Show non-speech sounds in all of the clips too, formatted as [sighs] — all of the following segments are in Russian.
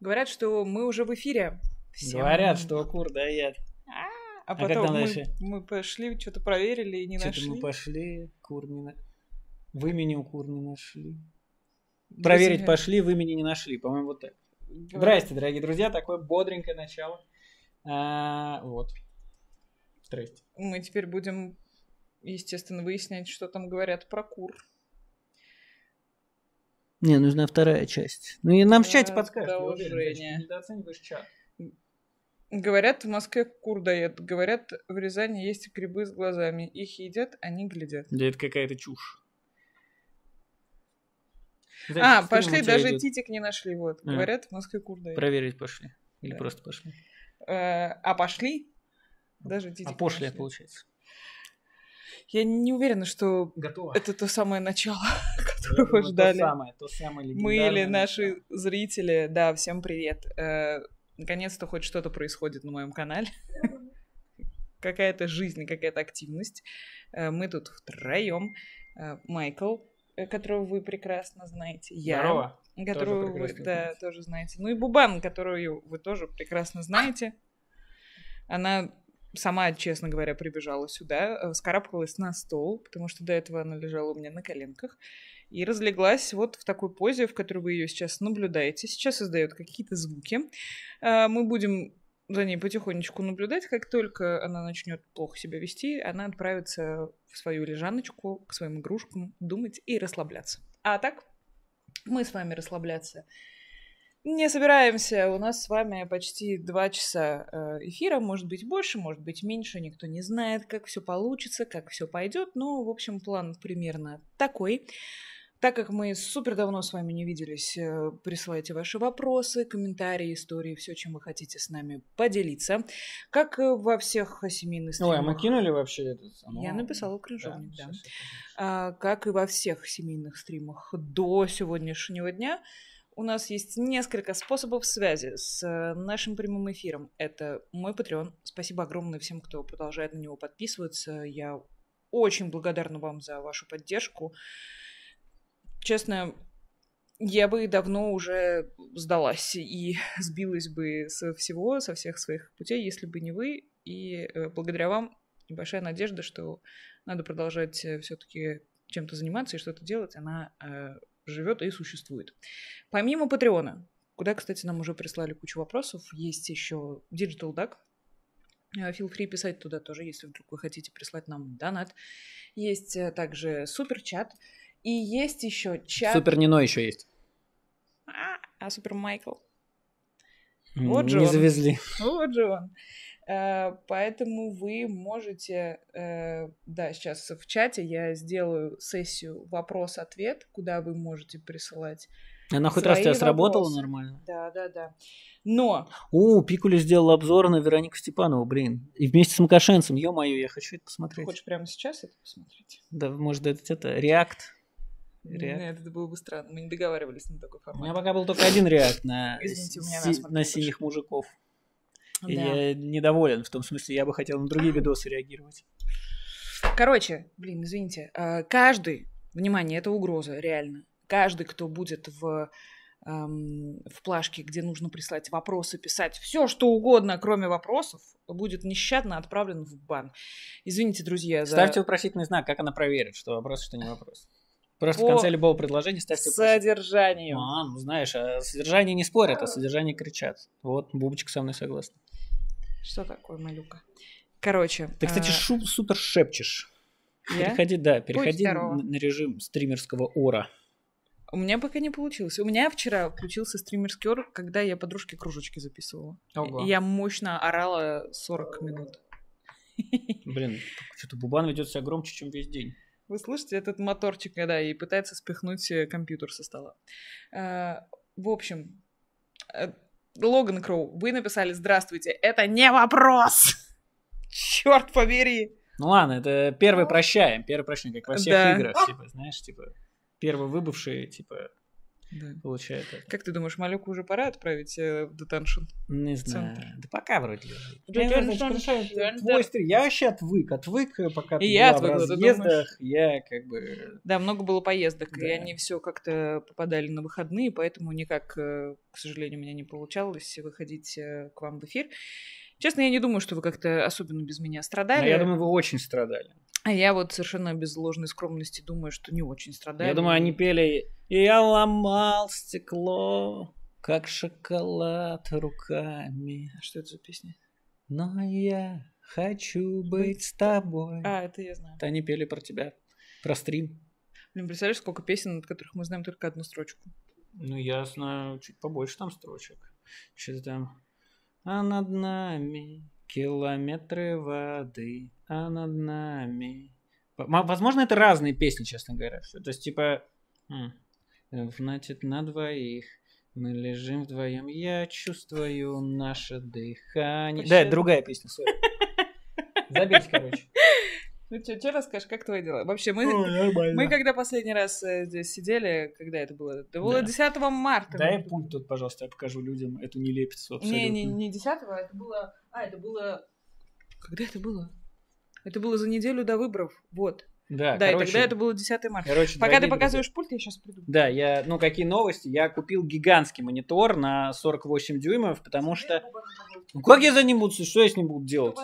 Говорят, что мы уже в эфире. Всем... Говорят, что кур дает. А, а, а потом мы, мы пошли, что-то проверили и не что нашли. Что-то мы пошли, кур не на... В имени кур не нашли. Проверить пошли, в имени не нашли. По-моему, вот так. Говорят. Здрасте, дорогие друзья. Такое бодренькое начало. А, вот. Здрасте. Мы теперь будем, естественно, выяснять, что там говорят про кур. Не, нужна вторая часть. Ну и нам в чате э, подскажут. Да, уверен, недооцениваешь чат. Говорят, в Москве кур дают. Говорят, в Рязани есть грибы с глазами. Их едят, они глядят. Да это какая-то чушь. Да, а, пошли, даже идет. титик не нашли. Вот. А. Говорят, в Москве кур дают. Проверить пошли. Или да. просто пошли. Э, а пошли? Даже титик. А пошли, получается. Я не уверена, что Готово. это то самое начало, которого думаю, ждали. То самое, то самое Мы или наши зрители, да, всем привет. Э, наконец-то хоть что-то происходит на моем канале. [laughs] какая-то жизнь, какая-то активность. Э, мы тут втроем. Э, Майкл, которого вы прекрасно знаете. Я, Здорово. Которую тоже вы, да, тоже знаете. Ну и Бубан, которую вы тоже прекрасно знаете. Она сама, честно говоря, прибежала сюда, скарабкалась на стол, потому что до этого она лежала у меня на коленках и разлеглась вот в такой позе, в которой вы ее сейчас наблюдаете. Сейчас издает какие-то звуки. Э, мы будем за ней потихонечку наблюдать. Как только она начнет плохо себя вести, она отправится в свою лежаночку, к своим игрушкам, думать и расслабляться. А так мы с вами расслабляться не собираемся. У нас с вами почти два часа э, эфира. Может быть, больше, может быть, меньше. Никто не знает, как все получится, как все пойдет. Но, в общем, план примерно такой. Так как мы супер давно с вами не виделись, э, присылайте ваши вопросы, комментарии, истории, все, чем вы хотите с нами поделиться. Как э, во всех семейных стримах... Ой, а мы кинули вообще этот... Оно... Ну, Я написала крыжовник, да. да. Все, все, а, как и во всех семейных стримах до сегодняшнего дня, у нас есть несколько способов связи с э, нашим прямым эфиром. Это мой Patreon. Спасибо огромное всем, кто продолжает на него подписываться. Я очень благодарна вам за вашу поддержку честно, я бы давно уже сдалась и [laughs] сбилась бы со всего, со всех своих путей, если бы не вы. И э, благодаря вам небольшая надежда, что надо продолжать э, все-таки чем-то заниматься и что-то делать, она э, живет и существует. Помимо Патреона, куда, кстати, нам уже прислали кучу вопросов, есть еще Digital Duck. Э, feel free писать туда тоже, если вдруг вы хотите прислать нам донат. Есть также суперчат. чат и есть еще чат... Супер Нино еще есть. А, а Супер Майкл. Вот же Не он. завезли. [laughs] Вот же он. Э, поэтому вы можете, э, да, сейчас в чате я сделаю сессию вопрос-ответ, куда вы можете присылать. Она хоть раз тебя сработала нормально? Да, да, да. Но... О, Пикули сделал обзор на Веронику Степанову, блин. И вместе с Макашенцем, ё-моё, я хочу это посмотреть. Ты хочешь прямо сейчас это посмотреть? Да, может, это, это, React ну, React. Нет, это было бы странно. Мы не договаривались на такой формат. У меня пока был только один React на, [laughs] Извините, си- на синих мужиков. Да. И я недоволен, в том смысле, я бы хотел на другие видосы реагировать. Короче, блин, извините, а, каждый, внимание, это угроза, реально. Каждый, кто будет в эм, в плашке, где нужно прислать вопросы, писать все, что угодно, кроме вопросов, будет нещадно отправлен в бан. Извините, друзья, за... Ставьте вопросительный знак, как она проверит, что вопрос, что не вопрос. Просто по в конце любого предложения ставьте содержанию. А, ну знаешь, о а содержании не спорят, а содержание кричат. Вот, Бубочка со мной согласна. Что такое малюка? Короче. Ты, кстати, а... шуб, супер шепчешь. Я? Переходи, да, переходи на, режим стримерского ора. У меня пока не получилось. У меня вчера включился стримерский ор, когда я подружке кружочки записывала. Ого. Я мощно орала 40 минут. Блин, что-то Бубан ведет себя громче, чем весь день. Вы слышите этот моторчик, когда и пытается спихнуть э, компьютер со стола. Э, в общем, э, Логан Кроу, вы написали «Здравствуйте, это не вопрос!» Черт побери! Ну ладно, это первый ну. прощаем, первый прощаем, как во всех да. играх, типа, знаешь, типа, первый выбывший, типа, да. получает это. Как ты думаешь, Малюку уже пора отправить э, в детеншн? Не знаю. Центр? Да пока вроде лежит. Твой стрим. Я вообще отвык, отвык, пока ты я отвыкла, в разъездах, я как бы... Да, много было поездок, и они все как-то попадали на выходные, поэтому никак, э, к сожалению, у меня не получалось выходить э, к вам в эфир. Честно, я не думаю, что вы как-то особенно без меня страдали. Но я думаю, вы очень страдали. А я вот совершенно без ложной скромности думаю, что не очень страдаю. Я думаю, они пели «И я ломал стекло, как шоколад руками». А что это за песня? Но я хочу быть с тобой. А, это я знаю. Это они пели про тебя, про стрим. Блин, представляешь, сколько песен, от которых мы знаем только одну строчку. Ну, я знаю чуть побольше там строчек. Что-то там... А над нами Километры воды, а над нами... Возможно, это разные песни, честно говоря. То есть, типа... Э, Значит, на двоих. Мы лежим вдвоем, я чувствую наше дыхание. Да, другая песня, сори. [laughs] Забейте, короче. Ну, что, что расскажешь, как твои дела? Вообще, мы, Ой, мы когда последний раз э, здесь сидели, когда это было? Это было да. 10 марта. Дай мы... пульт тут, пожалуйста, я покажу людям эту нелепицу абсолютно. Не, не, не 10 это было... А, это было... Когда это было? Это было за неделю до выборов, вот. Да, да короче, и тогда это было 10 марта. Короче, Пока ты показываешь друзья. пульт, я сейчас приду. Да, я, ну какие новости? Я купил гигантский монитор на 48 дюймов, потому я что... Ну как я за ним буду, что я с ним буду делать?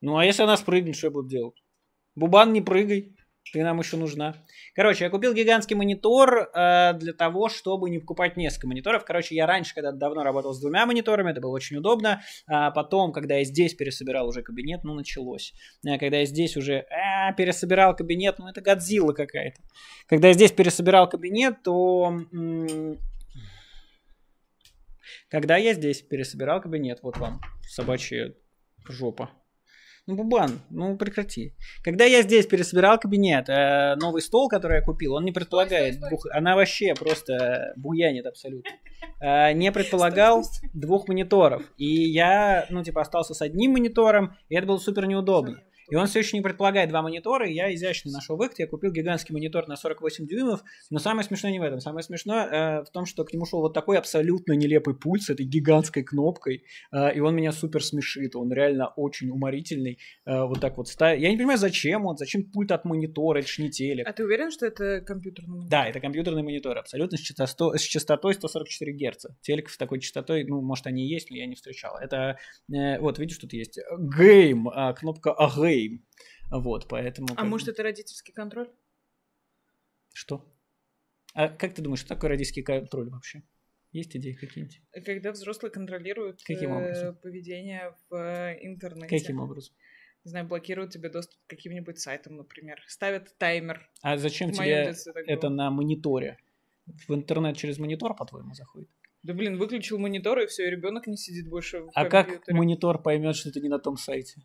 Ну а если она спрыгнет, что я буду делать? Бубан, не прыгай. Ты нам еще нужна. Короче, я купил гигантский монитор э, для того, чтобы не покупать несколько мониторов. Короче, я раньше, когда давно работал с двумя мониторами, это было очень удобно. А потом, когда я здесь пересобирал уже кабинет, ну, началось. А когда я здесь уже э, пересобирал кабинет, ну, это Годзилла какая-то. Когда я здесь пересобирал кабинет, то... Когда я здесь пересобирал кабинет, вот вам собачья жопа. Ну, Бубан, ну прекрати. Когда я здесь пересобирал кабинет, э, новый стол, который я купил, он не предполагает... Стой, стой, стой. Она вообще просто буянит абсолютно. Э, не предполагал стой, стой, двух мониторов. И я, ну, типа, остался с одним монитором, и это было супер неудобно. И он все еще не предполагает два монитора, и я изящно нашел выход, я купил гигантский монитор на 48 дюймов, но самое смешное не в этом, самое смешное э, в том, что к нему шел вот такой абсолютно нелепый пульт с этой гигантской кнопкой, э, и он меня супер смешит, он реально очень уморительный, э, вот так вот ставит. Я не понимаю, зачем он, зачем пульт от монитора, это ж не телек. А ты уверен, что это компьютерный монитор? Да, это компьютерный монитор, абсолютно с, часто... с частотой 144 Гц. Телек с такой частотой, ну, может, они есть, но я не встречал. Это, э, вот, видишь, тут есть Game, э, кнопка Game, детей. Вот, поэтому... А может, это родительский контроль? Что? А как ты думаешь, что такое родительский контроль вообще? Есть идеи какие-нибудь? Когда взрослые контролируют Каким э, образом? поведение в э, интернете. Каким образом? Не знаю, блокируют тебе доступ к каким-нибудь сайтам, например. Ставят таймер. А зачем тебе это на мониторе? В интернет через монитор, по-твоему, заходит? Да блин, выключил монитор, и все, и ребенок не сидит больше в А компьютере. как монитор поймет, что ты не на том сайте?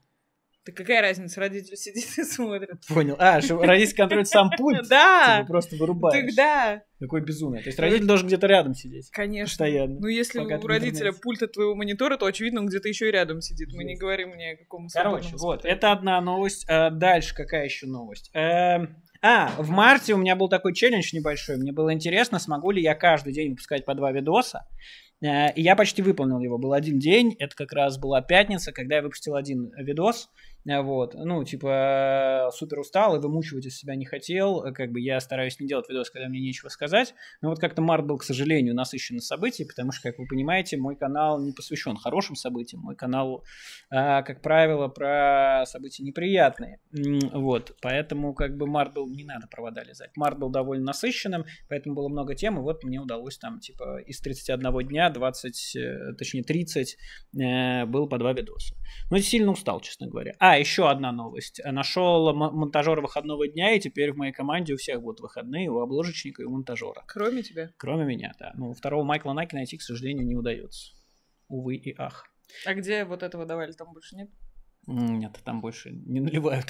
Да какая разница, родитель сидит и смотрит. Понял. А, что родитель контролирует сам пульт. [laughs] Да. Ты просто вырубаешь. Тогда. Какое безумие. То есть ну, родитель должен где-то рядом сидеть. Конечно. Постоянно. Ну, если у родителя пульт от твоего монитора, то, очевидно, он где-то еще и рядом сидит. Мы не говорим мне о каком Короче, вот. Это одна новость. Э, дальше какая еще новость? Эм, а, в марте у меня был такой челлендж небольшой. Мне было интересно, смогу ли я каждый день выпускать по два видоса. Э, и я почти выполнил его. Был один день, это как раз была пятница, когда я выпустил один видос. Э, вот, ну, типа, супер устал и вымучивать из себя не хотел, э, как бы я стараюсь не делать видос, когда мне нечего сказать, но вот как-то март был, к сожалению, насыщен на потому что, как вы понимаете, мой канал не посвящен хорошим событиям, мой канал, э, как правило, про события неприятные, вот, поэтому, как бы, март был, не надо провода лизать, март был довольно насыщенным, поэтому было много тем, и вот мне удалось там, типа, из 31 дня 20, точнее, 30 было по два видоса, но сильно устал, честно говоря. А, да, еще одна новость. Э, Нашел монтажера выходного дня, и теперь в моей команде у всех будут выходные, у обложечника и у монтажера. Кроме тебя? Кроме меня, да. Ну, второго Майкла Наки найти, к сожалению, не удается. Увы и ах. А где вот этого давали, там больше нет? Нет, там больше не наливают.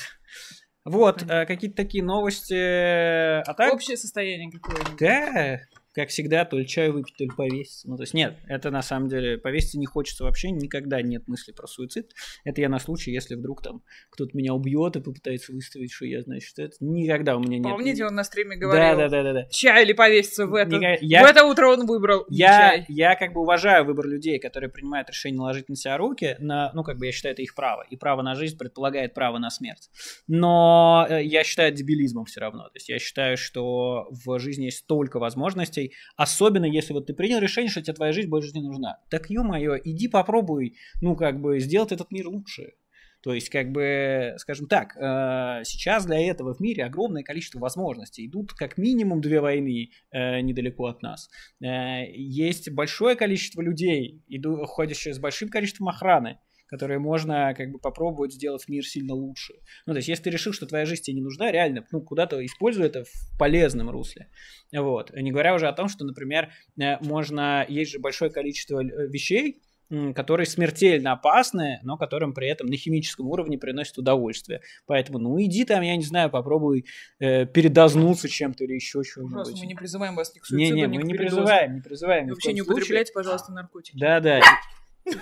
Вот, э, какие-то такие новости. А так... Общее состояние какое-нибудь. Да, как всегда, то ли чаю выпить, то ли повеситься. Ну, то есть нет, это на самом деле, повеситься не хочется вообще, никогда нет мысли про суицид. Это я на случай, если вдруг там кто-то меня убьет и попытается выставить, что я, значит, это никогда у меня нет. Помните, он на стриме говорил? Да, да, да, да. да. Чай или повеситься в это? Никак... Я... В это утро он выбрал я... чай. Я как бы уважаю выбор людей, которые принимают решение наложить на себя руки, на... ну, как бы я считаю, это их право. И право на жизнь предполагает право на смерть. Но э, я считаю дебилизмом все равно. То есть я считаю, что в жизни есть столько возможностей, ситуаций, особенно если вот ты принял решение, что тебе твоя жизнь больше не нужна. Так ё-моё, иди попробуй, ну, как бы, сделать этот мир лучше. То есть, как бы, скажем так, э, сейчас для этого в мире огромное количество возможностей. Идут как минимум две войны э, недалеко от нас. Э, есть большое количество людей, ходящих с большим количеством охраны которые можно как бы попробовать сделать мир сильно лучше. Ну, то есть, если ты решил, что твоя жизнь тебе не нужна, реально, ну, куда-то используй это в полезном русле. Вот. Не говоря уже о том, что, например, э, можно... Есть же большое количество э, вещей, которые смертельно опасны, но которым при этом на химическом уровне приносят удовольствие. Поэтому, ну, иди там, я не знаю, попробуй э, передознуться чем-то или еще чего-нибудь. просто Мы не призываем вас ни к суициду, Не-не, мы не передозу. призываем, не призываем. Вообще не употреблять, пожалуйста, наркотики. Да-да. [laughs]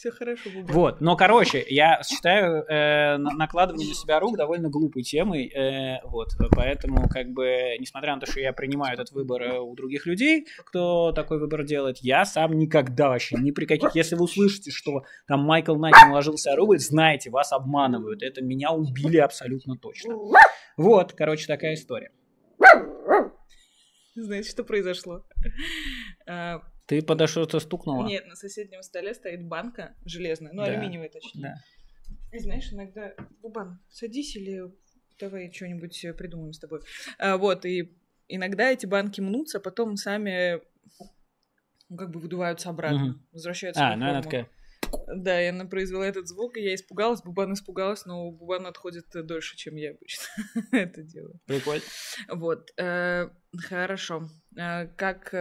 Все хорошо. Будет. Вот, но, короче, я считаю э, накладывание на себя рук довольно глупой темой, э, вот, поэтому, как бы, несмотря на то, что я принимаю этот выбор э, у других людей, кто такой выбор делает, я сам никогда вообще, ни при каких, если вы услышите, что там Майкл Найт наложился рубль, знаете, вас обманывают, это меня убили абсолютно точно. Вот, короче, такая история. Знаете, что произошло? А, ты подо что-то стукнула? Нет, на соседнем столе стоит банка железная, ну, да. алюминиевая точнее. Да. И знаешь, иногда, Бубан, садись или давай что-нибудь э, придумаем с тобой. А, вот, и иногда эти банки мнутся, а потом сами ну, как бы выдуваются обратно, угу. возвращаются а, ну, на форму. такая... Да, я она произвела этот звук, и я испугалась, Бубан испугалась, но Бубан отходит дольше, чем я обычно [laughs] это делаю. Прикольно. Вот, э, хорошо. Э, как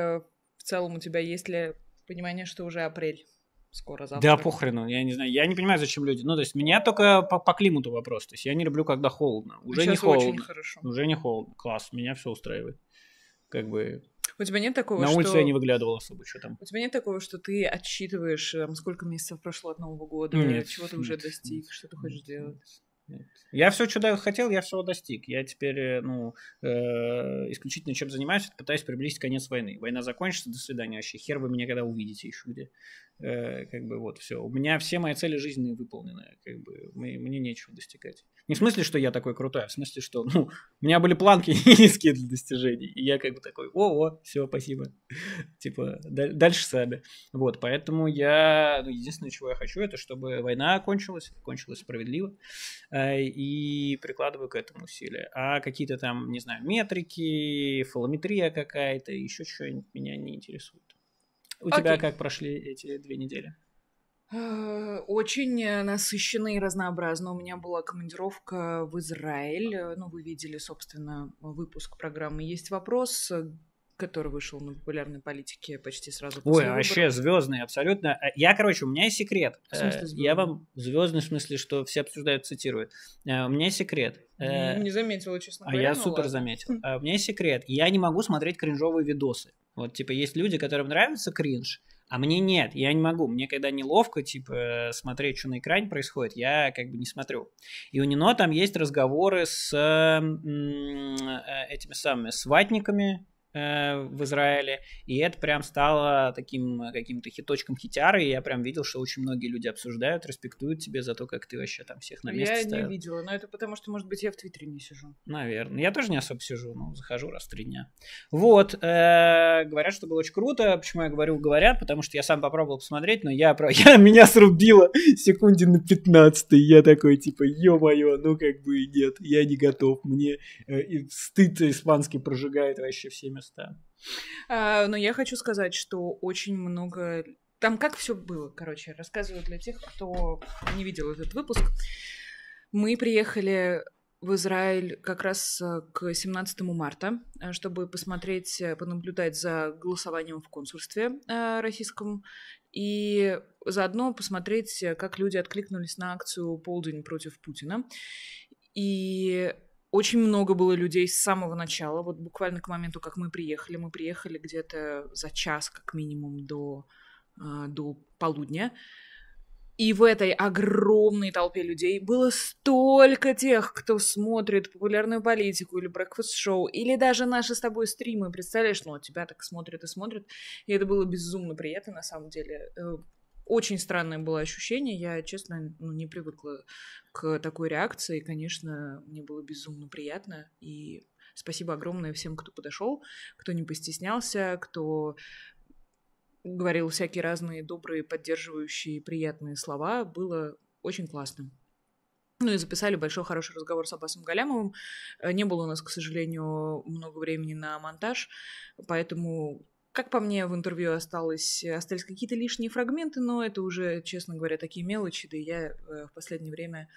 целом у тебя есть ли понимание, что уже апрель? скоро завтра. Да похрену, я не знаю. Я не понимаю, зачем люди. Ну, то есть, меня только по, по климату вопрос. То есть, я не люблю, когда холодно. Уже Сейчас не холодно. Очень хорошо. Уже не холодно. Класс, меня все устраивает. Как бы... У тебя нет такого, На что... улице я не выглядывал особо, что там. У тебя нет такого, что ты отсчитываешь, там, эм, сколько месяцев прошло от Нового года, нет, чего ты нет, уже достиг, нет, что ты хочешь нет. делать? Я все, чего хотел, я все достиг. Я теперь, э, ну, э, исключительно чем занимаюсь, пытаюсь приблизить конец войны. Война закончится, до свидания вообще. Хер вы меня когда увидите еще где. Э, как бы вот все. У меня все мои цели жизненные выполнены. Как бы мне, мне нечего достигать. Не в смысле, что я такой крутой, а в смысле, что ну, у меня были планки [laughs] низкие для достижений. И я как бы такой, о-о, все, спасибо. [laughs] типа, дальше сами. Вот, поэтому я... Ну, единственное, чего я хочу, это чтобы война кончилась, кончилась справедливо. Э, и прикладываю к этому усилия. А какие-то там, не знаю, метрики, фалометрия какая-то, еще что-нибудь меня не интересует. У Окей. тебя как прошли эти две недели? Э, очень э, насыщенно и разнообразно. У меня была командировка в Израиль. Э, ну, вы видели, собственно, выпуск программы «Есть вопрос», который вышел на популярной политике почти сразу после Ой, а выборов. вообще звездный, абсолютно. А, я, короче, у меня есть секрет. В смысле Я вам звездный в смысле, что все обсуждают, цитируют. У меня есть секрет. Не, не заметила, честно а говоря. А я ну супер ладно. заметил. Хм. У меня есть секрет. Я не могу смотреть кринжовые видосы. Вот, типа, есть люди, которым нравится кринж, а мне нет, я не могу. Мне когда неловко, типа, э, смотреть, что на экране происходит, я как бы не смотрю. И у Нино там есть разговоры с э, этими самыми сватниками, Э, в Израиле, и это прям стало таким э, каким-то хиточком хитяры, и я прям видел, что очень многие люди обсуждают, респектуют тебе за то, как ты вообще там всех на а месте Я ставил. не видела, но это потому, что, может быть, я в Твиттере не сижу. Наверное. Я тоже не особо сижу, но захожу раз в три дня. Вот. Э, говорят, что было очень круто. Почему я говорю «говорят»? Потому что я сам попробовал посмотреть, но я, [laughs] я меня срубило секунде на 15 Я такой, типа, ё-моё, ну как бы нет, я не готов. Мне стыд испанский прожигает вообще всеми места. А, но я хочу сказать, что очень много... Там как все было, короче, рассказываю для тех, кто не видел этот выпуск. Мы приехали в Израиль как раз э, к 17 марта, э, чтобы посмотреть, э, понаблюдать за голосованием в консульстве российском и заодно посмотреть, как люди откликнулись на акцию «Полдень против Путина». И очень много было людей с самого начала, вот буквально к моменту, как мы приехали. Мы приехали где-то за час, как минимум, до, а, до полудня. И в этой огромной толпе людей было столько тех, кто смотрит популярную политику или брекфест-шоу, или даже наши с тобой стримы. Представляешь, ну, тебя так смотрят и смотрят. И это было безумно приятно, на самом деле. Э, очень странное было ощущение. Я, честно, ну, не привыкла к такой реакции. Конечно, мне было безумно приятно. И спасибо огромное всем, кто подошел, кто не постеснялся, кто говорил всякие разные добрые, поддерживающие, приятные слова. Было очень классно. Ну и записали большой хороший разговор с Абасом Галямовым. Э, не было у нас, к сожалению, много времени на монтаж, поэтому как по мне, в интервью осталось, э, остались какие-то лишние фрагменты, но это уже, честно говоря, такие мелочи, да и я э, в последнее время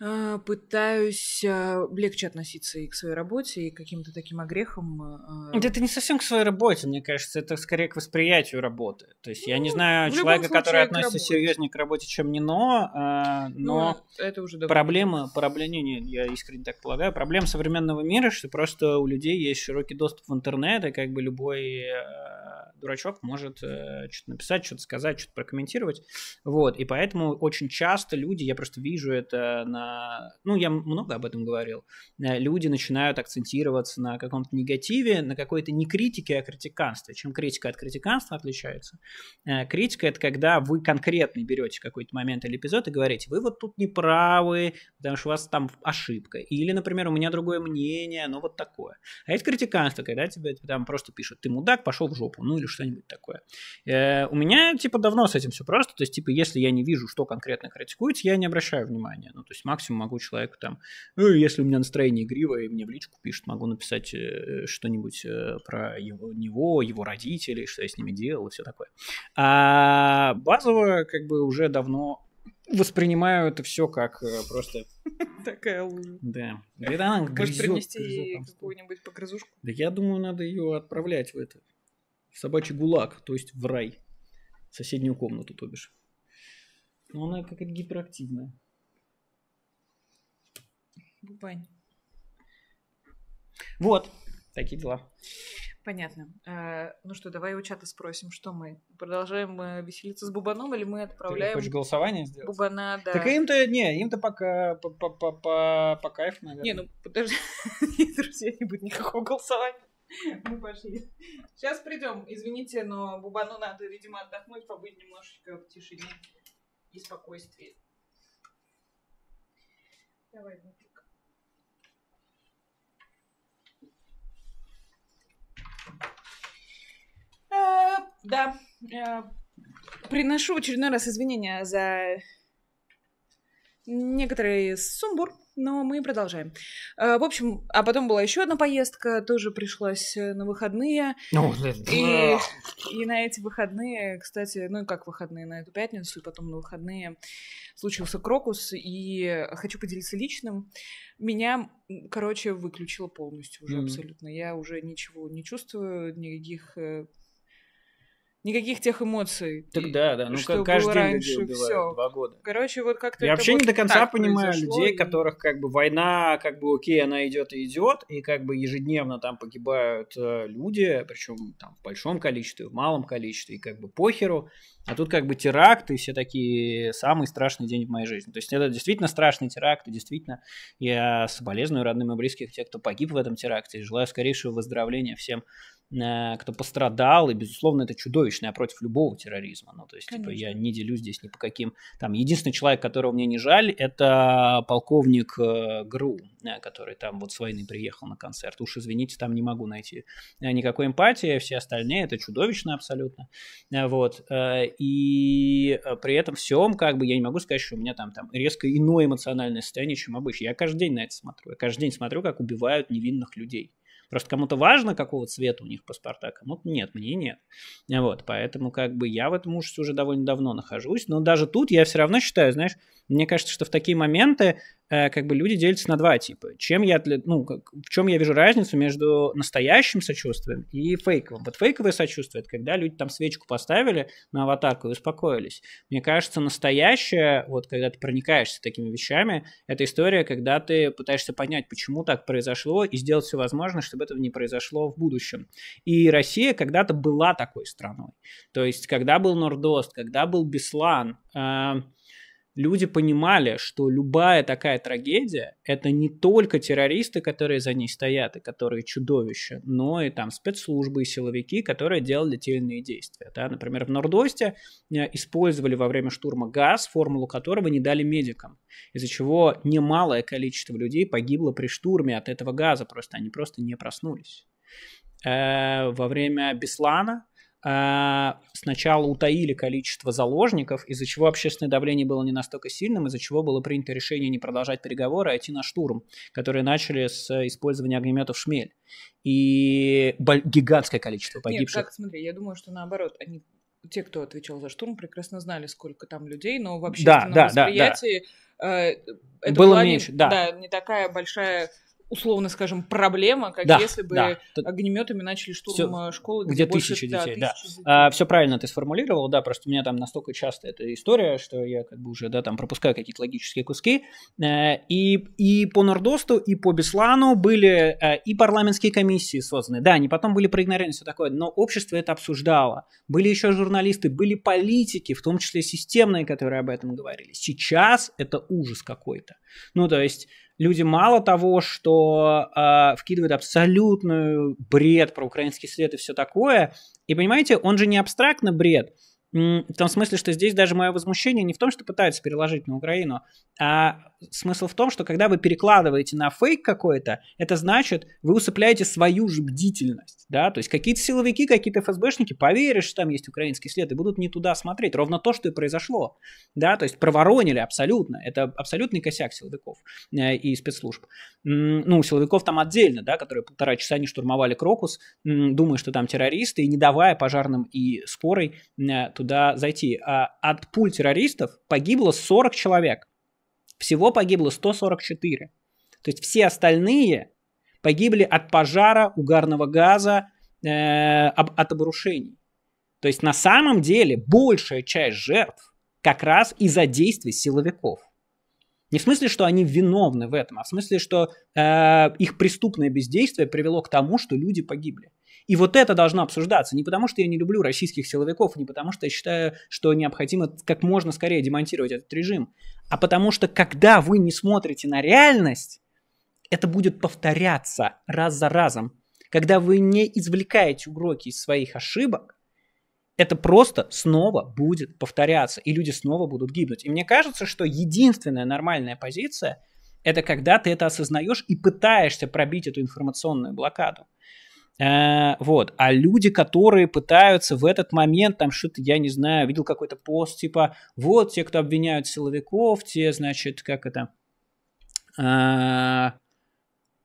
а, пытаюсь а, легче относиться и к своей работе, и к каким-то таким огрехам. А, это не совсем к своей работе, мне кажется, это скорее к восприятию работы. То есть ну, я не ну, знаю человека, который относится серьезнее к работе, чем не но ну, это уже проблема, проблема, не, не, я искренне так полагаю, проблема современного мира, что просто у людей есть широкий доступ в интернет, и как бы любой дурачок может э, что-то написать, что-то сказать, что-то прокомментировать. Вот, и поэтому очень часто люди, я просто вижу это на а, ну, я много об этом говорил, э, люди начинают акцентироваться на каком-то негативе, на какой-то не критике, а критиканстве. Чем критика от критиканства отличается? Э, критика — это когда вы конкретно берете какой-то момент или эпизод и говорите, вы вот тут не правы, потому что у вас там ошибка. Или, например, у меня другое мнение, но вот такое. А это критиканство, когда тебе там просто пишут, ты мудак, пошел в жопу, ну или что-нибудь такое. Э, у меня, типа, давно с этим все просто. То есть, типа, если я не вижу, что конкретно критикуется, я не обращаю внимания. Ну, то есть, максимум могу человеку там, ну, если у меня настроение игривое, и мне в личку пишут, могу написать э, что-нибудь э, про его, него, его родителей, что я с ними делал и все такое. А базово, как бы, уже давно воспринимаю это все как э, просто... [laughs] Такая лужа. Да. Да, она Можешь принести ей какую-нибудь погрызушку? Да я думаю, надо ее отправлять в это, в собачий гулаг, то есть в рай. В соседнюю комнату, то бишь. Но она как то гиперактивная. Буквально. Вот, такие дела. Понятно. А, ну что, давай у чата спросим, что мы продолжаем веселиться с Бубаном или мы отправляем... Ты хочешь голосование сделать? Бубана, да. Так им-то, не, им-то пока по, по, по, по, по кайфу, наверное. Не, ну подожди, [laughs] друзья, не будет никакого голосования. Мы пошли. Сейчас придем. Извините, но Бубану надо, видимо, отдохнуть, побыть немножечко в тишине и спокойствии. Давай, Дмитрий. Э, да. Э, приношу очередной раз извинения за некоторый сумбур, но мы продолжаем. Э, в общем, а потом была еще одна поездка, тоже пришлось э, на выходные. Ну, и, и на эти выходные, кстати, ну и как выходные, на эту пятницу, и потом на выходные случился крокус, и хочу поделиться личным. Меня, короче, выключило полностью уже абсолютно. Я уже ничего не чувствую, никаких э, никаких тех эмоций. Так да, да, ну что как каждый день раньше, людей убивают, все. два года. Короче, вот как-то Я вообще вот не до конца понимаю людей, и... которых как бы война, как бы окей, она идет и идет, и как бы ежедневно там погибают э, люди, причем там в большом количестве, в малом количестве, и как бы похеру, а тут как бы теракт, и все такие самый страшный день в моей жизни. То есть это действительно страшный теракт, и действительно я соболезную родным и близких тех, кто погиб в этом теракте, и желаю скорейшего выздоровления всем Э, кто пострадал, и, безусловно, это чудовищно, я против любого терроризма. Ну, то есть, Конечно. типа, я не делюсь здесь ни по каким... Там, единственный человек, которого мне не жаль, это полковник э, ГРУ, э, который там вот с войны приехал на концерт. Уж извините, там не могу найти никакой эмпатии, все остальные, это чудовищно абсолютно. Вот. И при этом всем, как бы, я не могу сказать, что у меня там, там резко иное эмоциональное состояние, чем обычно. Я каждый день на это смотрю. Я каждый день смотрю, как убивают невинных людей. Просто кому-то важно, какого цвета у них паспорта, а кому-то нет, мне нет. Вот, поэтому как бы я в этом ужасе уже довольно давно нахожусь, но даже тут я все равно считаю, знаешь, мне кажется, что в такие моменты Э, как бы люди делятся на два типа. Чем я, ну, как, в чем я вижу разницу между настоящим сочувствием и фейковым? Вот фейковое сочувствие, это когда люди там свечку поставили на аватарку и успокоились. Мне кажется, настоящее, вот когда ты проникаешься такими вещами, это история, когда ты пытаешься понять, почему так произошло, и сделать все возможное, чтобы этого не произошло в будущем. И Россия когда-то была такой страной. То есть, когда был Нордост, когда был Беслан, э- люди понимали, что любая такая трагедия — это не только террористы, которые за ней стоят и которые чудовища, но и там спецслужбы и силовики, которые делали те или иные действия. Да? Например, в Нордосте э, использовали во время штурма газ, формулу которого не дали медикам, из-за чего немалое количество людей погибло при штурме от этого газа, просто они просто не проснулись. Э, во время Беслана а, сначала утаили количество заложников, из-за чего общественное давление было не настолько сильным, из-за чего было принято решение не продолжать переговоры, а идти на штурм, которые начали с использования огнеметов «Шмель». И гигантское количество погибших. Нет, как, смотри, я думаю, что наоборот, они те, кто отвечал за штурм, прекрасно знали, сколько там людей, но в общественном да, да, восприятии да, да. Э, это было плане, меньше, да. да, не такая большая условно скажем, проблема, как да, если бы да. огнеметами начали штурм все, э, школы, где, где тысячи больше, детей. Да, тысячи да. Детей. А, все правильно ты сформулировал, да, просто у меня там настолько часто эта история, что я как бы уже, да, там пропускаю какие-то логические куски. Э, и, и по Нордосту, и по Беслану были э, и парламентские комиссии созданы. Да, они потом были проигнорированы все такое, но общество это обсуждало. Были еще журналисты, были политики, в том числе системные, которые об этом говорили. Сейчас это ужас какой-то. Ну, то есть люди мало того, что э, вкидывают абсолютную бред про украинский след и все такое, и понимаете, он же не абстрактно бред, в том смысле, что здесь даже мое возмущение не в том, что пытаются переложить на Украину, а смысл в том, что когда вы перекладываете на фейк какой-то, это значит, вы усыпляете свою же бдительность, да, то есть какие-то силовики, какие-то ФСБшники, поверят, что там есть украинский след, и будут не туда смотреть, ровно то, что и произошло, да, то есть проворонили абсолютно, это абсолютный косяк силовиков э, и спецслужб. Ну, силовиков там отдельно, да, которые полтора часа не штурмовали Крокус, думая, что там террористы, и не давая пожарным и скорой э, туда туда зайти. А, от пуль террористов погибло 40 человек. Всего погибло 144. То есть все остальные погибли от пожара, угарного газа, э, от обрушений. То есть на самом деле большая часть жертв как раз из-за действий силовиков. Не в смысле, что они виновны в этом, а в смысле, что э, их преступное бездействие привело к тому, что люди погибли. И вот это должно обсуждаться. Не потому, что я не люблю российских силовиков, не потому, что я считаю, что необходимо как можно скорее демонтировать этот режим, а потому что когда вы не смотрите на реальность, это будет повторяться раз за разом. Когда вы не извлекаете уроки из своих ошибок, это просто снова будет повторяться, и люди снова будут гибнуть. И мне кажется, что единственная нормальная позиция – это когда ты это осознаешь и пытаешься пробить эту информационную блокаду. А, вот. А люди, которые пытаются в этот момент, там что-то, я не знаю, видел какой-то пост, типа, вот те, кто обвиняют силовиков, те, значит, как это, а,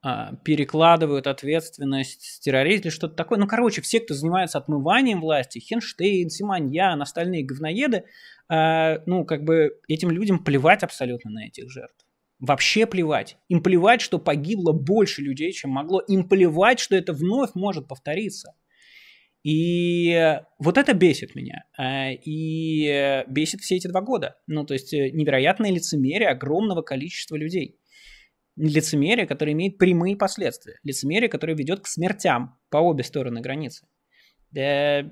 а, перекладывают ответственность с террориста или что-то такое. Ну, короче, все, кто занимается отмыванием власти, Хенштейн, Симоньян, остальные говноеды, ну, как бы этим людям плевать абсолютно на этих жертв вообще плевать. Им плевать, что погибло больше людей, чем могло. Им плевать, что это вновь может повториться. И вот это бесит меня. Э, и бесит все эти два года. Ну, то есть э, невероятное лицемерие огромного количества людей. Лицемерие, которое имеет прямые последствия. Лицемерие, которое ведет к смертям по обе стороны границы. Э,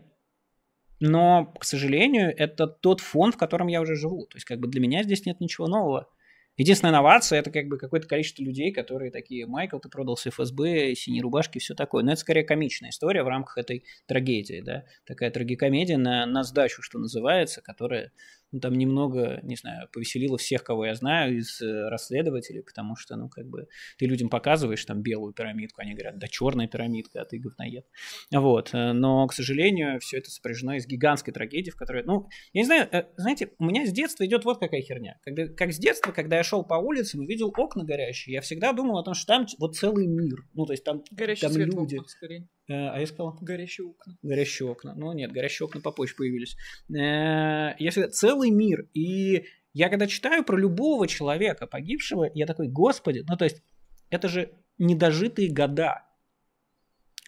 но, к сожалению, это тот фон, в котором я уже живу. То есть как бы для меня здесь нет ничего нового. Единственная новация – это как бы какое-то количество людей, которые такие, Майкл, ты продался ФСБ, синие рубашки, все такое. Но это скорее комичная история в рамках этой трагедии, да. Такая трагикомедия на, на сдачу, что называется, которая ну, там немного, не знаю, повеселило всех, кого я знаю из э, расследователей, потому что, ну, как бы, ты людям показываешь там белую пирамидку, они говорят, да черная пирамидка, а ты говноед. Вот, э, но, к сожалению, все это сопряжено из гигантской трагедии, в которой, ну, я не знаю, э, знаете, у меня с детства идет вот какая херня. Когда, как с детства, когда я шел по улице и увидел окна горящие, я всегда думал о том, что там вот целый мир, ну, то есть там, Горящий там люди. Окна, скорее. Э, а я сказал? Горящие окна. Горящие окна. Ну нет, горящие окна попозже появились. Э, я всегда целый мир. И я когда читаю про любого человека погибшего, я такой, господи, ну то есть это же недожитые года.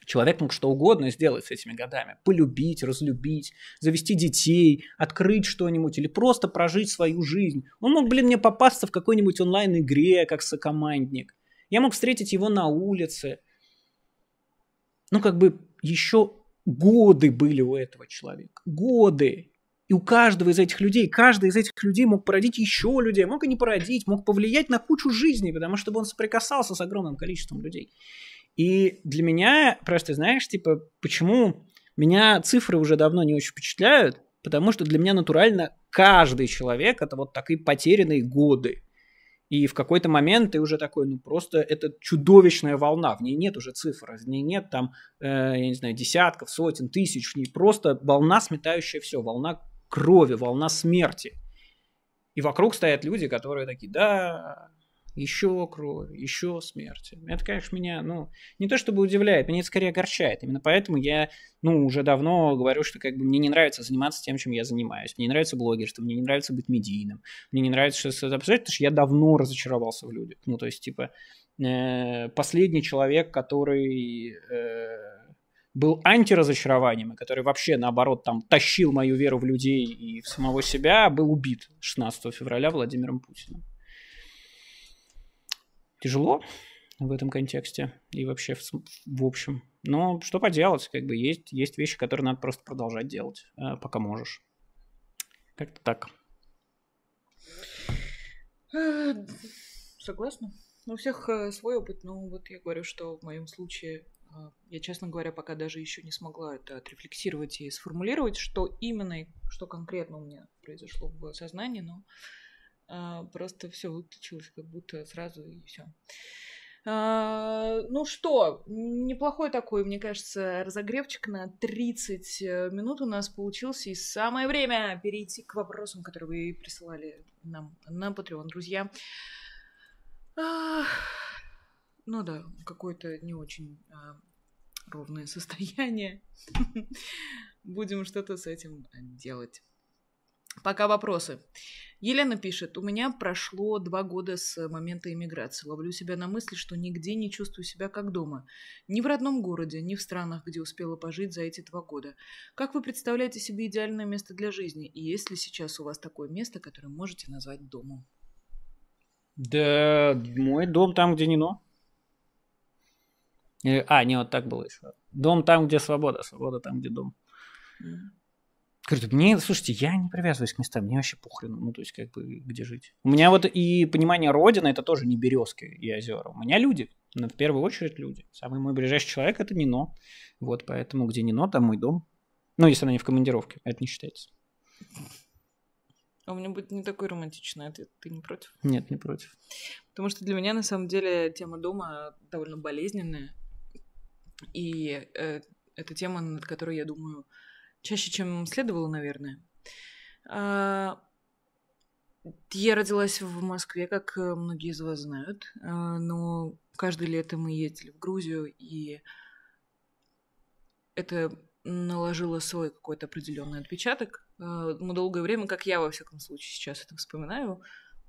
Человек мог что угодно сделать с этими годами. Полюбить, разлюбить, завести детей, открыть что-нибудь или просто прожить свою жизнь. Он мог, блин, мне попасться в какой-нибудь онлайн-игре, как сокомандник. Я мог встретить его на улице ну, как бы еще годы были у этого человека. Годы. И у каждого из этих людей, каждый из этих людей мог породить еще людей, мог и не породить, мог повлиять на кучу жизней, потому что он соприкасался с огромным количеством людей. И для меня, просто знаешь, типа, почему меня цифры уже давно не очень впечатляют, потому что для меня натурально каждый человек это вот такие потерянные годы. И в какой-то момент ты уже такой, ну просто это чудовищная волна, в ней нет уже цифр, в ней нет там, э, я не знаю, десятков, сотен, тысяч, в ней просто волна, сметающая все, волна крови, волна смерти. И вокруг стоят люди, которые такие, да, еще крови, еще смерти. Это, конечно, меня, ну, не то чтобы удивляет, меня это скорее огорчает. Именно поэтому я, ну, уже давно говорю, что как бы мне не нравится заниматься тем, чем я занимаюсь. Мне не нравится блогерство, мне не нравится быть медийным. Мне не нравится что-то обсуждать, потому что я давно разочаровался в людях. Ну, то есть, типа, э, последний человек, который... Э, был антиразочарованием, и который вообще, наоборот, там тащил мою веру в людей и в самого себя, был убит 16 февраля Владимиром Путиным тяжело в этом контексте и вообще в, в общем. Но что поделать, как бы есть, есть вещи, которые надо просто продолжать делать, э, пока можешь. Как-то так. Э, согласна. У всех э, свой опыт, но вот я говорю, что в моем случае я, честно говоря, пока даже еще не смогла это отрефлексировать и сформулировать, что именно и что конкретно у меня произошло в сознании, но а, просто все выключилось, как будто сразу и все. А, ну что, неплохой такой, мне кажется, разогревчик на 30 э, минут у нас получился. И самое время перейти к вопросам, которые вы присылали нам на Patreon, друзья. Ну да, какое-то не очень а, ровное состояние. [laughs] Будем что-то с этим делать. Пока вопросы. Елена пишет, у меня прошло два года с момента иммиграции. Ловлю себя на мысли, что нигде не чувствую себя как дома. Ни в родном городе, ни в странах, где успела пожить за эти два года. Как вы представляете себе идеальное место для жизни? И есть ли сейчас у вас такое место, которое можете назвать домом? Да, мой дом там, где не но. Э, а, не, вот так было еще. Дом там, где свобода, свобода там, где дом. Говорит, мне, слушайте, я не привязываюсь к местам, мне вообще похрену, ну, то есть, как бы, где жить. У меня вот и понимание Родины, это тоже не березки и озера, у меня люди, но ну, в первую очередь люди. Самый мой ближайший человек – это Нино, вот, поэтому где Нино, там мой дом. Ну, если она не в командировке, это не считается. А у меня будет не такой романтичный ответ. Ты не против? Нет, не против. Потому что для меня, на самом деле, тема дома довольно болезненная. И э, это тема, над которой я думаю чаще, чем следовало, наверное. А, я родилась в Москве, как э, многие из вас знают, э, но каждое лето мы ездили в Грузию, и это наложило свой какой-то определенный отпечаток. Э, мы долгое время, как я во всяком случае сейчас это вспоминаю,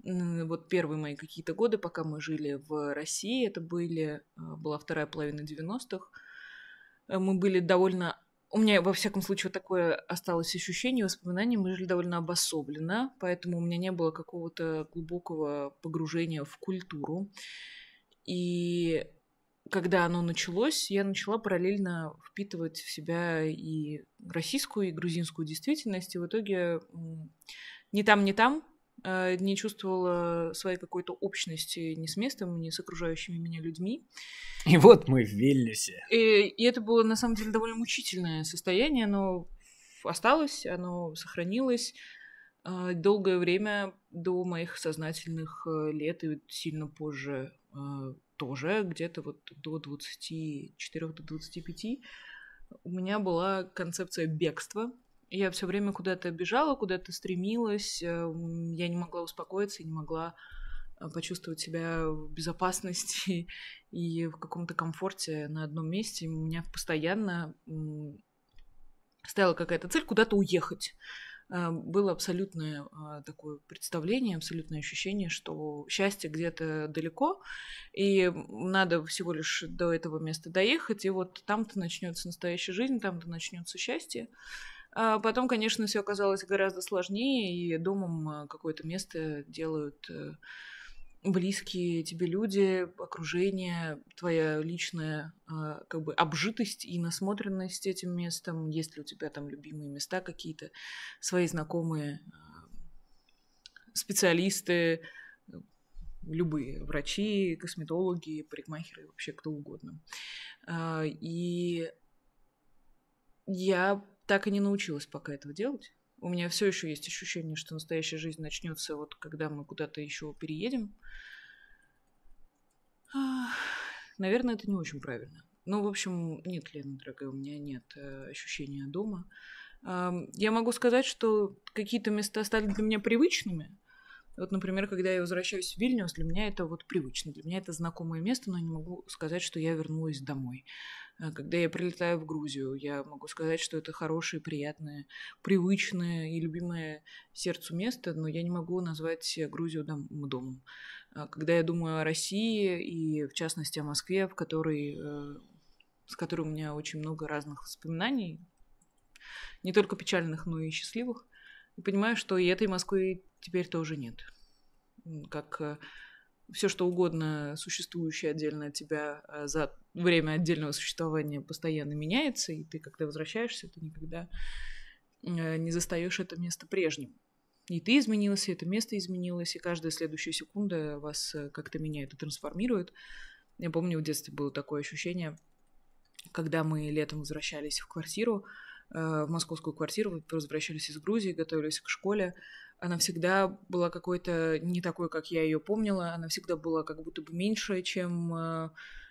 вот первые мои какие-то годы, пока мы жили в России, это были, была вторая половина 90-х, мы были довольно у меня, во всяком случае, такое осталось ощущение, воспоминание. Мы жили довольно обособленно, поэтому у меня не было какого-то глубокого погружения в культуру. И когда оно началось, я начала параллельно впитывать в себя и российскую, и грузинскую действительность. И в итоге ни там, ни там Э, не чувствовала своей какой-то общности ни с местом, ни с окружающими меня людьми. И вот мы в Вильнюсе. И, и это было, на самом деле, довольно мучительное состояние. Оно осталось, оно сохранилось э, долгое время до моих сознательных э, лет и сильно позже тоже, где-то вот до 24-25, до у меня была концепция бегства я все время куда-то бежала, куда-то стремилась. Я не могла успокоиться и не могла э, почувствовать себя в безопасности [laughs] и в каком-то комфорте на одном месте. У меня постоянно стояла какая-то цель куда-то уехать. Э, было абсолютное э, такое представление, абсолютное ощущение, что счастье где-то далеко, и надо всего лишь до этого места доехать, и вот там-то начнется настоящая жизнь, там-то начнется счастье. А потом, конечно, все оказалось гораздо сложнее, и домом э, какое-то место делают э, близкие тебе люди, окружение, твоя личная э, как бы обжитость и насмотренность этим местом, есть ли у тебя там любимые места какие-то, свои знакомые, специалисты, любые врачи, косметологи, парикмахеры, вообще кто угодно. А, и я так и не научилась пока этого делать. У меня все еще есть ощущение, что настоящая жизнь начнется вот когда мы куда-то еще переедем. Наверное, это не очень правильно. Ну, в общем, нет, Лена, дорогая, у меня нет э, ощущения дома. Я могу сказать, что какие-то места стали для меня привычными – вот, например, когда я возвращаюсь в Вильнюс, для меня это вот привычно, для меня это знакомое место, но не могу сказать, что я вернулась домой. Э, когда я прилетаю в Грузию, я могу сказать, что это хорошее, приятное, привычное и любимое сердцу место, но я не могу назвать Грузию дом, домом. Э, когда я думаю о России и, в частности, о Москве, в которой, э, с которой у меня очень много разных воспоминаний, не только печальных, но и счастливых, и понимаю, что и этой Москвы теперь тоже нет. Как э, все, что угодно, существующее отдельно от тебя э, за время отдельного существования постоянно меняется, и ты, когда возвращаешься, ты никогда э, не застаешь это место прежним. И ты изменилась, и это место изменилось, и каждая следующая секунда вас как-то меняет и трансформирует. Я помню, в детстве было такое ощущение, когда мы летом возвращались в квартиру, в московскую квартиру, возвращались из Грузии, готовились к школе, она всегда была какой-то не такой, как я ее помнила, она всегда была как будто бы меньше, чем, э,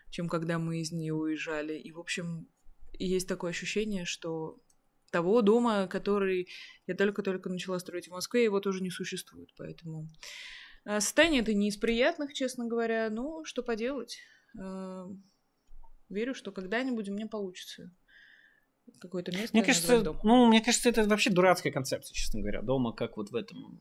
чем когда мы из нее уезжали. И, в общем, есть такое ощущение, что того дома, который я только-только начала строить в Москве, его тоже не существует, поэтому... Э, состояние это не из приятных, честно говоря, но что поделать. Э, верю, что когда-нибудь у меня получится какое-то место. Мне кажется, дом. ну, мне кажется, это вообще дурацкая концепция, честно говоря, дома, как вот в этом,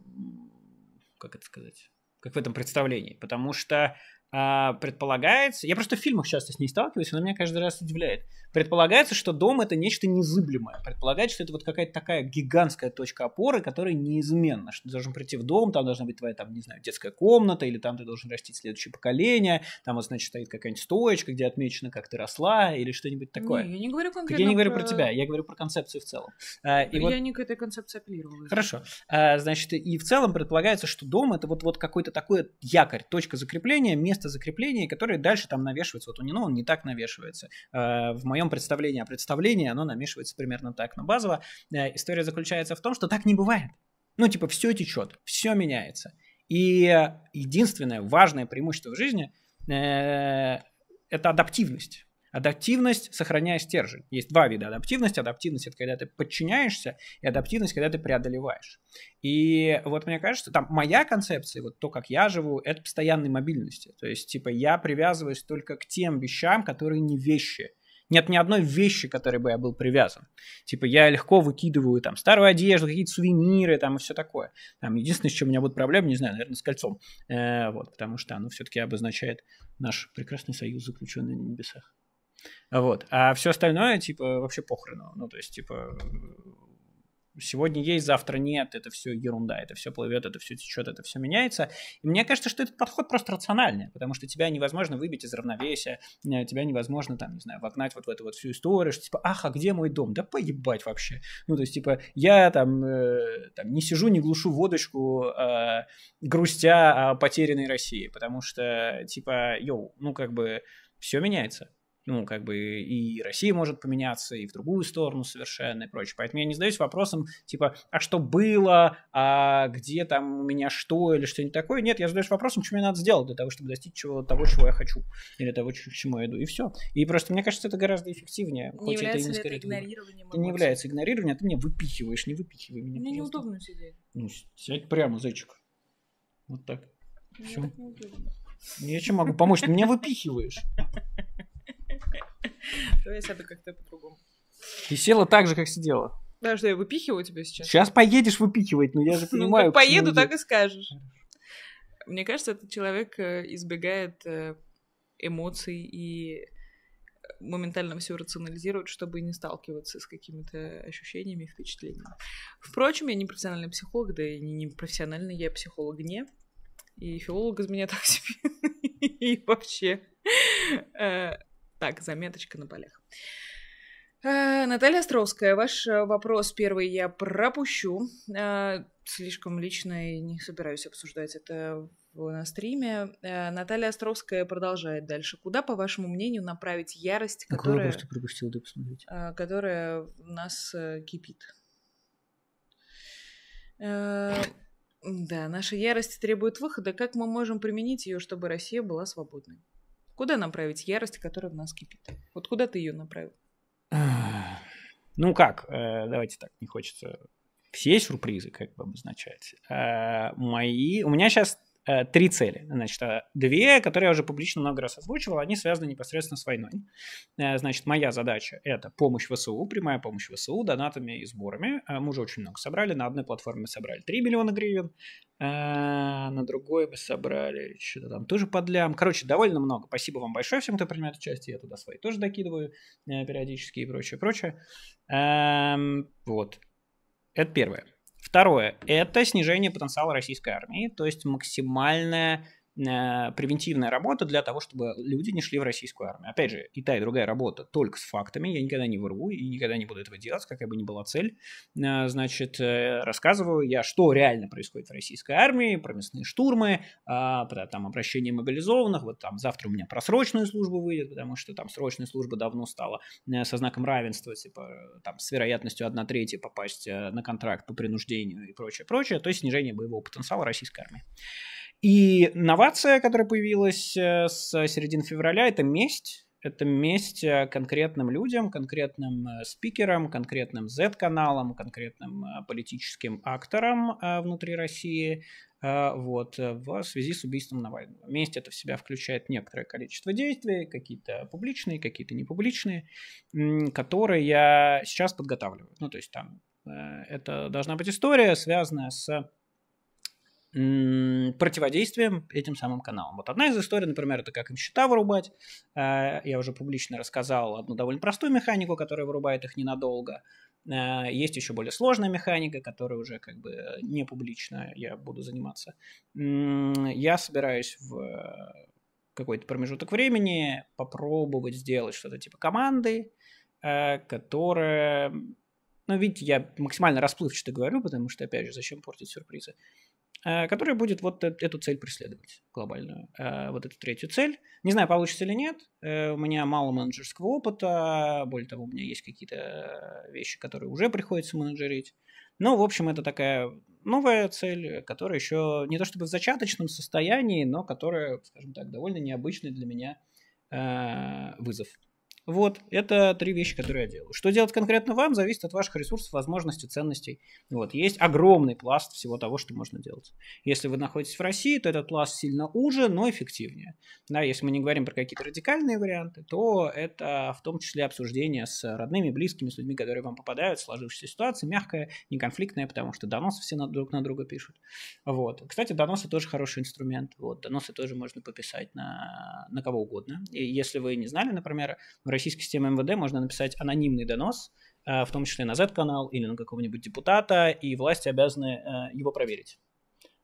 как это сказать, как в этом представлении, потому что а, предполагается, я просто в фильмах часто с ней сталкиваюсь, она меня каждый раз удивляет. Предполагается, что дом это нечто незыблемое. Предполагается, что это вот какая-то такая гигантская точка опоры, которая неизменна. Что ты должен прийти в дом, там должна быть твоя, там, не знаю, детская комната, или там ты должен растить следующее поколение, там вот, значит, стоит какая-нибудь стоечка, где отмечено, как ты росла, или что-нибудь такое. Не, я не говорю конкретно. Так я не говорю про... про тебя, я говорю про концепцию в целом. А, и я вот... не к этой концепции апеллировала. Хорошо. А, значит, и в целом предполагается, что дом это вот, вот какой-то такой якорь, точка закрепления, место место закрепления, которые дальше там навешиваются. Вот у него он не так навешивается э, в моем представлении, а представление оно намешивается примерно так. Но базово э, история заключается в том, что так не бывает. Ну, типа, все течет, все меняется. И единственное важное преимущество в жизни э, это адаптивность. Адаптивность, сохраняя стержень. Есть два вида адаптивности. Адаптивность – это когда ты подчиняешься, и адаптивность, когда ты преодолеваешь. И вот мне кажется, там моя концепция, вот то, как я живу, это постоянной мобильности. То есть, типа, я привязываюсь только к тем вещам, которые не вещи. Нет ни одной вещи, к которой бы я был привязан. Типа, я легко выкидываю там старую одежду, какие-то сувениры там и все такое. Там, единственное, с чем у меня будут проблемы, не знаю, наверное, с кольцом. Э, вот, потому что оно все-таки обозначает наш прекрасный союз, заключенный на небесах. Вот. А все остальное, типа, вообще похрену. Ну, то есть, типа, сегодня есть, завтра нет, это все ерунда, это все плывет, это все течет, это все меняется. И мне кажется, что этот подход просто рациональный, потому что тебя невозможно выбить из равновесия, э, тебя невозможно, там, не знаю, вогнать вот в эту вот всю историю, что типа, ах, а где мой дом? Да поебать вообще. Ну, то есть, типа, я там, э, там не сижу, не глушу водочку, э, грустя о потерянной России, потому что, типа, йоу, ну, как бы, все меняется ну, как бы и Россия может поменяться, и в другую сторону совершенно и прочее. Поэтому я не задаюсь вопросом, типа, а что было, а где там у меня что или что-нибудь такое. Нет, я задаюсь вопросом, что мне надо сделать для того, чтобы достичь чего, того, чего я хочу, или того, к чему я иду, и все. И просто мне кажется, это гораздо эффективнее. Не хоть является это и не скорее это игнорированием? Это не является игнорированием, а ты меня выпихиваешь, не выпихивай меня. Мне пожалуйста. неудобно сидеть. Ну, сядь прямо, зайчик. Вот так. Мне все. Я чем могу помочь? Ты меня выпихиваешь. [laughs] Давай [laughs] я сяду как-то по-другому. И села так же, как сидела. Да, что я выпихиваю тебя сейчас? Сейчас поедешь выпихивать, но я же [laughs] ну, понимаю. Ну, как поеду, так и скажешь. Мне кажется, этот человек э, избегает э, эмоций и э, моментально все рационализирует, чтобы не сталкиваться с какими-то ощущениями и впечатлениями. Впрочем, я не профессиональный психолог, да и не профессиональный я психолог не. И филолог из меня [laughs] так себе. И вообще. Так, заметочка на полях. Э, Наталья Островская, ваш э, вопрос первый я пропущу. Э, слишком лично и не собираюсь обсуждать это на стриме. Наталья Островская продолжает дальше. Куда, по вашему мнению, направить ярость, ну, которая, Какой пропустил, да, посмотреть. которая нас кипит? Да, наша ярость требует выхода. Как мы можем применить ее, чтобы Россия была свободной? Куда направить ярость, которая в нас кипит? Вот куда ты ее направил? [sighs] Ну как, э, давайте так, не хочется. Все сюрпризы, как бы обозначать. Э, мои... У меня сейчас Э, три цели. Значит, э, две, которые я уже публично много раз озвучивал, они связаны непосредственно с войной. Э, значит, моя задача – это помощь ВСУ, прямая помощь ВСУ донатами и сборами. Мы уже очень много собрали. На одной платформе собрали 3 миллиона гривен, на другой мы собрали что-то там тоже под лям. Короче, довольно много. Спасибо вам большое всем, кто принимает участие. Я туда свои тоже докидываю периодически и прочее, прочее. Эм, вот. Это первое. Второе – это снижение потенциала российской армии, то есть максимальное Э, превентивная работа для того, чтобы люди не шли в российскую армию. Опять же, и та, и другая работа только с фактами. Я никогда не вру и никогда не буду этого делать, какая бы ни была цель. Э, значит, э, рассказываю я, что реально происходит в российской армии, про мясные штурмы, а, про там обращение мобилизованных. Вот там завтра у меня про срочную службу выйдет, потому что там срочная служба давно стала со знаком равенства, типа там с вероятностью 1 треть попасть на контракт по принуждению и прочее, прочее. То есть снижение боевого потенциала российской армии. И новация, которая появилась э, с середины февраля, это месть. Это месть э, конкретным людям, конкретным э, спикерам, конкретным Z-каналам, конкретным политическим акторам внутри России вот, в связи с убийством Навального. Месть это в себя включает некоторое количество действий, какие-то публичные, какие-то непубличные, которые я сейчас подготавливаю. Ну, то есть там это должна быть история, связанная с противодействием этим самым каналам. Вот одна из историй, например, это как им счета вырубать. Э, я уже публично рассказал одну довольно простую механику, которая вырубает их ненадолго. Э, есть еще более сложная механика, которая уже как бы не публично я буду заниматься. Я собираюсь в э, какой-то промежуток времени попробовать сделать что-то типа команды, которая... Ну, видите, я максимально расплывчато говорю, потому что, опять же, зачем портить сюрпризы? Э, который будет вот эту цель преследовать глобальную, э, вот эту третью цель. Не знаю, получится или нет, э, у меня мало менеджерского опыта, более того, у меня есть какие-то вещи, которые уже приходится менеджерить. Но, ну, в общем, это такая новая цель, которая еще не то чтобы в зачаточном состоянии, но которая, скажем так, довольно необычный для меня вызов. Вот, это три вещи, которые я делаю. Что делать конкретно вам, зависит от ваших ресурсов, возможностей, ценностей. Вот, есть огромный пласт всего того, что можно делать. Если вы находитесь в России, то этот пласт сильно уже, но эффективнее. Да, если мы не говорим про какие-то радикальные варианты, то это в том числе обсуждение с родными, близкими, с людьми, которые вам попадают, сложившаяся ситуация, мягкая, неконфликтная, потому что доносы все на, друг на друга пишут. Вот. Кстати, доносы тоже хороший инструмент. Вот, доносы тоже можно пописать на, на кого угодно. И если вы не знали, например, в российской системы МВД можно написать анонимный донос, э, в том числе на Z-канал или на какого-нибудь депутата, и власти обязаны э, его проверить.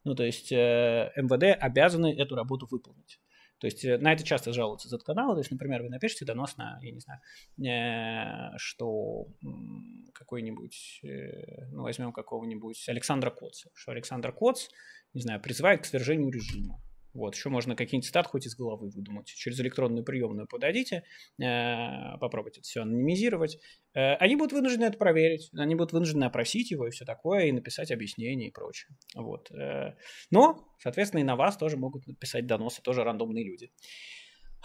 Ну, то есть э, МВД обязаны эту работу выполнить. То есть на это часто жалуются этот канал. То есть, например, вы напишите донос на, я не знаю, что какой-нибудь, ну, возьмем какого-нибудь Александра Коца, что Александр Коц, не знаю, призывает к свержению режима. Вот, еще можно какие-нибудь цитаты хоть из головы выдумать. Через электронную приемную подадите, э, попробуйте это все анонимизировать. Э, они будут вынуждены это проверить, они будут вынуждены опросить его и все такое, и написать объяснение и прочее. Вот. Э, но, соответственно, и на вас тоже могут написать доносы, тоже рандомные люди.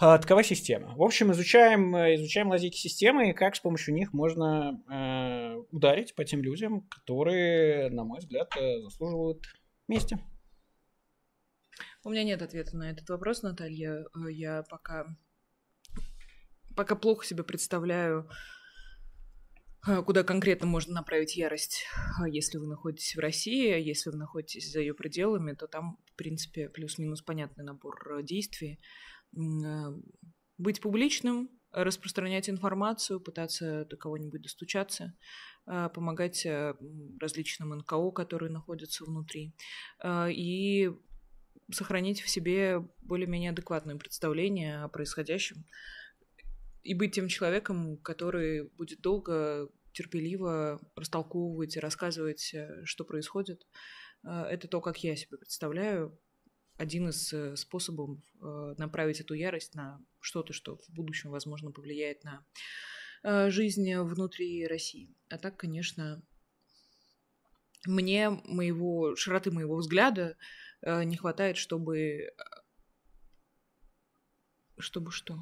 А, такова система. В общем, изучаем, изучаем лазейки системы и как с помощью них можно ударить по тем людям, которые, на мой взгляд, заслуживают мести. У меня нет ответа на этот вопрос, Наталья. Э, я пока, пока плохо себе представляю, э, куда конкретно можно направить ярость, а если вы находитесь в России, а если вы находитесь за ее пределами, то там, в принципе, плюс-минус понятный набор э, действий. Быть публичным, распространять информацию, пытаться до кого-нибудь достучаться, помогать различным НКО, которые находятся внутри, и сохранить в себе более-менее адекватное представление о происходящем и быть тем человеком, который будет долго, терпеливо растолковывать и рассказывать, э, что происходит. Э, это то, как я себе представляю. Один из э, способов направить эту ярость на что-то, что в будущем, возможно, повлияет на жизнь внутри России. А так, конечно, мне моего, широты моего взгляда э, не хватает, чтобы... Э, чтобы что?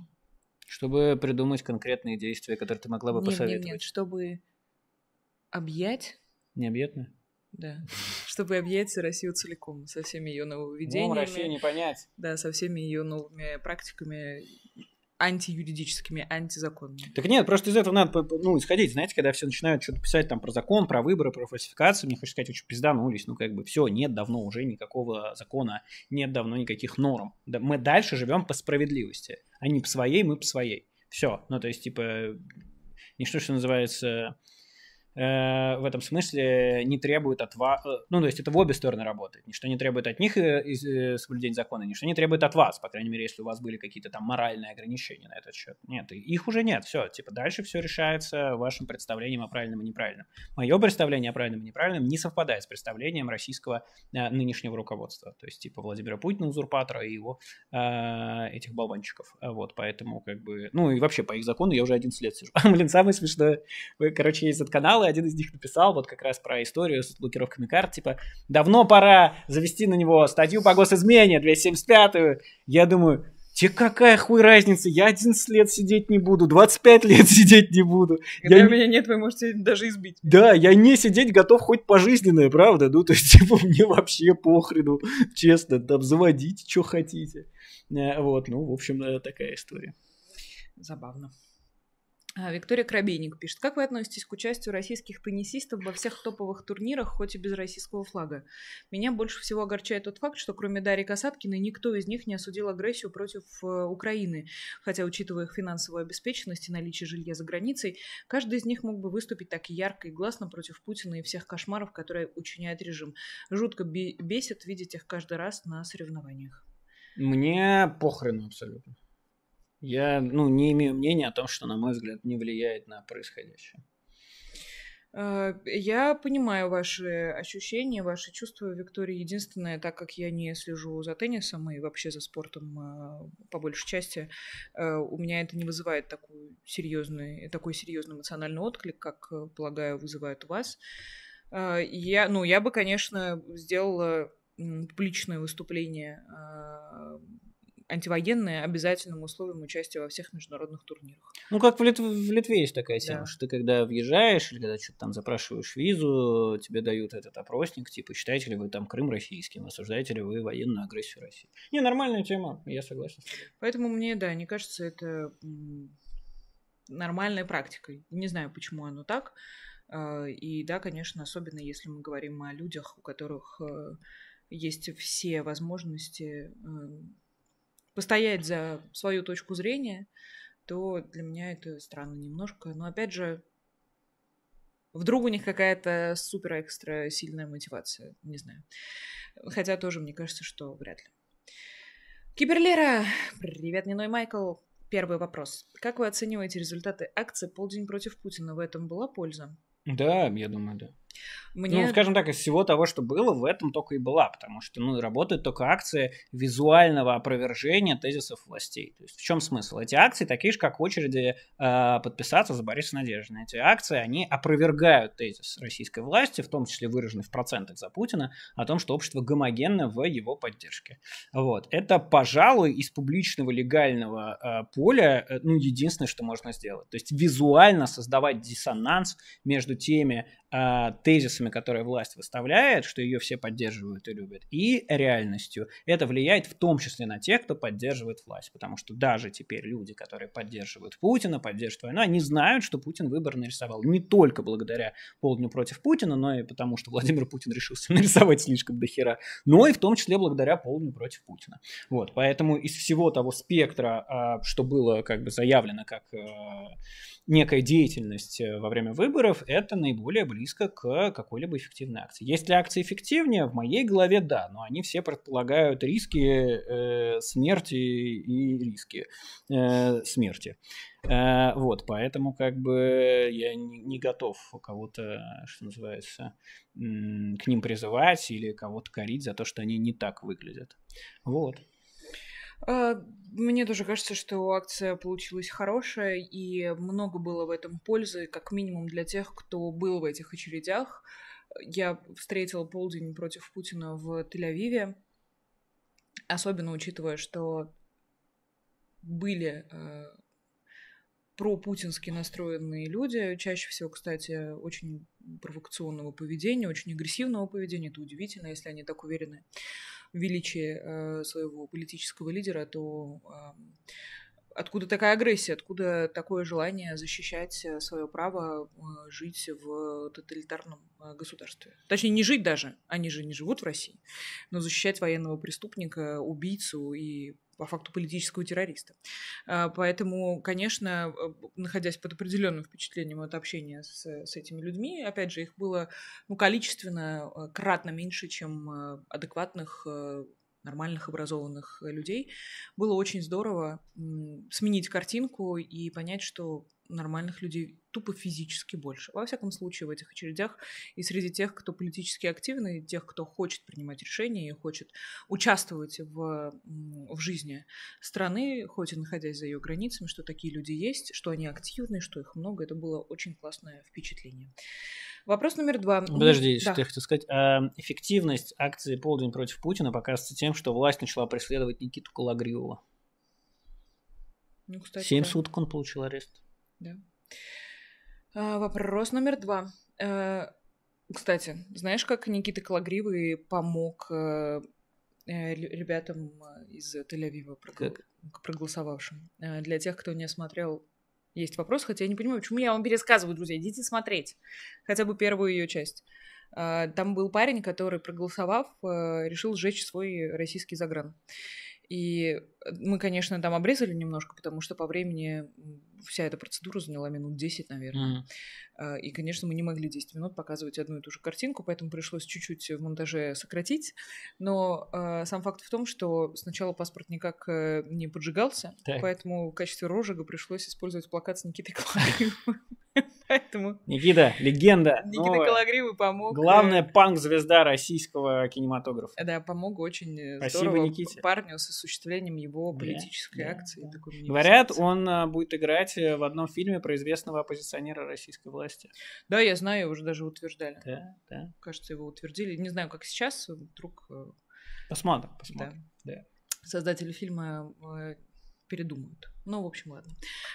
Чтобы придумать конкретные действия, которые ты могла бы нет, посоветовать. Нет, нет, чтобы объять... Необъятно? Да. [laughs] Чтобы объять Россию целиком, со всеми ее нововведениями. Ну, Россию не понять. Да, со всеми ее новыми практиками антиюридическими, антизаконными. Так нет, просто из этого надо ну, исходить. Знаете, когда все начинают что-то писать там про закон, про выборы, про фальсификацию, мне хочется сказать, очень пизданулись. Ну, как бы все, нет давно уже никакого закона, нет давно никаких норм. мы дальше живем по справедливости. Они а по своей, мы по своей. Все. Ну, то есть, типа, ничто, что называется Э, в этом смысле не требует от вас, э, ну, то есть это в обе стороны работает, ничто не требует от них э, соблюдения закона, ничто не требует от вас, по крайней мере, если у вас были какие-то там моральные ограничения на этот счет. Нет, их уже нет, все, типа дальше все решается вашим представлением о правильном и неправильном. Мое представление о правильном и неправильном не совпадает с представлением российского э, нынешнего руководства, то есть типа Владимира Путина, узурпатора и его э, этих болванчиков, вот, поэтому как бы, ну и вообще по их закону я уже 11 лет сижу. [laughs] Блин, самое смешное, короче, есть этот канал, один из них написал вот как раз про историю с блокировками карт, типа, давно пора завести на него статью по госизмене 275-ю. Я думаю, Тебе какая хуй разница? Я 11 лет сидеть не буду, 25 лет [laughs] сидеть не буду. Когда я... меня нет, вы можете даже избить. Да, я не сидеть готов хоть пожизненное, правда? Ну, то есть, [laughs] типа, мне вообще похрену, честно, там, заводить, что хотите. Э, вот, ну, в общем, э, такая история. Забавно. А, Виктория Крабейник пишет. Как вы относитесь к участию российских теннисистов во всех топовых турнирах, хоть и без российского флага? Меня больше всего огорчает тот факт, что кроме Дарьи Касаткиной никто из них не осудил агрессию против э, Украины. Хотя, учитывая их финансовую обеспеченность и наличие жилья за границей, каждый из них мог бы выступить так ярко и гласно против Путина и всех кошмаров, которые учиняет режим. Жутко бесит видеть их каждый раз на соревнованиях. Мне похрену абсолютно. Я ну, не имею мнения о том, что, на мой взгляд, не влияет на происходящее. Э, я понимаю ваши ощущения, ваши чувства, Виктория. Единственное, так как я не слежу за теннисом и вообще за спортом э, по большей части, э, у меня это не вызывает такой серьезный, такой серьезный эмоциональный отклик, как, полагаю, вызывает у вас. Я, ну, я бы, конечно, сделала публичное выступление антивоенные обязательным условием участия во всех международных турнирах. Ну, как в, Литв... в Литве есть такая тема, да. что ты когда въезжаешь или когда что-то там запрашиваешь визу, тебе дают этот опросник, типа, считаете ли вы там Крым российским, осуждаете ли вы военную агрессию России. Не, нормальная тема, я согласен. Поэтому мне, да, не кажется это нормальной практикой. Не знаю, почему оно так. А, и да, конечно, особенно если мы говорим о людях, у которых э, есть все возможности эм, постоять за свою точку зрения, то для меня это странно немножко. Но опять же, вдруг у них какая-то супер-экстра сильная мотивация, не знаю. Хотя тоже мне кажется, что вряд ли. Киберлера, привет, Ниной Майкл. Первый вопрос. Как вы оцениваете результаты акции «Полдень против Путина»? В этом была польза? Да, я думаю, да. Ну, Мне... Ну, скажем так, из всего того, что было, в этом только и была, потому что, ну, работает только акция визуального опровержения тезисов властей. То есть в чем смысл? Эти акции такие же, как в очереди э, подписаться за Бориса Надеждина. Эти акции, они опровергают тезис российской власти, в том числе выраженный в процентах за Путина, о том, что общество гомогенно в его поддержке. Вот. Это, пожалуй, из публичного легального э, поля, э, ну, единственное, что можно сделать. То есть визуально создавать диссонанс между теми э, тезисами, которые власть выставляет, что ее все поддерживают и любят, и реальностью. Это влияет в том числе на тех, кто поддерживает власть, потому что даже теперь люди, которые поддерживают Путина, поддерживают войну, они знают, что Путин выбор нарисовал не только благодаря полдню против Путина, но и потому, что Владимир Путин решился [laughs] нарисовать слишком дохера, но и в том числе благодаря полдню против Путина. Вот, поэтому из всего того спектра, э, что было как бы заявлено как э, некая деятельность э, во время выборов, это наиболее близко к какой-либо эффективной акции. Есть ли акции эффективнее? В моей голове да, но они все предполагают риски э, смерти и риски э, смерти. Э, вот, поэтому как бы я не, не готов кого-то, что называется, к ним призывать или кого-то корить за то, что они не так выглядят. Вот. Э, мне тоже кажется, что акция получилась хорошая, и много было в этом пользы, как минимум для тех, кто был в этих очередях. Я встретила полдень против Путина в Тель-Авиве, особенно учитывая, что были э, пропутински настроенные люди, чаще всего, кстати, очень провокационного поведения, очень агрессивного поведения. Это удивительно, если они так уверены в величии э, своего политического лидера, то э, откуда такая агрессия, откуда такое желание защищать э, свое право жить в тоталитарном государстве. Точнее, не жить даже, они же не живут в России, но защищать военного преступника, убийцу и по факту политического террориста. А, поэтому, конечно, э, находясь под определенным впечатлением от общения с, с этими людьми, опять же, их было ну, количественно э, кратно меньше, чем э, адекватных нормальных, образованных э, людей. Было очень здорово сменить картинку и понять, что нормальных людей тупо физически больше. Во всяком случае, в этих очередях и среди тех, кто политически активен, и тех, кто хочет принимать решения и хочет участвовать в, в жизни страны, хоть и находясь за ее границами, что такие люди есть, что они активны, что их много. Это было очень классное впечатление. Вопрос номер два. Ну, подожди, да. что я хотел сказать. Эм, эффективность акции «Полдень против Путина» показывается тем, что власть начала преследовать Никиту Калагриева. Ну, кстати, Семь да. суток он получил арест. Да. А, вопрос номер два. Э, кстати, знаешь, как Никита Калагривый помог э, э, ребятам из Тель-Авива, проголосовавшим. Для тех, кто не смотрел есть вопрос, хотя я не понимаю, почему я вам пересказываю, друзья, идите смотреть хотя бы первую ее часть. А, там был парень, который, проголосовав, э, решил сжечь свой российский загран. И мы, конечно, там обрезали немножко, потому что по времени вся эта процедура заняла минут 10, наверное. Mm. И, конечно, мы не могли 10 минут показывать одну и ту же картинку, поэтому пришлось чуть-чуть в монтаже сократить. Но э, сам факт в том, что сначала паспорт никак э, не поджигался, так. поэтому в качестве розжига пришлось использовать плакат с Никитой Калагривым. [laughs] Поэтому... Никита, легенда. Никита Калагривый помог. Главная э, панк-звезда российского кинематографа. Да, помог очень здорово парню с осуществлением его его политической да, акции. Да, такой да. Говорят, он а, будет играть э, в одном фильме про известного оппозиционера российской власти. Да, я знаю, его уже даже утверждали. Да, да. Кажется, его утвердили. Не знаю, как сейчас, э, вдруг... Посмотрим, э, посмотрим. Да. да. Создатели фильма передумают. Ну, в общем, ладно.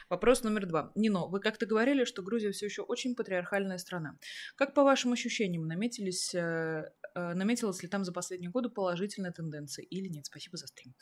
Вопрос номер два. Нино, вы как-то говорили, что Грузия все еще очень патриархальная страна. Как по вашим ощущениям, наметились, наметилась ли там за последние годы положительная тенденция или нет? Спасибо за стрим.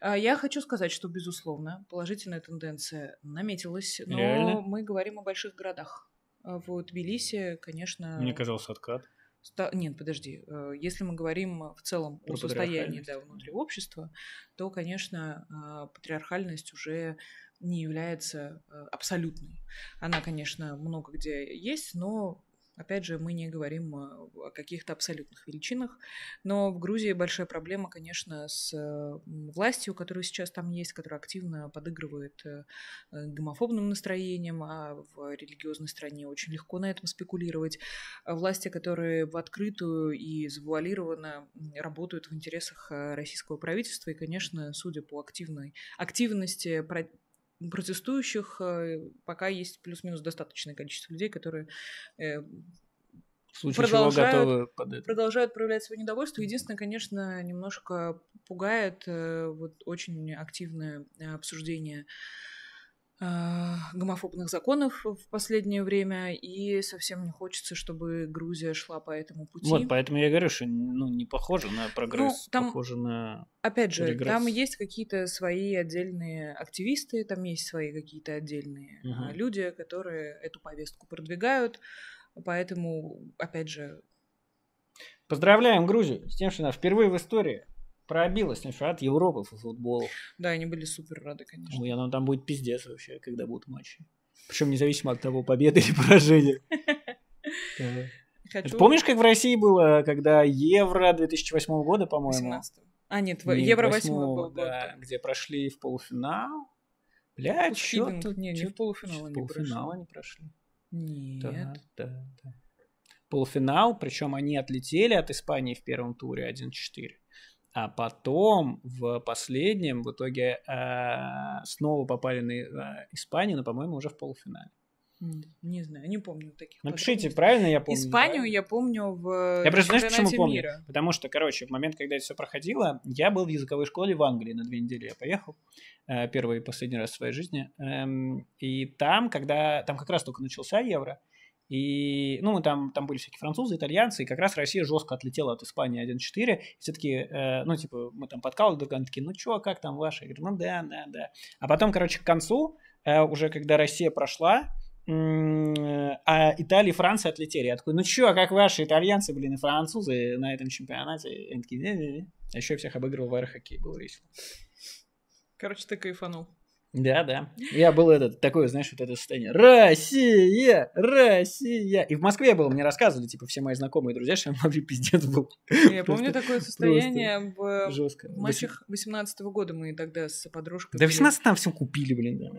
А, я хочу сказать, что, безусловно, положительная тенденция наметилась, но Реально? мы говорим о больших городах. А в Тбилиси, конечно... Мне казалось, откат. Ста... Нет, подожди. Э, если мы говорим в целом Про о состоянии да, внутри общества, то, конечно, а, патриархальность уже не является э, абсолютной. Она, конечно, много где есть, но Опять же, мы не говорим а, о каких-то абсолютных величинах, но в Грузии большая проблема, конечно, с э, властью, которая сейчас там есть, которая активно подыгрывает э, э, гомофобным настроением, а в религиозной стране очень легко на этом спекулировать. А власти, которые в открытую и завуалированно работают в интересах российского правительства, и, конечно, судя по активной активности протестующих э, пока есть плюс-минус достаточное количество людей, которые э, в продолжают, под это. Продолжают проявлять свое недовольство. Единственное, конечно, немножко пугает э, вот очень активное обсуждение а, гомофобных законов в последнее время, и совсем не хочется, чтобы Грузия шла по этому пути. Вот, поэтому я говорю, что ну, не похоже на прогресс, ну, там, похоже на Опять же, регресс. там есть какие-то свои отдельные активисты, там есть свои какие-то отдельные угу. люди, которые эту повестку продвигают, поэтому, опять же... Поздравляем Грузию с тем, что она впервые в истории пробилась от Европы по футболу. Да, они были супер рады, конечно. Ой, ну, нам там будет пиздец вообще, когда будут матчи. Причем независимо от того, победы или поражения. [laughs] Хочу... Помнишь, как в России было, когда Евро 2008 года, по-моему? 18 А, нет, не, Евро 8 -го, был где прошли в полуфинал. Бля, чё тут? Не, не в полуфинал они полуфинала прошли. не прошли. Нет. Да, да, да. Полуфинал, причем они отлетели от Испании в первом туре 1-4 а потом в последнем в итоге э, снова попали на э, Испанию, но, по-моему, уже в полуфинале. Не знаю, не помню таких. Напишите, правильно я помню. Испанию да? я помню в э, Я просто знаешь, почему мира. помню? Потому что, короче, в момент, когда это все проходило, я был в языковой школе в Англии на две недели. Я поехал э, первый и последний раз в своей жизни. Эм, и там, когда там как раз только начался евро, и, ну, там, там были всякие французы, итальянцы, и как раз Россия жестко отлетела от Испании 1-4. Все-таки, э, ну, типа, мы там подкалывали друг друга, такие, ну, чё, как там ваши? Я говорю, ну, да, да, да. А потом, короче, к концу, э, уже когда Россия прошла, э, а Италия и Франция отлетели. Я такой, ну чё, как ваши итальянцы, блин, и французы на этом чемпионате? И они такие, не-не-не. А еще я всех обыгрывал в аэрохоккей, было весело. Короче, ты кайфанул. Да, да. Я был этот, такое, знаешь, вот это состояние. Россия! Россия! И в Москве я был, мне рассказывали, типа, все мои знакомые друзья, что я вообще пиздец был. Я помню такое состояние в жестко. матчах 18 -го года мы тогда с подружкой... Да 18 там все купили, блин. Да,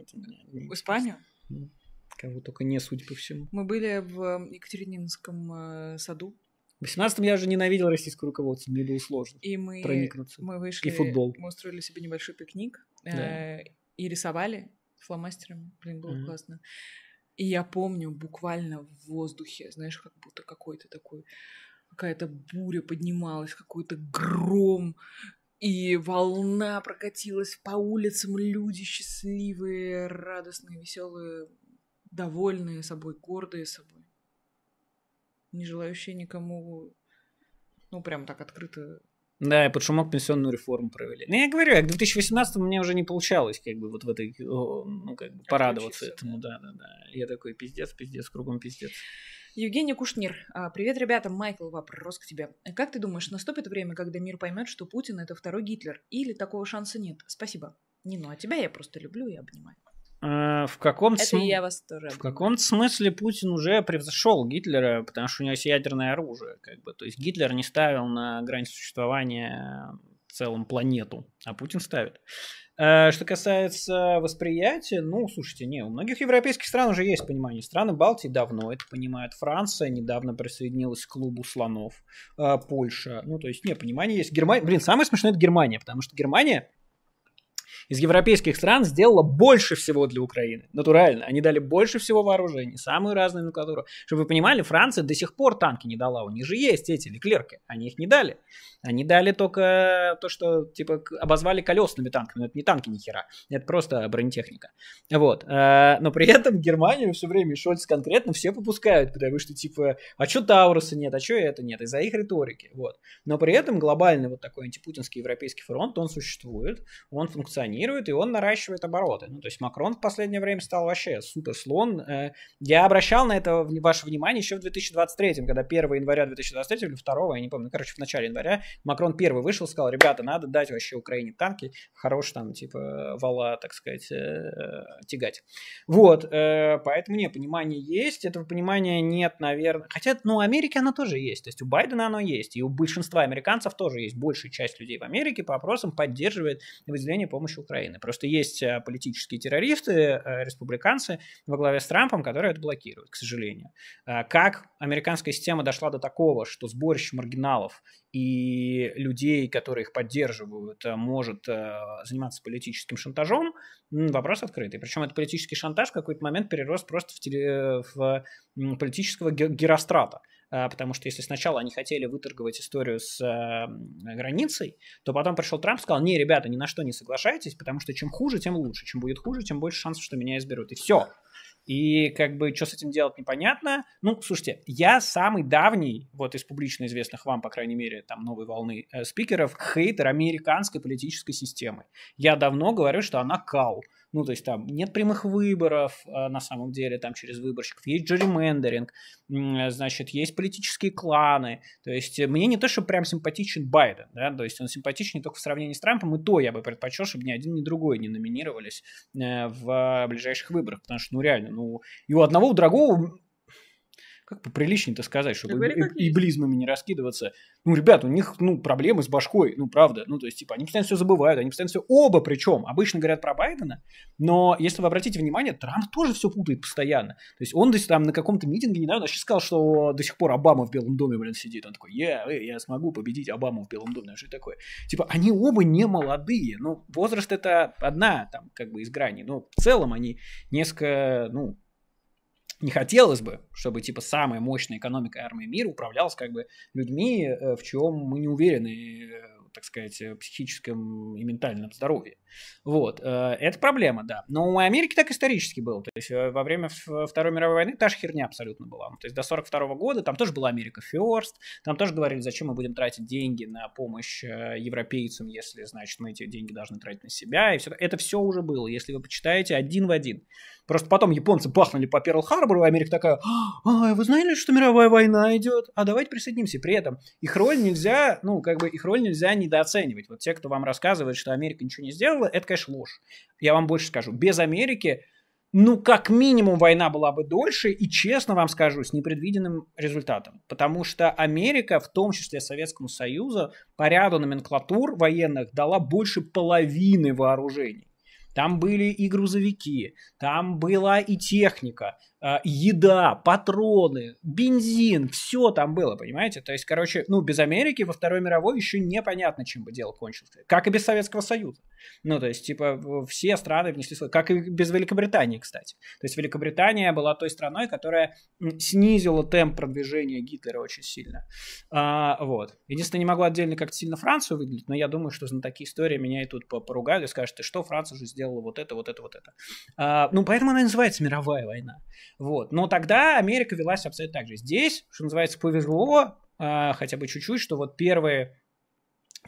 в Испанию? Ну, кого только не, судя по всему. Мы были в Екатерининском э, саду. В 18-м я уже ненавидел российское руководство, мне было сложно и мы, проникнуться. Мы вышли, и футбол. Мы устроили себе небольшой пикник. Да. Э, и рисовали фломастерами. Блин, было mm-hmm. классно. И я помню буквально в воздухе, знаешь, как будто какой-то такой, какая-то буря поднималась, какой-то гром, и волна прокатилась по улицам, люди счастливые, радостные, веселые, довольные собой, гордые собой, не желающие никому, ну, прям так открыто да, и под шумок пенсионную реформу провели. Ну, я говорю, я к 2018 мне уже не получалось, как бы, вот в этой, ну, как бы, порадоваться Отключиться, этому, да-да-да. Я такой, пиздец, пиздец, кругом пиздец. Евгений Кушнир. А, привет, ребята. Майкл, вопрос к тебе. Как ты думаешь, наступит время, когда мир поймет, что Путин — это второй Гитлер? Или такого шанса нет? Спасибо. Не, ну а тебя я просто люблю и обнимаю. Э, в каком-то см... я вас тоже. В каком смысле Путин уже превзошел Гитлера, потому что у него есть ядерное оружие, как бы. То есть Гитлер не ставил на грань существования целом планету, а Путин ставит. Э, что касается восприятия, ну, слушайте, не, у многих европейских стран уже есть понимание. Страны Балтии давно это понимают. Франция недавно присоединилась к клубу слонов. Э, Польша, ну, то есть, не, понимание есть. Германия, блин, самое смешное это Германия, потому что Германия из европейских стран сделала больше всего для Украины. Натурально. Они дали больше всего вооружений, самую разную номенклатуру. Чтобы вы понимали, Франция до сих пор танки не дала. У них же есть эти Леклерки. Они их не дали. Они дали только то, что типа обозвали колесными танками. Но это не танки ни хера. Это просто бронетехника. Вот. Э, но при этом Германию все время, Шольц конкретно, все попускают, потому что типа, а что Тауруса нет, а что это нет? Из-за их риторики. Вот. Но при этом глобальный вот такой антипутинский европейский фронт, он существует, он функционирует функционирует, и он наращивает обороты. Ну, то есть Макрон в последнее время стал вообще супер слон. Э, я обращал на это ваше внимание еще в 2023, когда 1 января 2023 или 2, я не помню, короче, в начале января Макрон первый вышел, сказал, ребята, надо дать вообще Украине танки, хорош там, типа, вала, так сказать, э, тягать. Вот, э, поэтому не, понимание есть, этого понимания нет, наверное. Хотя, ну, у Америки оно тоже есть, то есть у Байдена оно есть, и у большинства американцев тоже есть. Большая часть людей в Америке по опросам поддерживает выделение помощи Украины. Просто есть э, политические террористы, э, республиканцы во главе с Трампом, которые это блокируют, к сожалению. Э, как американская система дошла до такого, что сборище маргиналов и людей, которые их поддерживают, э, может э, заниматься политическим шантажом, вопрос открытый. Причем этот политический шантаж в какой-то момент перерос просто в, теле... в политического герострата. Э, потому что если сначала они хотели выторговать историю с границей, то потом пришел Трамп и сказал, не, ребята, ни на что не соглашайтесь, потому что чем хуже, тем лучше. Чем будет хуже, тем больше шансов, что меня изберут. И все. И как бы, что с этим делать, непонятно. Ну, слушайте, я самый давний, вот из публично известных вам, по крайней мере, там, новой волны э, спикеров, хейтер американской политической системы. Я давно говорю, что она кал. Ну, то есть там нет прямых выборов а, на самом деле, там через выборщиков. Есть джерримендеринг, э, значит, есть политические кланы. То есть э, мне не то, что прям симпатичен Байден, да, то есть он симпатичен только в сравнении с Трампом, и то я бы предпочел, чтобы ни один, ни другой не номинировались э, в а, ближайших выборах, потому что, ну, реально, ну, и у одного, у другого как поприличнее-то сказать, чтобы и, иблизмами не раскидываться. Ну, ребят, у них, ну, проблемы с башкой, ну, правда. Ну, то есть, типа, они постоянно все забывают, они постоянно все... Оба причем. Обычно говорят про Байдена, но если вы обратите внимание, Трамп тоже все путает постоянно. То есть, он там на каком-то митинге не знаю, вообще сказал, что до сих пор Обама в Белом доме, блин, сидит. Он такой, я, э, я смогу победить Обаму в Белом доме. Что такое? Типа, они оба не молодые. Ну, возраст это одна, там, как бы, из грани. Но в целом они несколько, ну, не хотелось бы, чтобы типа самая мощная экономика и армия мира управлялась как бы людьми, э, в чем мы не уверены, э, так сказать, э, психическом и ментальном здоровье. Вот, э, это проблема, да. Но у Америки так исторически было. То есть э, во время э, Второй мировой войны та же херня абсолютно была. То есть до 42 года там тоже была Америка Ферст, там тоже говорили, зачем мы будем тратить деньги на помощь европейцам, если, значит, мы эти деньги должны тратить на себя. И все. Это все уже было, если вы почитаете один в один. Просто потом японцы бахнули по Перл-Харбору, и Америка такая, «А, а, вы знали, что мировая война идет? А давайте присоединимся. При этом их роль нельзя, ну, как бы их роль нельзя недооценивать. Вот те, кто вам рассказывает, что Америка ничего не сделала, Венесуэла, это, конечно, ложь. Я вам больше скажу. Без Америки, ну, как минимум, война была бы дольше, и, честно вам скажу, с непредвиденным результатом. Потому что Америка, в том числе Советскому Союзу, по ряду номенклатур военных дала больше половины вооружений. Там были и грузовики, там была и техника, а, еда, патроны, бензин, все там было, понимаете? То есть, короче, ну, без Америки во Второй мировой еще непонятно, чем бы дело кончилось. Как и без Советского Союза. Ну, то есть, типа, все страны внесли свой... Как и без Великобритании, кстати. То есть, Великобритания была той страной, которая снизила темп продвижения Гитлера очень сильно. А, вот. Единственное, не могу отдельно как-то сильно Францию выделить, но я думаю, что на такие истории меня и тут поругали, скажут, ты что, Франция же сделала вот это, вот это, вот это. А, ну, поэтому она называется мировая война. Вот. Но тогда Америка велась абсолютно так же. Здесь, что называется, повезло, а, хотя бы чуть-чуть, что вот первые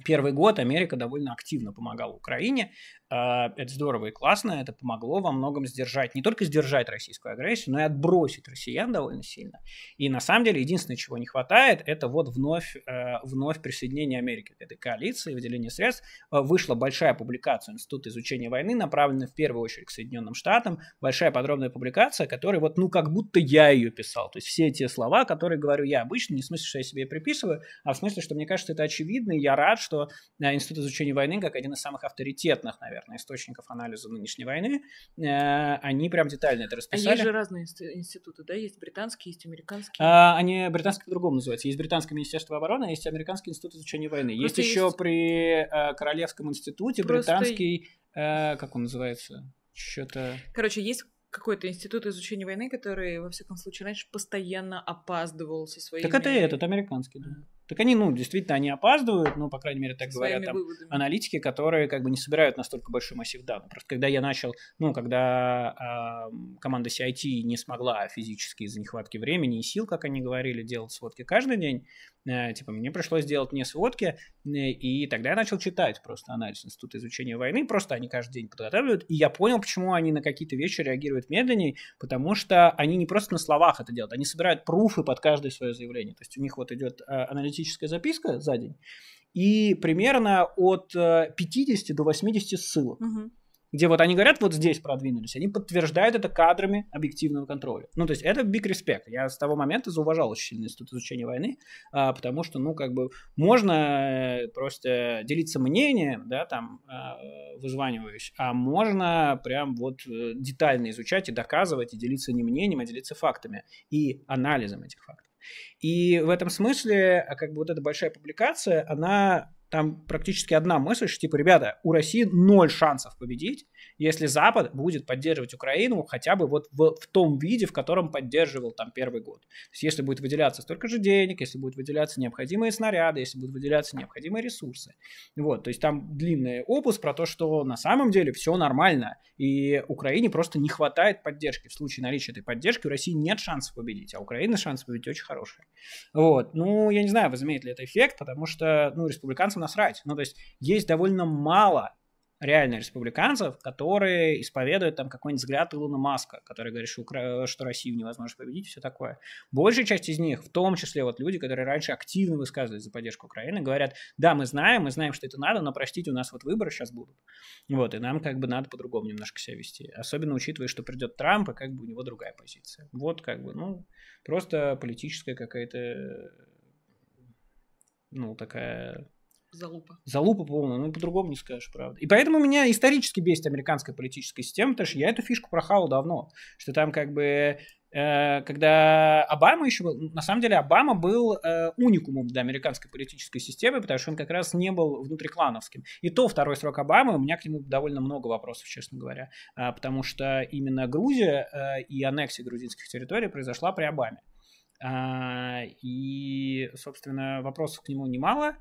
первый год Америка довольно активно помогала Украине. А, это здорово и классно. Это помогло во многом сдержать, не только сдержать российскую агрессию, но и отбросить россиян довольно сильно. И на самом деле единственное, чего не хватает, это вот вновь, э, вновь присоединение Америки к этой коалиции, выделение средств. Э, вышла большая публикация Института изучения войны, направленная в первую очередь к Соединенным Штатам. Большая подробная публикация, которая вот ну как будто я ее писал. То есть все те слова, которые говорю я обычно, не в смысле, что я себе приписываю, а в смысле, что мне кажется, это очевидно, и я рад, что что э, Институт изучения войны, как один из самых авторитетных, наверное, источников анализа нынешней войны, э, они прям детально это расписали. А есть же разные институты, да? Есть британские, есть американские. А, они британские по-другому называются. Есть британское министерство обороны, а есть американский институт изучения войны. Есть, есть еще при э, Королевском институте Просто... британский, как он называется? Что-то... Короче, есть какой-то институт изучения войны, который, во всяком случае, раньше постоянно опаздывал со своими... Так это и этот, американский, да так они, ну, действительно, они опаздывают, ну, по крайней мере, так Своими говорят там, аналитики, которые как бы не собирают настолько большой массив данных. Просто когда я начал, ну, когда э, команда CIT не смогла физически из-за нехватки времени и сил, как они говорили, делать сводки каждый день, Э, типа, мне пришлось сделать не сводки, э, и тогда я начал читать просто анализ Института изучения войны, просто они каждый день подготавливают, и я понял, почему они на какие-то вещи реагируют медленнее, потому что они не просто на словах это делают, они собирают пруфы под каждое свое заявление, то есть у них вот идет э, аналитическая записка за день, и примерно от 50 до 80 ссылок. Угу где вот они говорят, вот здесь продвинулись, они подтверждают это кадрами объективного контроля. Ну, то есть это big респект. Я с того момента зауважал очень сильно институт изучения войны, а, потому что, ну, как бы можно э, просто делиться мнением, да, там, а, вызваниваюсь, а можно прям вот э, детально изучать и доказывать, и делиться не мнением, а делиться фактами и анализом этих фактов. И в этом смысле, а, как бы вот эта большая публикация, она там практически одна мысль, что, типа, ребята, у России ноль шансов победить, если Запад будет поддерживать Украину хотя бы вот в, в том виде, в котором поддерживал там первый год. То есть если будет выделяться столько же денег, если будут выделяться необходимые снаряды, если будут выделяться необходимые ресурсы. Вот, то есть там длинный опус про то, что на самом деле все нормально, и Украине просто не хватает поддержки. В случае наличия этой поддержки у России нет шансов победить, а у Украины шансы победить очень хорошие. Вот, ну, я не знаю, возымеет ли это эффект, потому что, ну, республиканцам насрать. Ну, то есть есть довольно мало реально республиканцев, которые исповедуют там какой-нибудь взгляд Илона Маска, который говорит, что, Укра... что Россию невозможно победить, все такое. Большая часть из них, в том числе вот люди, которые раньше активно высказывались за поддержку Украины, говорят, да, мы знаем, мы знаем, что это надо, но, простите, у нас вот выборы сейчас будут. Вот, и нам как бы надо по-другому немножко себя вести. Особенно учитывая, что придет Трамп, и как бы у него другая позиция. Вот как бы, ну, просто политическая какая-то, ну, такая Залупа. Залупа полная, ну по-другому не скажешь, правда. И поэтому меня исторически бесит американская политическая система, потому что я эту фишку прохавал давно, что там как бы э, когда Обама еще был, на самом деле Обама был э, уникумом для американской политической системы, потому что он как раз не был внутриклановским. И то второй срок Обамы, у меня к нему довольно много вопросов, честно говоря, э, потому что именно Грузия э, и аннексия грузинских территорий произошла при Обаме. Э, и, собственно, вопросов к нему немало.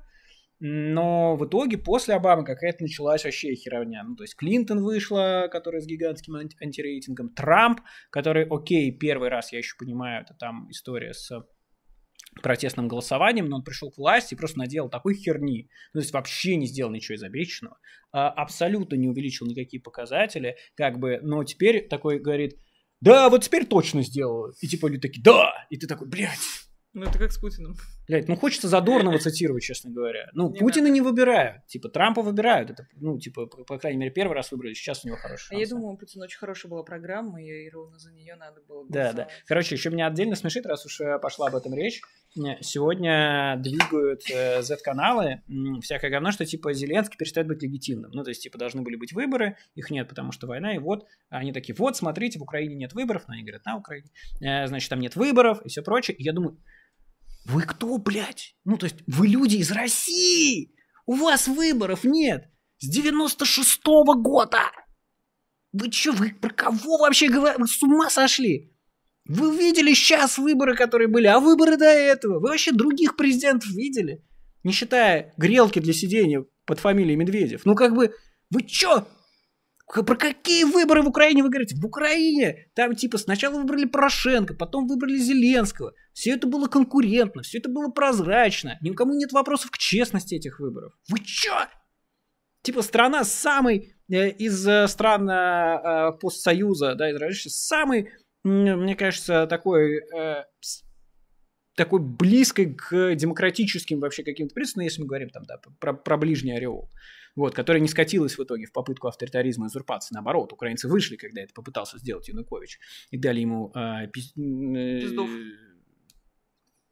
Но в итоге после Обамы какая-то началась вообще херовня. Ну, то есть Клинтон вышла, которая с гигантским анти- антирейтингом, Трамп, который, окей, первый раз, я еще понимаю, это там история с протестным голосованием, но он пришел к власти и просто наделал такой херни. Ну, то есть вообще не сделал ничего из обещанного. А, абсолютно не увеличил никакие показатели, как бы, но теперь такой говорит, да, вот теперь точно сделал. И типа люди такие, да! И ты такой, блядь. Ну, это как с Путиным. Блять, ну хочется задорного цитировать, честно говоря. Ну, не Путина надо. не выбирают. Типа, Трампа выбирают. Это, ну, типа, по крайней мере, первый раз выбрали, сейчас у него хорошая. шанс. Я думаю, у Путина очень хорошая была программа, и ровно за нее надо было Да, да. Короче, еще меня отдельно смешит, раз уж э, пошла об этом речь. Сегодня двигают э, Z-каналы всякое говно, что, типа, Зеленский перестает быть легитимным. Ну, то есть, типа, должны были быть выборы, их нет, потому что война, и вот они такие, вот, смотрите, в Украине нет выборов, но они говорят, на Украине, э, значит, там нет выборов и все прочее. И я думаю, вы кто, блядь? Ну, то есть вы люди из России! У вас выборов нет! С 96-го года! Вы чё, вы про кого вообще говорите? Вы с ума сошли? Вы видели сейчас выборы, которые были, а выборы до этого? Вы вообще других президентов видели? Не считая грелки для сидения под фамилией Медведев. Ну, как бы, вы чё? про какие выборы в Украине вы говорите? В Украине там типа сначала выбрали Порошенко, потом выбрали Зеленского. Все это было конкурентно, все это было прозрачно. Никому нет вопросов к честности этих выборов. Вы чё? Типа страна самый э, из э, стран э, э постсоюза, да, из России, самый, мне кажется, такой э, такой близкой к демократическим вообще каким-то принципам, ну, если мы говорим там, да, про, про ближний ореол вот, которая не скатилась в итоге в попытку авторитаризма и узурпации. Наоборот, украинцы вышли, когда это попытался сделать Янукович, и дали ему... А, э, пиз... Пиздов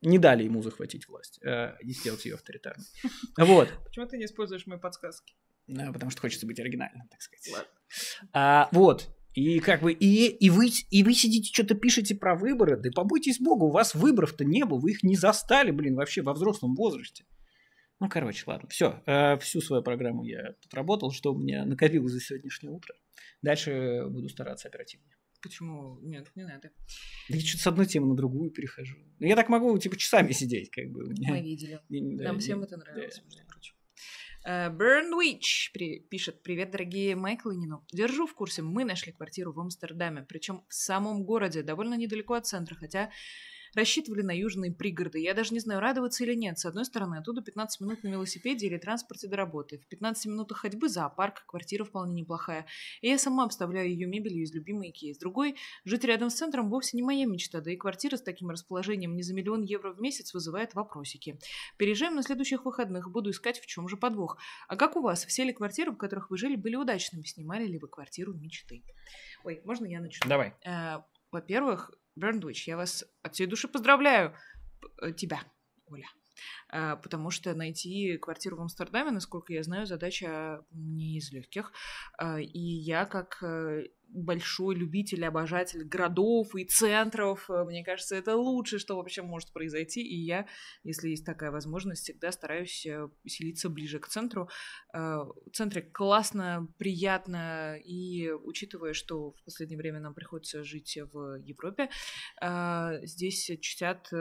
не дали ему захватить власть э, сделать ее авторитарной. Вот. Почему ты не используешь мои подсказки? Ну, потому что хочется быть оригинальным, так сказать. Ладно. А, вот. И как бы и, и, вы, и вы сидите, что-то пишете про выборы. Да побойтесь Богу, у вас выборов-то не было, вы их не застали, блин, вообще во взрослом возрасте. Ну, короче, ладно, все. Э, всю свою программу я отработал, что у меня накопилось за сегодняшнее утро. Дальше буду стараться оперативнее. Почему? Нет, не надо. Да я что-то с одной темы на другую перехожу. Но ну, я так могу, типа, часами сидеть, как бы. Меня... Мы видели. [laughs] Не, да, Нам не, всем это нравилось, да, между да. прочим. Uh, при, пишет «Привет, дорогие Майкл и Нино. Держу в курсе, мы нашли квартиру в Амстердаме, причем в самом городе, довольно недалеко от центра, хотя рассчитывали на южные пригороды. Я даже не знаю, радоваться или нет. С одной стороны, оттуда 15 минут на велосипеде или транспорте до работы. В 15 минут ходьбы зоопарк, квартира вполне неплохая. И я сама обставляю ее мебелью из любимой Икеи. С другой, жить рядом с центром вовсе не моя мечта, да и квартира с таким расположением не за миллион евро в месяц вызывает вопросики. Переезжаем на следующих выходных, буду искать, в чем же подвох. А как у вас? Все ли квартиры, в которых вы жили, были удачными? Снимали ли вы квартиру мечты? Ой, можно я начну? Давай. Э, во-первых, Берндвич, я вас от всей души поздравляю. Э, тебя, Оля. Э, потому что найти квартиру в Амстердаме, насколько я знаю, задача не из легких. Э, и я как э, большой любитель, обожатель городов и центров. Мне кажется, это лучшее, что вообще может произойти. И я, если есть такая возможность, всегда стараюсь селиться ближе к центру. В центре классно, приятно. И учитывая, что в последнее время нам приходится жить в Европе, здесь чтят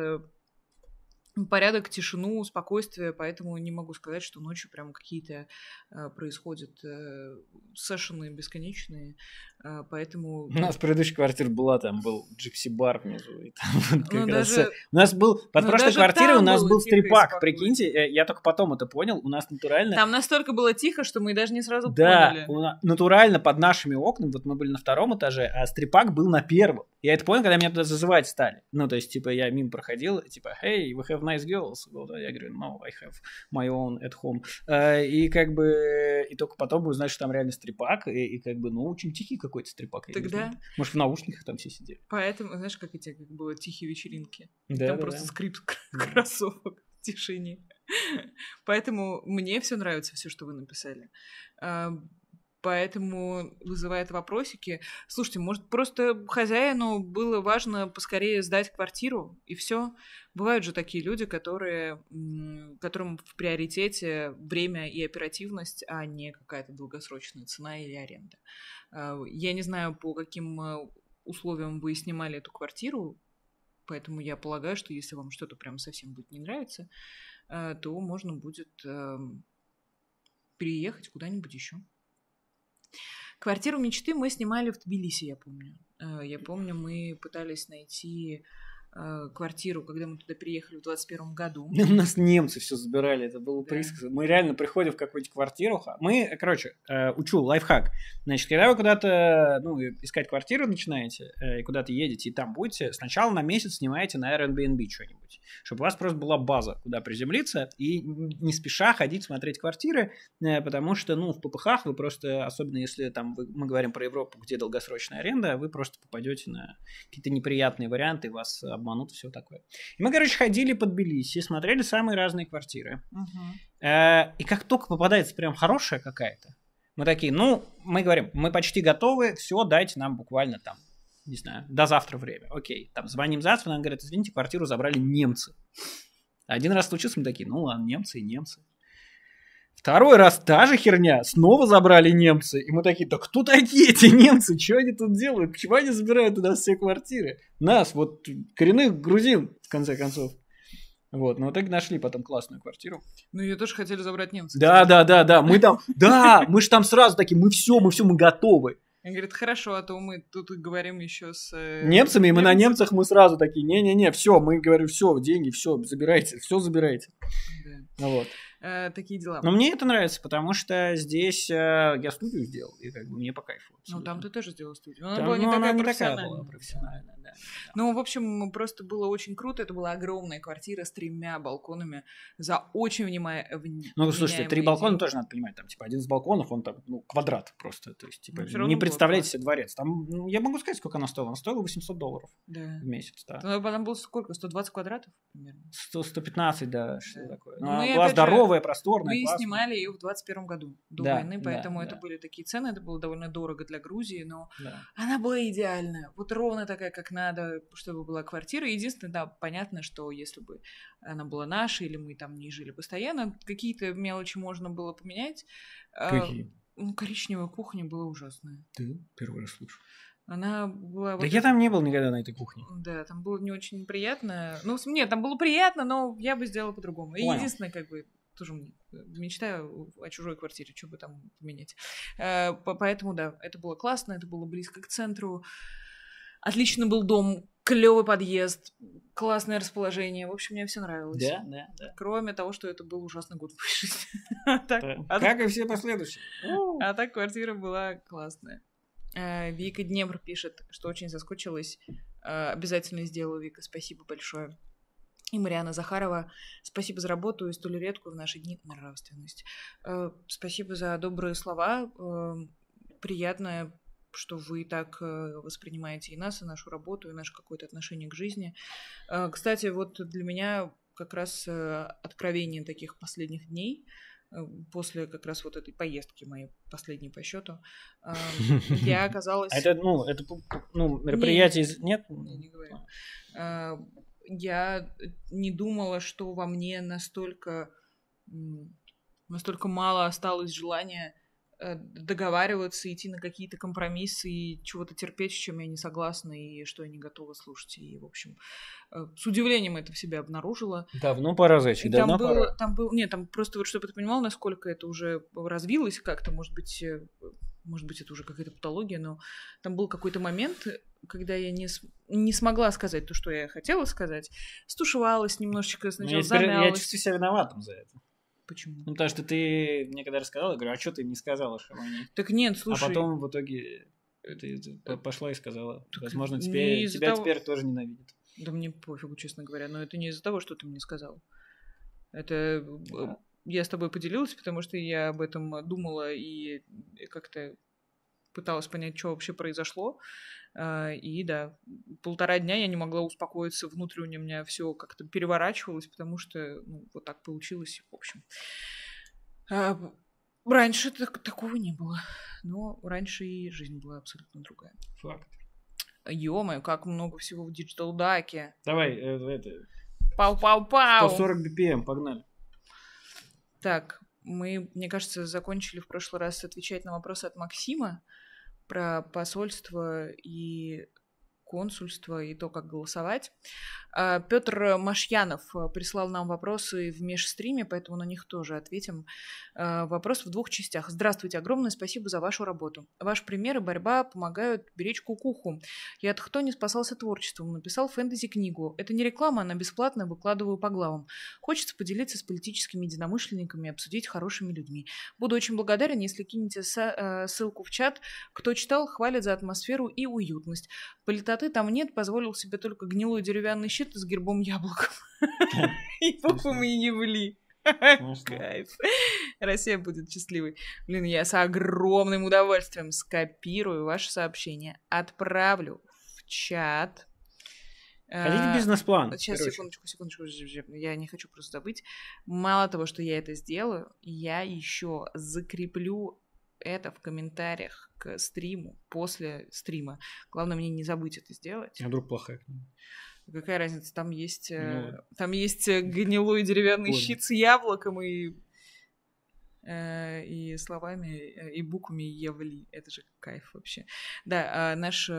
порядок, тишину, спокойствие, поэтому не могу сказать, что ночью прям какие-то э, происходят э, сессионы бесконечные. А, поэтому... У нас ну, предыдущая квартира была, там был джипси-бар внизу. И там [laughs] ну, даже... Э, у нас был, под ну, прошлой квартирой у нас был стрипак, прикиньте, э, я только потом это понял, у нас натурально... Там настолько было тихо, что мы даже не сразу да, поняли. Да, натурально под нашими окнами, вот мы были на втором этаже, а стрипак был на первом. Я это понял, когда меня туда зазывать стали. Ну, то есть, типа, я мимо проходил, типа, hey, we have nice girls. А я говорю, no, I have my own at home. Э, и как бы, и только потом мы узнали, что там реально стрипак, и, и как бы, ну, очень тихий какой-то стрипак. Тогда... Может, в наушниках там все сидели. Поэтому, знаешь, как эти как было тихие вечеринки. Да, там да, просто да. скрип [laughs] кроссовок в тишине. Поэтому мне все нравится, все, что вы написали. А, поэтому вызывает вопросики. Слушайте, может, просто хозяину было важно поскорее сдать квартиру, и все. Бывают же такие люди, которые, которым в приоритете время и оперативность, а не какая-то долгосрочная цена или аренда. А, я не знаю, по каким э, условиям вы снимали эту квартиру, поэтому я полагаю, что если вам что-то прям совсем будет не нравиться, э, то можно будет эм, переехать куда-нибудь еще. Квартиру мечты мы снимали в Тбилиси, я помню. Э, я помню, мы пытались найти Э, квартиру, когда мы туда переехали в 21 году. [laughs] У нас немцы все забирали, это было да. присказано. Мы реально приходим в какую-нибудь квартиру. Мы, короче, э, учу лайфхак. Значит, когда вы куда-то, ну, искать квартиру начинаете, э, и куда-то едете, и там будете, сначала на месяц снимаете на Airbnb что-нибудь, чтобы у вас просто была база, куда приземлиться, и не спеша ходить смотреть квартиры, потому что, ну, в ППХ вы просто, особенно если там вы, мы говорим про Европу, где долгосрочная аренда, вы просто попадете на какие-то неприятные варианты, вас обманут обманут и все такое. И мы, короче, ходили под Тбилиси, смотрели самые разные квартиры. Угу. Э, и как только попадается прям хорошая какая-то, мы такие, ну, мы говорим, мы почти готовы, все, дайте нам буквально там, не знаю, до завтра время. Окей, там звоним завтра, нам говорят, извините, квартиру забрали немцы. Один раз случился, мы такие, ну ладно, немцы и немцы. Второй раз та же херня, снова забрали немцы. И мы такие, да кто такие эти немцы? Что они тут делают? Почему они забирают у нас все квартиры? Нас, вот коренных грузин, в конце концов. Вот, но ну, в так нашли потом классную квартиру. Ну, ее тоже хотели забрать немцы. Да, да, да, да. Мы там, да, мы же там сразу такие, мы все, мы все, мы готовы. Он говорит, хорошо, а то мы тут говорим еще с... Э, немцами, и мы на немцах мы сразу такие, не-не-не, все, мы говорим, все, деньги, все, забирайте, все забирайте. Вот э, такие дела. Но мне это нравится, потому что здесь э, я студию сделал, и как бы мне по кайфу. Абсолютно. Ну, там ты тоже сделал студию. Ну, она там, была ну, не, ну, такая, она не такая была профессиональная. Ну, в общем, просто было очень круто. Это была огромная квартира с тремя балконами за очень внимание. Э, ну, слушайте, три балкона тоже надо понимать. Там, типа, один из балконов, он там, ну, квадрат просто. То есть, типа, ну, не представляете себе дворец. Там, ну, я могу сказать, сколько она стоила. Она стоила 800 долларов в месяц, да. Ну, потом было сколько? 120 квадратов примерно? 100, 115, да, что такое. ну, она была здоровая, просторная, Мы снимали ее в 21 году, до войны, поэтому это были такие цены. Это было довольно дорого для Грузии, но она была идеальная. Вот ровно такая, как на надо, чтобы была квартира. Единственное, да, понятно, что если бы она была наша, или мы там не жили постоянно, какие-то мелочи можно было поменять. А, Какие? Ну, коричневая кухня была ужасная. Ты первый раз слышу. Она была... Да вот... я там не был никогда на этой кухне. Да, там было не очень приятно. Ну, нет, там было приятно, но я бы сделала по-другому. И единственное, как бы, тоже э, мечтаю о чужой квартире, что бы там поменять. Э, поэтому, да, это было классно, это было близко к центру. Отлично был дом, клевый подъезд, классное расположение. В общем, мне все нравилось. Да, да, да. Кроме того, что это был ужасный год в моей жизни. [laughs] А а как и все последующие. [laughs] А так квартира была классная. Э, Вика Днепр пишет, что очень соскучилась. Э, обязательно сделаю, Вика. Спасибо большое. И Мариана Захарова, спасибо за работу и столь редкую в наши дни нравственность. Э, спасибо за добрые слова. приятное что вы так э, воспринимаете и нас, и нашу работу, и наше какое-то отношение к жизни. Э, кстати, вот для меня как раз э, откровение таких последних дней после как раз вот этой поездки моей последней по счету, я [laughs] оказалась... Это, ну, это ну, мероприятие... Нет? Я Не говорю. Я не думала, что во мне настолько настолько мало осталось желания Э, договариваться, идти на какие-то компромиссы и чего-то терпеть, с чем я не согласна и что я не готова слушать. И, в общем, э, с удивлением это в себе обнаружила. Давно пора, зайчик, давно там было, пора. Там был, нет, там просто вот, чтобы ты понимал, насколько это уже развилось как-то, может быть, э, может быть, это уже какая-то патология, но там был какой-то момент, когда я не, не смогла сказать то, что я хотела сказать, стушевалась немножечко, сначала ну, я, теперь, замялась. Я чувствую себя виноватым за это. Почему? Ну, потому что ты мне когда рассказала, я говорю, а что ты не сказала, что они... Так нет, а слушай... А потом в итоге ты пошла и сказала. Так Возможно, тебе, тебя того... теперь тоже ненавидят. Да мне пофигу, честно говоря. Но это не из-за того, что ты мне сказал. Это... Да. Э, я с тобой поделилась, потому что я об этом думала и э, как-то пыталась понять, что вообще произошло. А, и да, полтора дня я не могла успокоиться, внутренне у меня все как-то переворачивалось, потому что ну, вот так получилось, в общем. А, раньше так, такого не было, но раньше и жизнь была абсолютно другая. Факт. Ё-моё, как много всего в Digital Даке. Давай, э, это... Пау-пау-пау! 140 BPM, погнали. Так, мы, мне кажется, закончили в прошлый раз отвечать на вопросы от Максима про посольство и консульство и то, как голосовать. А, Петр Машьянов э, прислал нам вопросы в межстриме, поэтому на них тоже ответим. А, вопрос в двух частях. Здравствуйте, огромное спасибо за вашу работу. Ваш пример и борьба помогают беречь кукуху. Я от кто не спасался творчеством, написал фэнтези-книгу. Это не реклама, она бесплатная, выкладываю по главам. Хочется поделиться с политическими единомышленниками, обсудить хорошими людьми. Буду очень благодарен, если кинете э, ссылку в чат. Кто читал, хвалит за атмосферу и уютность. Политотворчество красоты там нет, позволил себе только гнилой деревянный щит с гербом яблок. [laughs] И Его мы и не вли. Кайф. Россия будет счастливой. Блин, я с огромным удовольствием скопирую ваше сообщение, отправлю в чат. Хотите э, бизнес-план? Сейчас, секундочку, секундочку, я не хочу просто забыть. Мало того, что я это сделаю, я еще закреплю это в комментариях к стриму, после стрима. Главное, мне не забыть это сделать. А вдруг плохая книга? Какая разница, там есть, э, ну, там есть э, гнилой деревянный понял. щит с яблоком и, э, и словами, и буквами Евли. Это же кайф вообще. Да, а наш,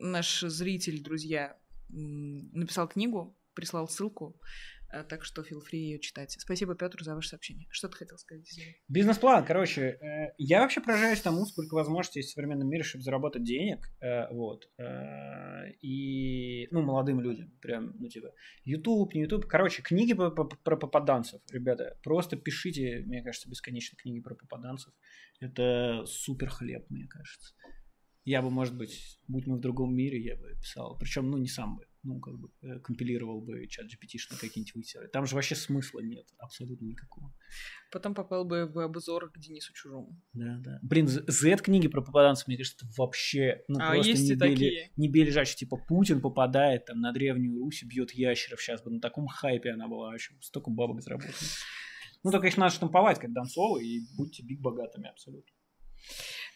наш зритель, друзья, написал книгу, прислал ссылку. А, так что feel free ее читать. Спасибо, Петр, за ваше сообщение. Что ты хотел сказать? Бизнес-план, короче. Э, я вообще поражаюсь тому, сколько возможностей есть в современном мире, чтобы заработать денег. Э, вот. Э, и, ну, молодым людям. Прям, ну, типа, YouTube, не YouTube. Короче, книги про попаданцев, ребята. Просто пишите, мне кажется, бесконечно книги про попаданцев. Это супер хлеб, мне кажется. Я бы, может быть, будь мы в другом мире, я бы писал. Причем, ну, не сам бы ну, как бы, э, компилировал бы чат GPT на какие-нибудь высеры. Там же вообще смысла нет, абсолютно никакого. Потом попал бы в обзор к Денису Чужому. Да, да. Блин, Z-книги про попаданцев, мне кажется, это вообще ну, а, просто есть не, бели, не бележачие. Типа Путин попадает там на Древнюю Русь и бьет ящеров сейчас бы. На таком хайпе она была вообще. Столько бабок заработано. Ну, только их надо штамповать, как Донцовы, и будьте биг богатыми абсолютно.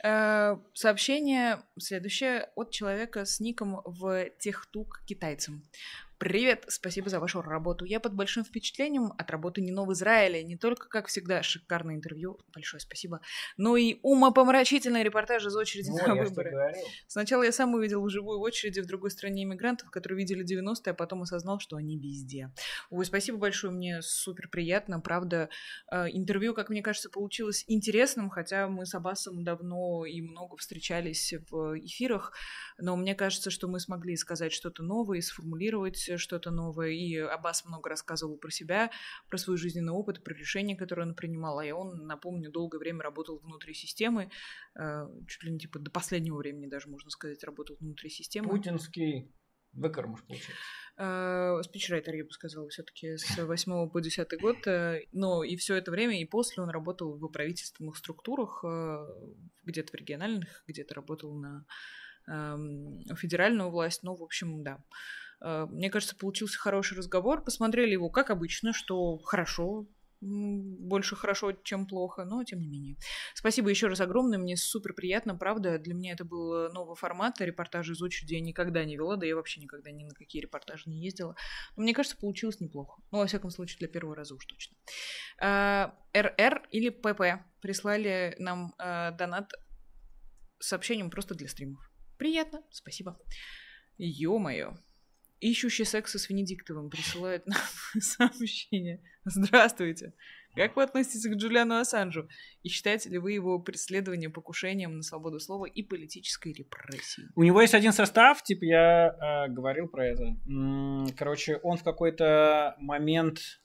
Э, сообщение следующее от человека с ником в Техтук китайцем. Привет, спасибо за вашу работу. Я под большим впечатлением от работы Нино в Израиле. Не только, как всегда, шикарное интервью, большое спасибо, но и умопомрачительные репортажи из очереди ну, на выборы. Сначала я сам увидел вживую очереди в другой стране иммигрантов, которые видели 90-е, а потом осознал, что они везде. Ой, спасибо большое, мне супер приятно. Правда, э, интервью, как мне кажется, получилось интересным, хотя мы с Абасом давно и много встречались в эфирах, но мне кажется, что мы смогли сказать что-то новое, и сформулировать пробовать что-то новое. И Аббас много рассказывал про себя, про свой жизненный опыт, про решения, которые он принимал. И а он, напомню, долгое время работал внутри системы, э, чуть ли не типа до последнего времени даже, можно сказать, работал внутри системы. Путинский выкормыш, получается. Uh, спичрайтер, я бы сказала, все-таки с 8 по 10 год. Э, но и все это время, и после он работал в правительственных структурах, где-то в региональных, где-то работал на эм, федеральную власть. Ну, в общем, да. Э, мне кажется, получился хороший разговор. Посмотрели его, как обычно, что хорошо, больше хорошо, чем плохо, но тем не менее. Спасибо еще раз огромное, мне супер приятно, правда, для меня это был новый формат, репортажи из очереди я никогда не вела, да я вообще никогда ни на какие репортажи не ездила. Но мне кажется, получилось неплохо. Ну, во всяком случае, для первого раза уж точно. РР а, или ПП прислали нам а, донат сообщением просто для стримов. Приятно, спасибо. Ё-моё. Ищущий секса с Венедиктовым присылает нам [laughs] сообщение. Здравствуйте. Как вы относитесь к Джулиану Ассанжу? И считаете ли вы его преследованием, покушением на свободу слова и политической репрессией? У него есть один состав, типа я э, говорил про это. Короче, он в какой-то момент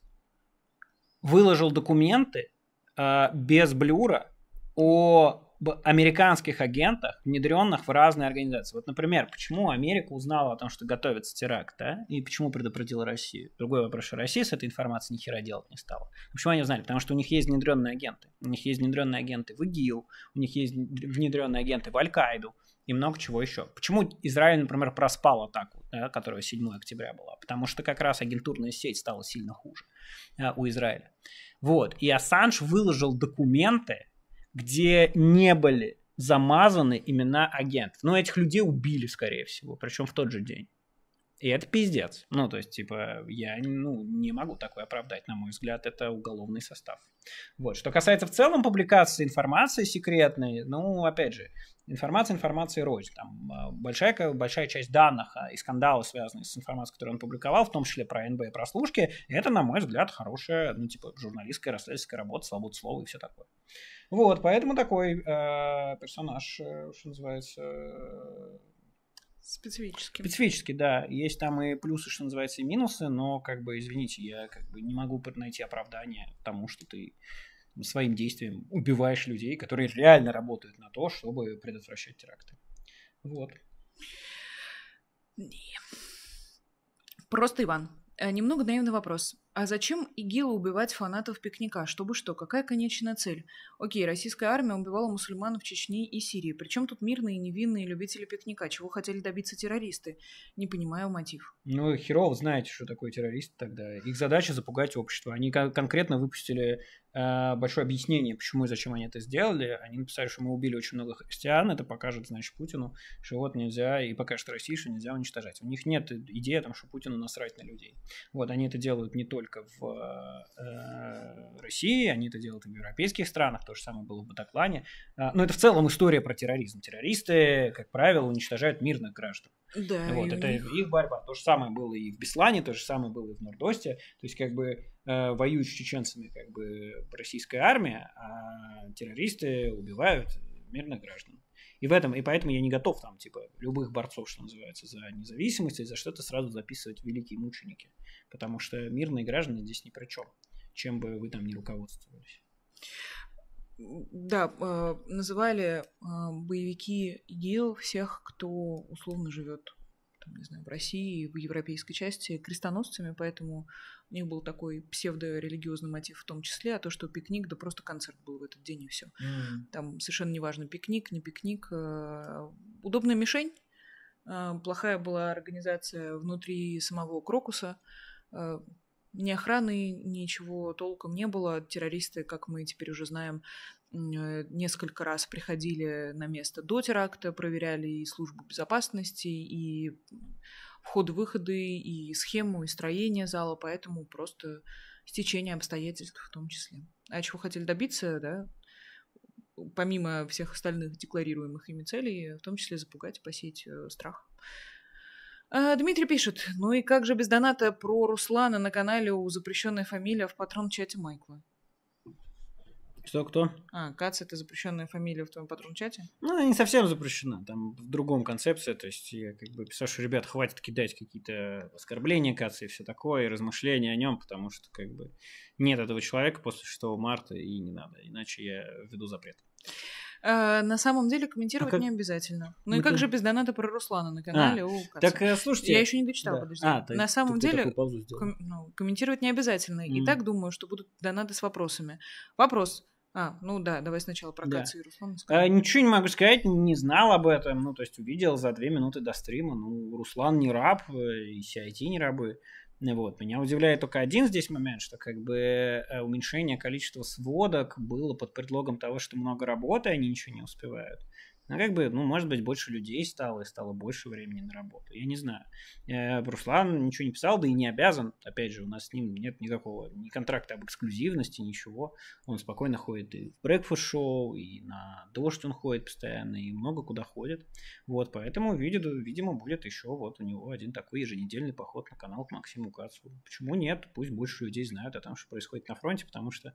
выложил документы э, без блюра о американских агентах, внедренных в разные организации. Вот, например, почему Америка узнала о том, что готовится теракт, да, и почему предупредила Россию? Другой вопрос, что Россия с этой информацией ни хера делать не стала. А почему они узнали? Потому что у них есть внедренные агенты. У них есть внедренные агенты в ИГИЛ, у них есть внедренные агенты в Аль-Каиду и много чего еще. Почему Израиль, например, проспал атаку, да, которая 7 октября была? Потому что как раз агентурная сеть стала сильно хуже да, э, у Израиля. Вот. И Ассанж выложил документы, где не были замазаны имена агентов. но ну, этих людей убили, скорее всего, причем в тот же день. И это пиздец. Ну, то есть, типа, я ну, не могу такое оправдать, на мой взгляд, это уголовный состав. Вот. Что касается в целом публикации информации секретной, ну, опять же, информация информации рознь. Там а, большая, большая часть данных а, и скандалов, связанных с информацией, которую он публиковал, в том числе про НБ и прослушки, это, на мой взгляд, хорошая, ну, типа, журналистская, расследовательская работа, свобода слова и все такое. Вот, поэтому такой э, персонаж, э, что называется... Э, Специфический. Специфический, да. Есть там и плюсы, что называется, и минусы, но, как бы, извините, я как бы не могу найти оправдание тому, что ты своим действием убиваешь людей, которые реально работают на то, чтобы предотвращать теракты. Вот. Просто, Иван, э, немного наивный вопрос. А зачем ИГИЛу убивать фанатов пикника? Чтобы что? Какая конечная цель? Окей, российская армия убивала мусульман в Чечне и Сирии. Причем тут мирные, невинные любители пикника? Чего хотели добиться террористы? Не понимаю мотив. Ну, херов знаете, что такое террористы тогда. Их задача запугать общество. Они конкретно выпустили э, большое объяснение, почему и зачем они это сделали. Они написали, что мы убили очень много христиан, это покажет, значит, Путину, что вот нельзя, и покажет России, что нельзя уничтожать. У них нет идеи о том, что Путину насрать на людей. Вот, они это делают не только только в э, э, России, они это делают и в европейских странах, то же самое было в Батаклане. Э, но это в целом история про терроризм. Террористы, как правило, уничтожают мирных граждан. Да, вот, это них... их борьба. То же самое было и в Беслане, то же самое было и в Нордосте. То есть, как бы, э, воюют с чеченцами как бы российская армия, а террористы убивают мирных граждан. И в этом, и поэтому я не готов там, типа, любых борцов, что называется, за независимость и за что-то сразу записывать великие мученики. Потому что мирные граждане здесь ни при чем, чем бы вы там ни руководствовались. Да, э, называли э, боевики ИГИЛ всех, кто условно живет там, не знаю, в России, в европейской части крестоносцами, поэтому у них был такой псевдорелигиозный мотив в том числе, а то, что пикник, да просто концерт был в этот день и все. Mm. Там совершенно неважно, пикник, не пикник. Э, удобная мишень, э, плохая была организация внутри самого Крокуса, э, ни охраны, ничего толком не было. Террористы, как мы теперь уже знаем, Э, несколько раз приходили на место до теракта, проверяли и службу безопасности, и вход-выходы, и схему, и строение зала, поэтому просто стечение обстоятельств в том числе. А чего хотели добиться, да, помимо всех остальных декларируемых ими целей, в том числе запугать, посеять э, страх. А, Дмитрий пишет, ну и как же без доната про Руслана на канале у запрещенной фамилии в патрон-чате Майкла? Что кто? А, Кац это запрещенная фамилия в твоем патрон-чате? Ну, она не совсем запрещена, там в другом концепция, то есть я как бы писал, что, ребят, хватит кидать какие-то оскорбления Каца и все такое, и размышления о нем, потому что как бы нет этого человека после 6 марта и не надо, иначе я введу запрет. А, на самом деле комментировать а как... не обязательно. Ну Мы и ну как же без доната про Руслана на канале а, у Так, э, слушайте... Я еще не дочитала, да. подожди. А, так, на самом деле ком... ну, комментировать не обязательно. Mm. И так думаю, что будут донаты с вопросами. Вопрос. А, ну да, давай сначала про да. Кацу и Руслана. Э, ничего не могу сказать, не знал об этом. Ну, то есть увидел за две минуты до стрима. Ну, Руслан не раб, э, и CIT не рабы. Вот. Меня удивляет только один здесь момент, что как бы э, уменьшение количества сводок было под предлогом того, что много работы, они ничего не успевают. Ну как бы, ну, может быть, больше людей стало и стало больше времени на работу. Я не знаю. Э, Руслан ничего не писал, да и не обязан. Опять же, у нас с ним нет никакого ни контракта об эксклюзивности, ничего. Он спокойно ходит и в брекфаст-шоу, и на дождь он ходит постоянно, и много куда ходит. Вот, поэтому, видимо, будет еще вот у него один такой еженедельный поход на канал к Максиму Кацу. Почему нет? Пусть больше людей знают о том, что происходит на фронте, потому что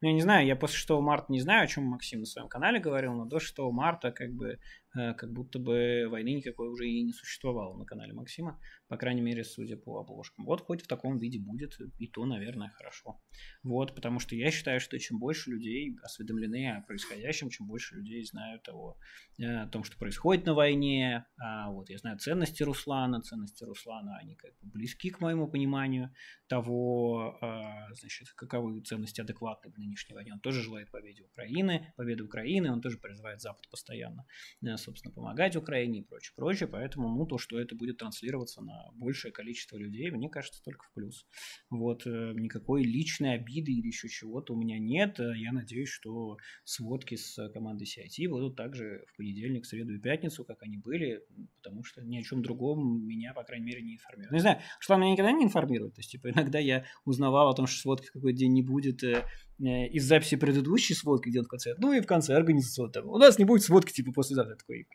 ну, я не знаю, я после 6 марта не знаю, о чем Максим на своем канале говорил, но до 6 марта как бы Э, как будто бы войны никакой уже и не существовало на канале Максима, по крайней мере, судя по обложкам. Вот хоть в таком виде будет, и то, наверное, хорошо. Вот, потому что я считаю, что чем больше людей осведомлены о происходящем, чем больше людей знают о, э, о том, что происходит на войне. А вот я знаю ценности Руслана, ценности Руслана, они как бы близки к моему пониманию того, а, значит, каковы ценности адекватны в нынешней войне. Он тоже желает победы Украины, победы Украины, он тоже призывает Запад постоянно э, собственно, помогать Украине и прочее, прочее. Поэтому, ну, то, что это будет транслироваться на большее количество людей, мне кажется, только в плюс. Вот, э, никакой личной обиды или еще чего-то у меня нет. Э, я надеюсь, что сводки с командой CIT будут также в понедельник, среду и пятницу, как они были, потому что ни о чем другом меня, по крайней мере, не информируют. Ну, не знаю, что меня никогда не информирует. То есть, типа, иногда я узнавал о том, что сводки какой-то день не будет, э, Э, из записи предыдущей сводки в конце. ну и в конце организационного. Там, у нас не будет сводки типа послезавтра такой.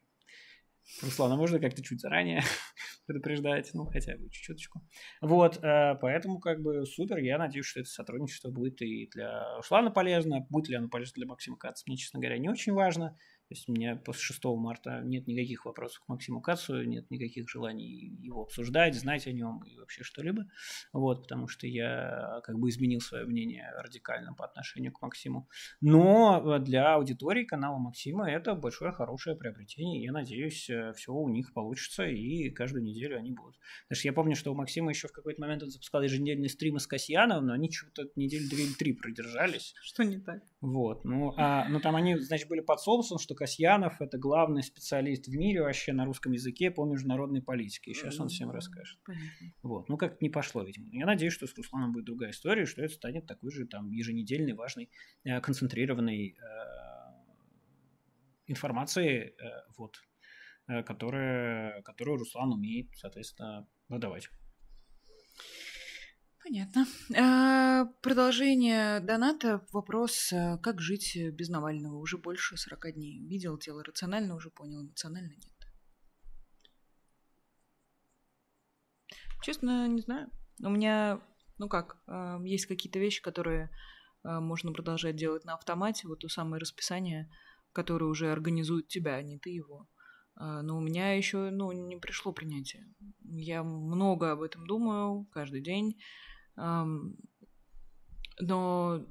Руслана, можно как-то чуть заранее [laughs] предупреждать, ну, хотя бы чуть-чуточку. Вот, э, поэтому как бы супер, я надеюсь, что это сотрудничество будет и для Руслана полезно, будет ли оно полезно для Максима Кац, мне, честно говоря, не очень важно. То есть у меня после 6 марта нет никаких вопросов к Максиму Кацу, нет никаких желаний его обсуждать, знать о нем и вообще что-либо. Вот, потому что я а, как бы изменил свое мнение радикально по отношению к Максиму. Но для аудитории канала Максима это большое хорошее приобретение. Я надеюсь, э, все у них получится и каждую неделю они будут. Потому я помню, что у Максима еще в какой-то момент он запускал еженедельные стримы с Касьяновым, но они что-то неделю две или три продержались. Что не так? Вот. Ну, а, ну там они, значит, были под соусом, что Касьянов, это главный специалист в мире вообще на русском языке по международной политике. И сейчас он всем расскажет. Вот. Ну, как не пошло, видимо. Я надеюсь, что с Русланом будет другая история, что это станет такой же там еженедельной, важной, э, концентрированной э, информации, э, вот, э, которая, которую Руслан умеет, соответственно, выдавать. Понятно. А, продолжение доната. Вопрос, э, как жить э, без Навального? Уже больше 40 дней. Видел тело рационально, уже понял, эмоционально нет. Честно, не знаю. У меня, ну как, а, есть какие-то вещи, которые э, можно продолжать делать на автомате. Вот то самое расписание, которое уже организует тебя, а не ты его. А, но у меня еще ну, не пришло принятие. Я много об этом думаю каждый день но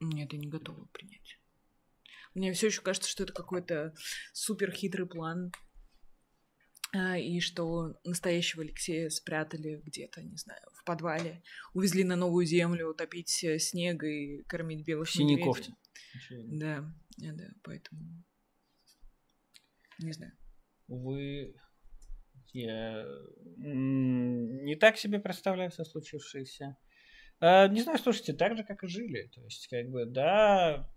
нет, я не готова принять. Мне все еще кажется, что это какой-то супер хитрый план, а, и что настоящего Алексея спрятали где-то, не знаю, в подвале, увезли на новую землю, топить э, снег и кормить белых в синей кофте. Да, да, поэтому не знаю. Вы я не так себе представляю все случившееся. А, не знаю, слушайте, так же, как и жили. То есть, как бы, да,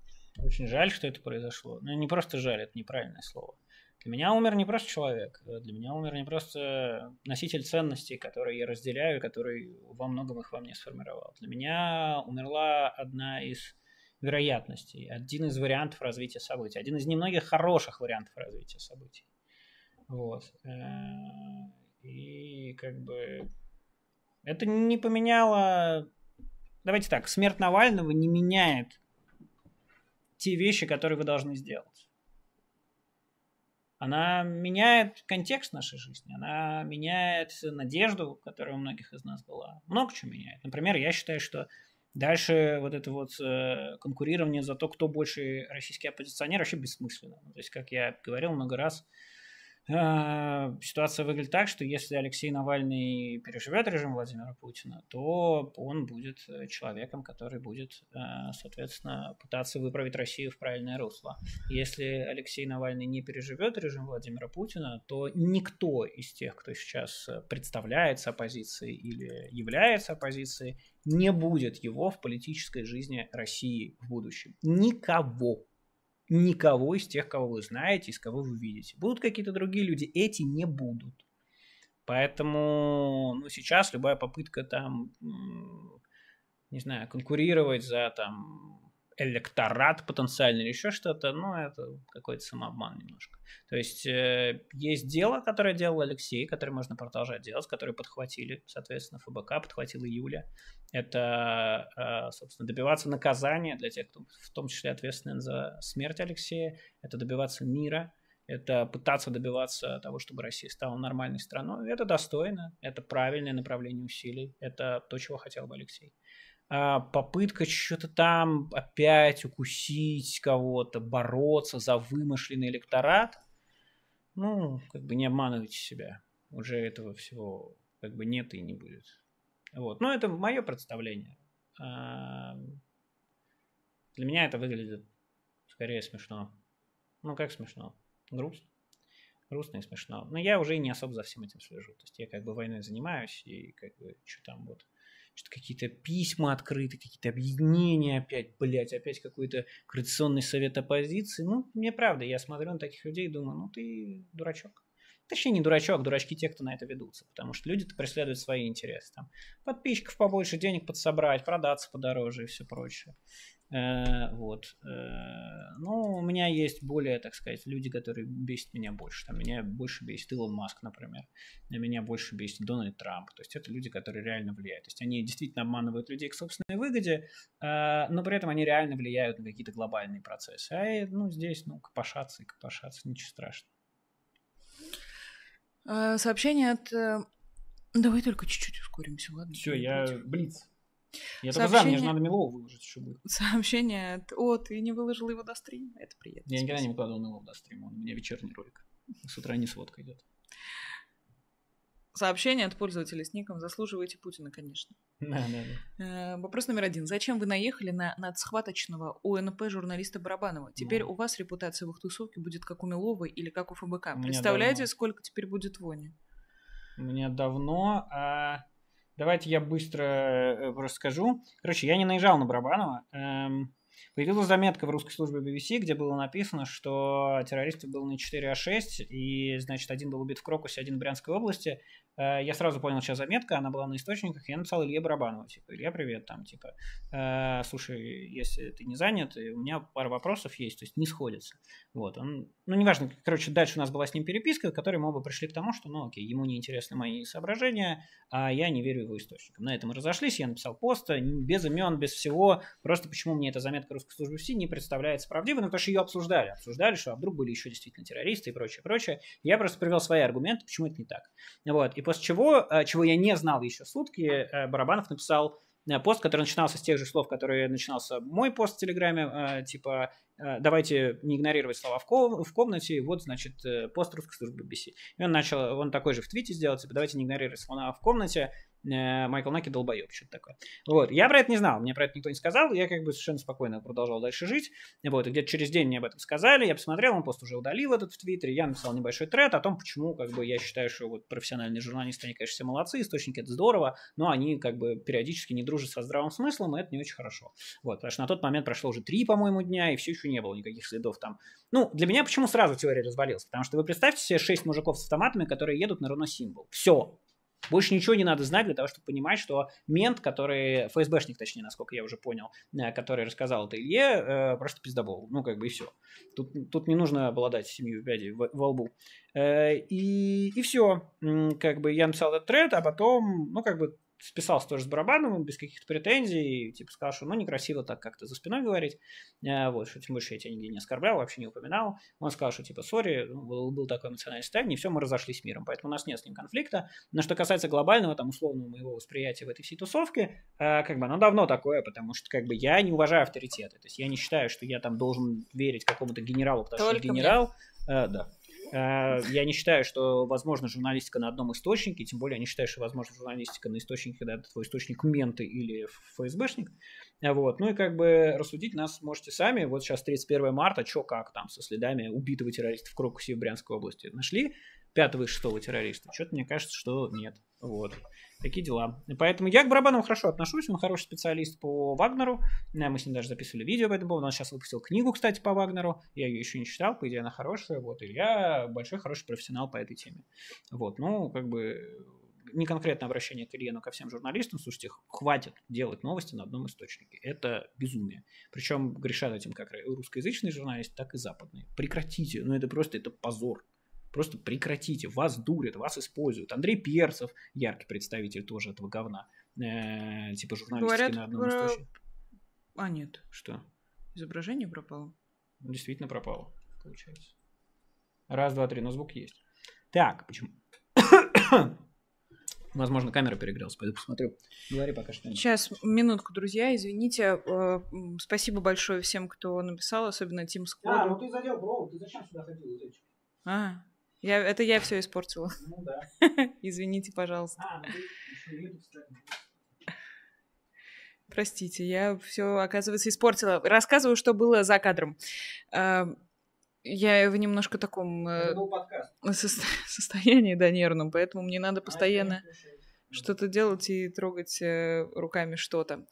очень жаль, что это произошло. Ну, не просто жаль, это неправильное слово. Для меня умер не просто человек, э, для меня умер не просто носитель ценностей, которые я разделяю, который во многом их во мне сформировал. Для меня умерла одна из вероятностей, один из вариантов развития событий, один из немногих хороших вариантов развития событий. Вот. Э, и как бы это не поменяло... Давайте так, смерть Навального не меняет те вещи, которые вы должны сделать. Она меняет контекст нашей жизни, она меняет надежду, которая у многих из нас была. Много чего меняет. Например, я считаю, что Дальше вот это вот э, конкурирование за то, кто больше российский оппозиционер, вообще бессмысленно. То есть, как я говорил много раз, а, ситуация выглядит так, что если Алексей Навальный переживет режим Владимира Путина, то он будет э, человеком, который будет, э, соответственно, пытаться выправить Россию в правильное русло. Если Алексей Навальный не переживет режим Владимира Путина, то никто из тех, кто сейчас представляется оппозицией или является оппозицией, не будет его в политической жизни России в будущем. Никого никого из тех, кого вы знаете, из кого вы видите. Будут какие-то другие люди, эти не будут. Поэтому ну, сейчас любая попытка там, не знаю, конкурировать за там электорат потенциальный или еще что-то, но ну, это какой-то самообман немножко. То есть э, есть дело, которое делал Алексей, которое можно продолжать делать, которое подхватили, соответственно, ФБК, подхватила Юля. Это, э, собственно, добиваться наказания для тех, кто в том числе ответственен за смерть Алексея, это добиваться мира, это пытаться добиваться того, чтобы Россия стала нормальной страной. Это достойно, это правильное направление усилий, это то, чего хотел бы Алексей. А, попытка что-то там опять укусить кого-то, бороться за вымышленный электорат, ну, как бы не обманывайте себя. Уже этого всего как бы нет и не будет. Вот. Но это мое представление. А, для меня это выглядит скорее смешно. Ну, как смешно? Грустно. Грустно и смешно. Но я уже не особо за всем этим слежу. То есть я как бы войной занимаюсь и как бы что там вот... Э, что какие-то письма открыты, какие-то объединения опять, блядь, опять какой-то коррекционный совет оппозиции. Ну, мне правда, я смотрю на таких людей и думаю, ну ты дурачок. Точнее, не дурачок, дурачки те, кто на это ведутся, потому что люди-то преследуют свои интересы. Там, подписчиков побольше, денег подсобрать, продаться подороже и все прочее. Э, вот. Э, ну у меня есть более, так сказать, люди, которые бесят меня больше. Там меня больше бесит Илон Маск, например. На меня больше бесит Дональд Трамп. То есть это люди, которые реально влияют. То есть они действительно обманывают людей к собственной выгоде, э, но при этом они реально влияют на какие-то глобальные процессы. А ну, здесь, ну, копошаться и копошаться, ничего страшного. Сообщение от... Давай только чуть-чуть ускоримся, ладно? Все, я... Блиц. Я Сообщение... только мне же надо Милова выложить еще будет. Сообщение, о, ты не выложил его до стрима, это приятно. Я никогда не выкладывал Милова до стрима, он у меня вечерний ролик. С утра не сводка идет. Сообщение от пользователя с ником «Заслуживаете Путина», конечно. Да, да, да. Вопрос номер один. Зачем вы наехали на надсхваточного УНП журналиста Барабанова? Теперь ну. у вас репутация в их тусовке будет как у Меловой или как у ФБК. Мне Представляете, давно. сколько теперь будет вони? Мне давно... А... Давайте я быстро э, расскажу. Короче, я не наезжал на Барабанова. Эм, Появилась заметка в русской службе BBC, где было написано, что террористов было не 4, а 6, и, значит, один был убит в Крокусе, один в Брянской области. Э, я сразу понял, что заметка, она была на источниках, и я написал Илье Барабанову, типа, Илья, привет, там, типа, «Э, слушай, если ты не занят, у меня пара вопросов есть, то есть не сходится. Вот, он, ну, неважно, короче, дальше у нас была с ним переписка, в которой мы оба пришли к тому, что, ну, окей, ему не интересны мои соображения, а я не верю его источникам. На этом мы разошлись, я написал пост, без имен, без всего, просто почему мне эта заметка от русской службы ФСИ не представляется правдивой, ну, потому что ее обсуждали. Обсуждали, что а вдруг были еще действительно террористы и прочее, прочее. Я просто привел свои аргументы, почему это не так. Вот. И после чего, э, чего я не знал еще сутки, э, Барабанов написал э, пост, который начинался с тех же слов, которые начинался мой пост в Телеграме, типа давайте не игнорировать слова в, ком- в комнате, вот, значит, пост русской службы BBC. И он начал, он такой же в твите сделал, типа, давайте не игнорировать слова в комнате, Э, Майкл Наки долбоеб, что-то такое. Вот, я про это не знал, мне про это никто не сказал, я как бы совершенно спокойно продолжал дальше жить. Вот, и где-то через день мне об этом сказали, я посмотрел, он пост уже удалил этот в Твиттере, я написал небольшой тред о том, почему, как бы, я считаю, что вот профессиональные журналисты, они, конечно, все молодцы, источники это здорово, но они, как бы, периодически не дружат со здравым смыслом, и это не очень хорошо. Вот, потому что на тот момент прошло уже три, по-моему, дня, и все еще не было никаких следов там. Ну, для меня почему сразу теория развалилась? Потому что вы представьте себе шесть мужиков с автоматами, которые едут на Руно Символ. Все, больше ничего не надо знать для того, чтобы понимать, что мент, который, ФСБшник, точнее, насколько я уже понял, э, который рассказал это Илье, э, просто пиздобол. Ну, как бы и все. Тут, тут не нужно обладать семью пядей во лбу. Э, и, и все. Как бы я написал этот тред, а потом, ну, как бы списался тоже с барабаном без каких-то претензий, и, типа сказал, что ну некрасиво так как-то за спиной говорить, э, вот, что тем больше я тебя нигде не оскорблял, вообще не упоминал. Он сказал, что типа сори, ну, был, был такой эмоциональный состояние, и все, мы разошлись с миром, поэтому у нас нет с ним конфликта. Но что касается глобального, там, условного моего восприятия в этой всей тусовке, э, как бы оно давно такое, потому что как бы я не уважаю авторитеты, то есть я не считаю, что я там должен верить какому-то генералу, потому Только что генерал, мне. Э, да, Э, я не считаю, что возможно журналистика на одном источнике, тем более я не считаю, что возможно журналистика на источнике, когда твой источник менты или ФСБшник. Э, вот. Ну и как бы рассудить нас можете сами. Вот сейчас 31 марта, что как там со следами убитого террориста в Крокусе в Брянской области нашли пятого и шестого террориста? Что-то мне кажется, что нет. Вот. Такие дела. Поэтому я к Барабанову хорошо отношусь, он хороший специалист по Вагнеру. Э, мы с ним даже записывали видео по этому поводу. Он сейчас выпустил книгу, кстати, по Вагнеру. Я ее еще не читал, по идее она хорошая. Вот, И я большой, хороший профессионал по этой теме. Вот, ну, как бы не конкретное обращение к Илье, но ко всем журналистам, слушайте, хватит делать новости на одном источнике. Это безумие. Причем грешат этим как русскоязычные журналисты, так и западные. Прекратите. Ну, это просто, это позор. Просто прекратите, вас дурят, вас используют. Андрей Перцев, яркий представитель тоже этого говна, э, типа журналистики Говорят на одном про... источнике. А, нет. Что? Изображение пропало. Ну, действительно пропало, получается. Раз, два, три, но звук есть. Так, почему? [coughs] Возможно, камера перегрелась, пойду посмотрю. Говори пока что. Сейчас, минутку, друзья, извините. Э, спасибо большое всем, кто написал, особенно Тим Скотт. А, ну ты задел голову, ты зачем сюда ходил, девочка? А, я, это я все испортила. Ну да. [laughs] Извините, пожалуйста. А, ну Простите, я все, оказывается, испортила. Рассказываю, что было за кадром. А, я в немножко таком э, состоянии, да, нервном, поэтому мне надо а, постоянно... А, что-то делать и трогать э, руками что-то.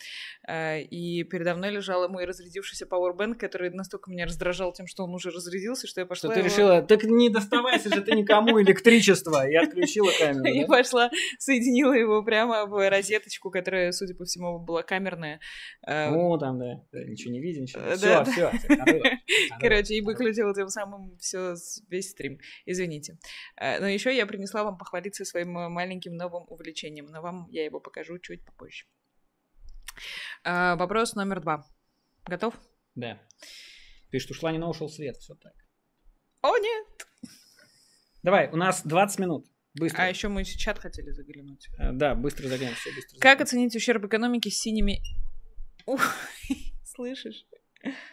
Э, и передо мной лежал мой разрядившийся Powerbank, который настолько меня раздражал тем, что он уже разрядился, что я пошла Что ты его... так не доставайся же ты никому электричество, и отключила камеру. [laughs] И пошла, соединила его прямо в розеточку, которая, судя по всему, была камерная. Ну, там, да, ничего не видим ничего. Все, все. [laughs] Короче, и выключила тем самым все весь стрим. Извините. Но еще я принесла вам похвалиться своим маленьким новым увлечением обучением, но вам я его покажу чуть попозже. А, вопрос номер два. Готов? Да. Пишет, ушла не на ушел свет, все так. О, нет! Давай, у нас 20 минут. Быстро. А еще мы чат хотели заглянуть. А, да, быстро заглянем, Как оценить ущерб экономики синими... Ух, [laughs] слышишь?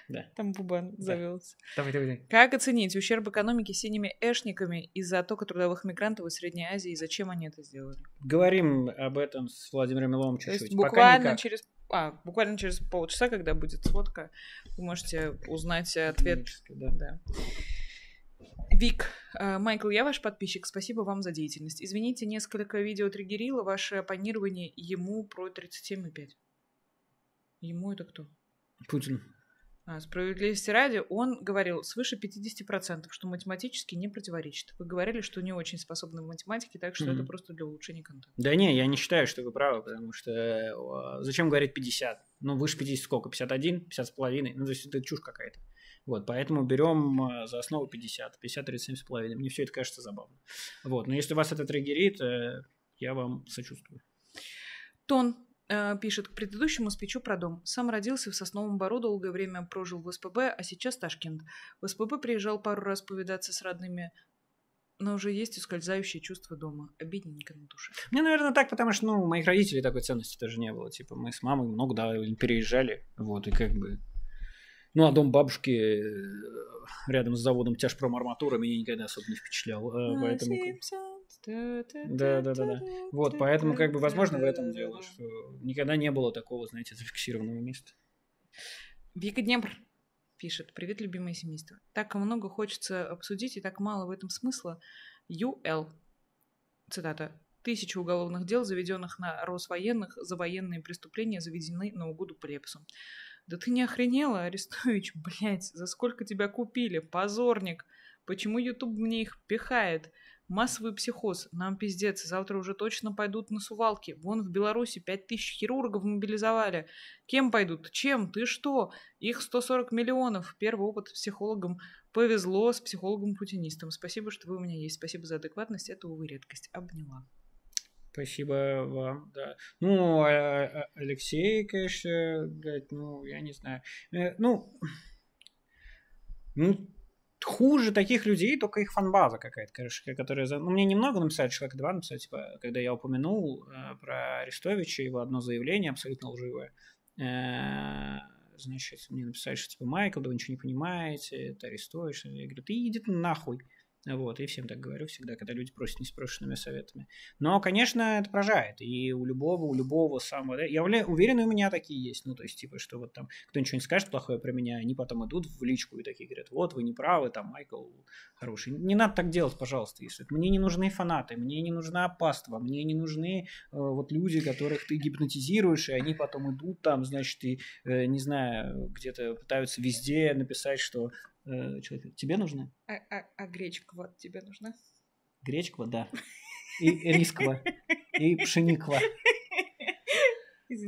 Да. Там Бубан завелся. Да. Давай, давай, давай. Как оценить ущерб экономике синими эшниками из-за оттока трудовых мигрантов из Средней Азии и зачем они это сделали? Говорим об этом с Владимиром Иловым чуть-чуть. буквально через а, буквально через полчаса, когда будет сводка, вы можете узнать ответ. Да. да. Вик, э, Майкл, я ваш подписчик, спасибо вам за деятельность. Извините, несколько видео триггерило ваше оппонирование ему про 37,5. Ему это кто? Путин. А, Справедливости ради, он говорил свыше 50%, что математически не противоречит. Вы говорили, что не очень способны в математике, так что mm-hmm. это просто для улучшения контента. Да не, я не считаю, что вы правы, потому что зачем говорить 50? Ну, выше 50 сколько? 51, 50 с половиной? Ну, то есть это чушь какая-то. Вот, поэтому берем э, за основу 50, 50, 37 с половиной. Мне все это кажется забавно. Вот, но если вас это триггерит, э, я вам сочувствую. Тон Э, пишет, к предыдущему спичу про дом. Сам родился в Сосновом Бору, долгое время прожил в СПб, а сейчас Ташкент. В СПб приезжал пару раз повидаться с родными, но уже есть ускользающее чувство дома. Обидненько на душе. Мне, наверное, так, потому что, ну, у моих родителей такой ценности тоже не было. Типа, мы с мамой много, да, переезжали, вот, и как бы... Ну, а дом бабушки э, рядом с заводом тяжпром арматура меня никогда особо не впечатлял. Э, поэтому... Да, да, да, да. Вот, поэтому, как бы, возможно, в этом дело, что никогда не было такого, знаете, зафиксированного места. Вика Днепр пишет. Привет, любимое семейство. Так много хочется обсудить и так мало в этом смысла. ЮЛ. Цитата. Тысячи уголовных дел, заведенных на Росвоенных, за военные преступления заведены на угоду Плепсу. Да ты не охренела, Арестович, блядь, за сколько тебя купили? Позорник. Почему Ютуб мне их пихает? Массовый психоз. Нам пиздец. Завтра уже точно пойдут на сувалки. Вон в Беларуси 5000 хирургов мобилизовали. Кем пойдут? Чем? Ты что? Их 140 миллионов. Первый опыт психологом повезло с психологом-путинистом. Спасибо, что вы у меня есть. Спасибо за адекватность. Это, увы, редкость. Обняла. Спасибо вам, да. Ну, а, а, Алексей, конечно, блядь, ну, я не знаю. Э, ну, ну, хуже таких людей, только их фанбаза какая-то, короче, которая... Ну, мне немного написали, человек два написали, типа, когда я упомянул э, про Арестовича, его одно заявление абсолютно лживое, э, значит, мне написали, что, типа, Майкл, да вы ничего не понимаете, это Арестович. Я говорю, ты иди ты нахуй. Вот, и всем так говорю всегда, когда люди просят неспрошенными советами. Но, конечно, это поражает. И у любого, у любого самого... Я уверен, у меня такие есть. Ну, то есть, типа, что вот там кто-нибудь что скажет плохое про меня, они потом идут в личку и такие говорят, вот, вы не правы, там, Майкл хороший. Не надо так делать, пожалуйста, если... Мне не нужны фанаты, мне не нужна паства, мне не нужны э, вот люди, которых ты гипнотизируешь, и они потом идут там, значит, и, э, не знаю, где-то пытаются везде написать, что э, человека. Тебе нужны? А, а, а гречкова тебе нужна? Гречка, да. [laughs] И рискова. И пшеникла.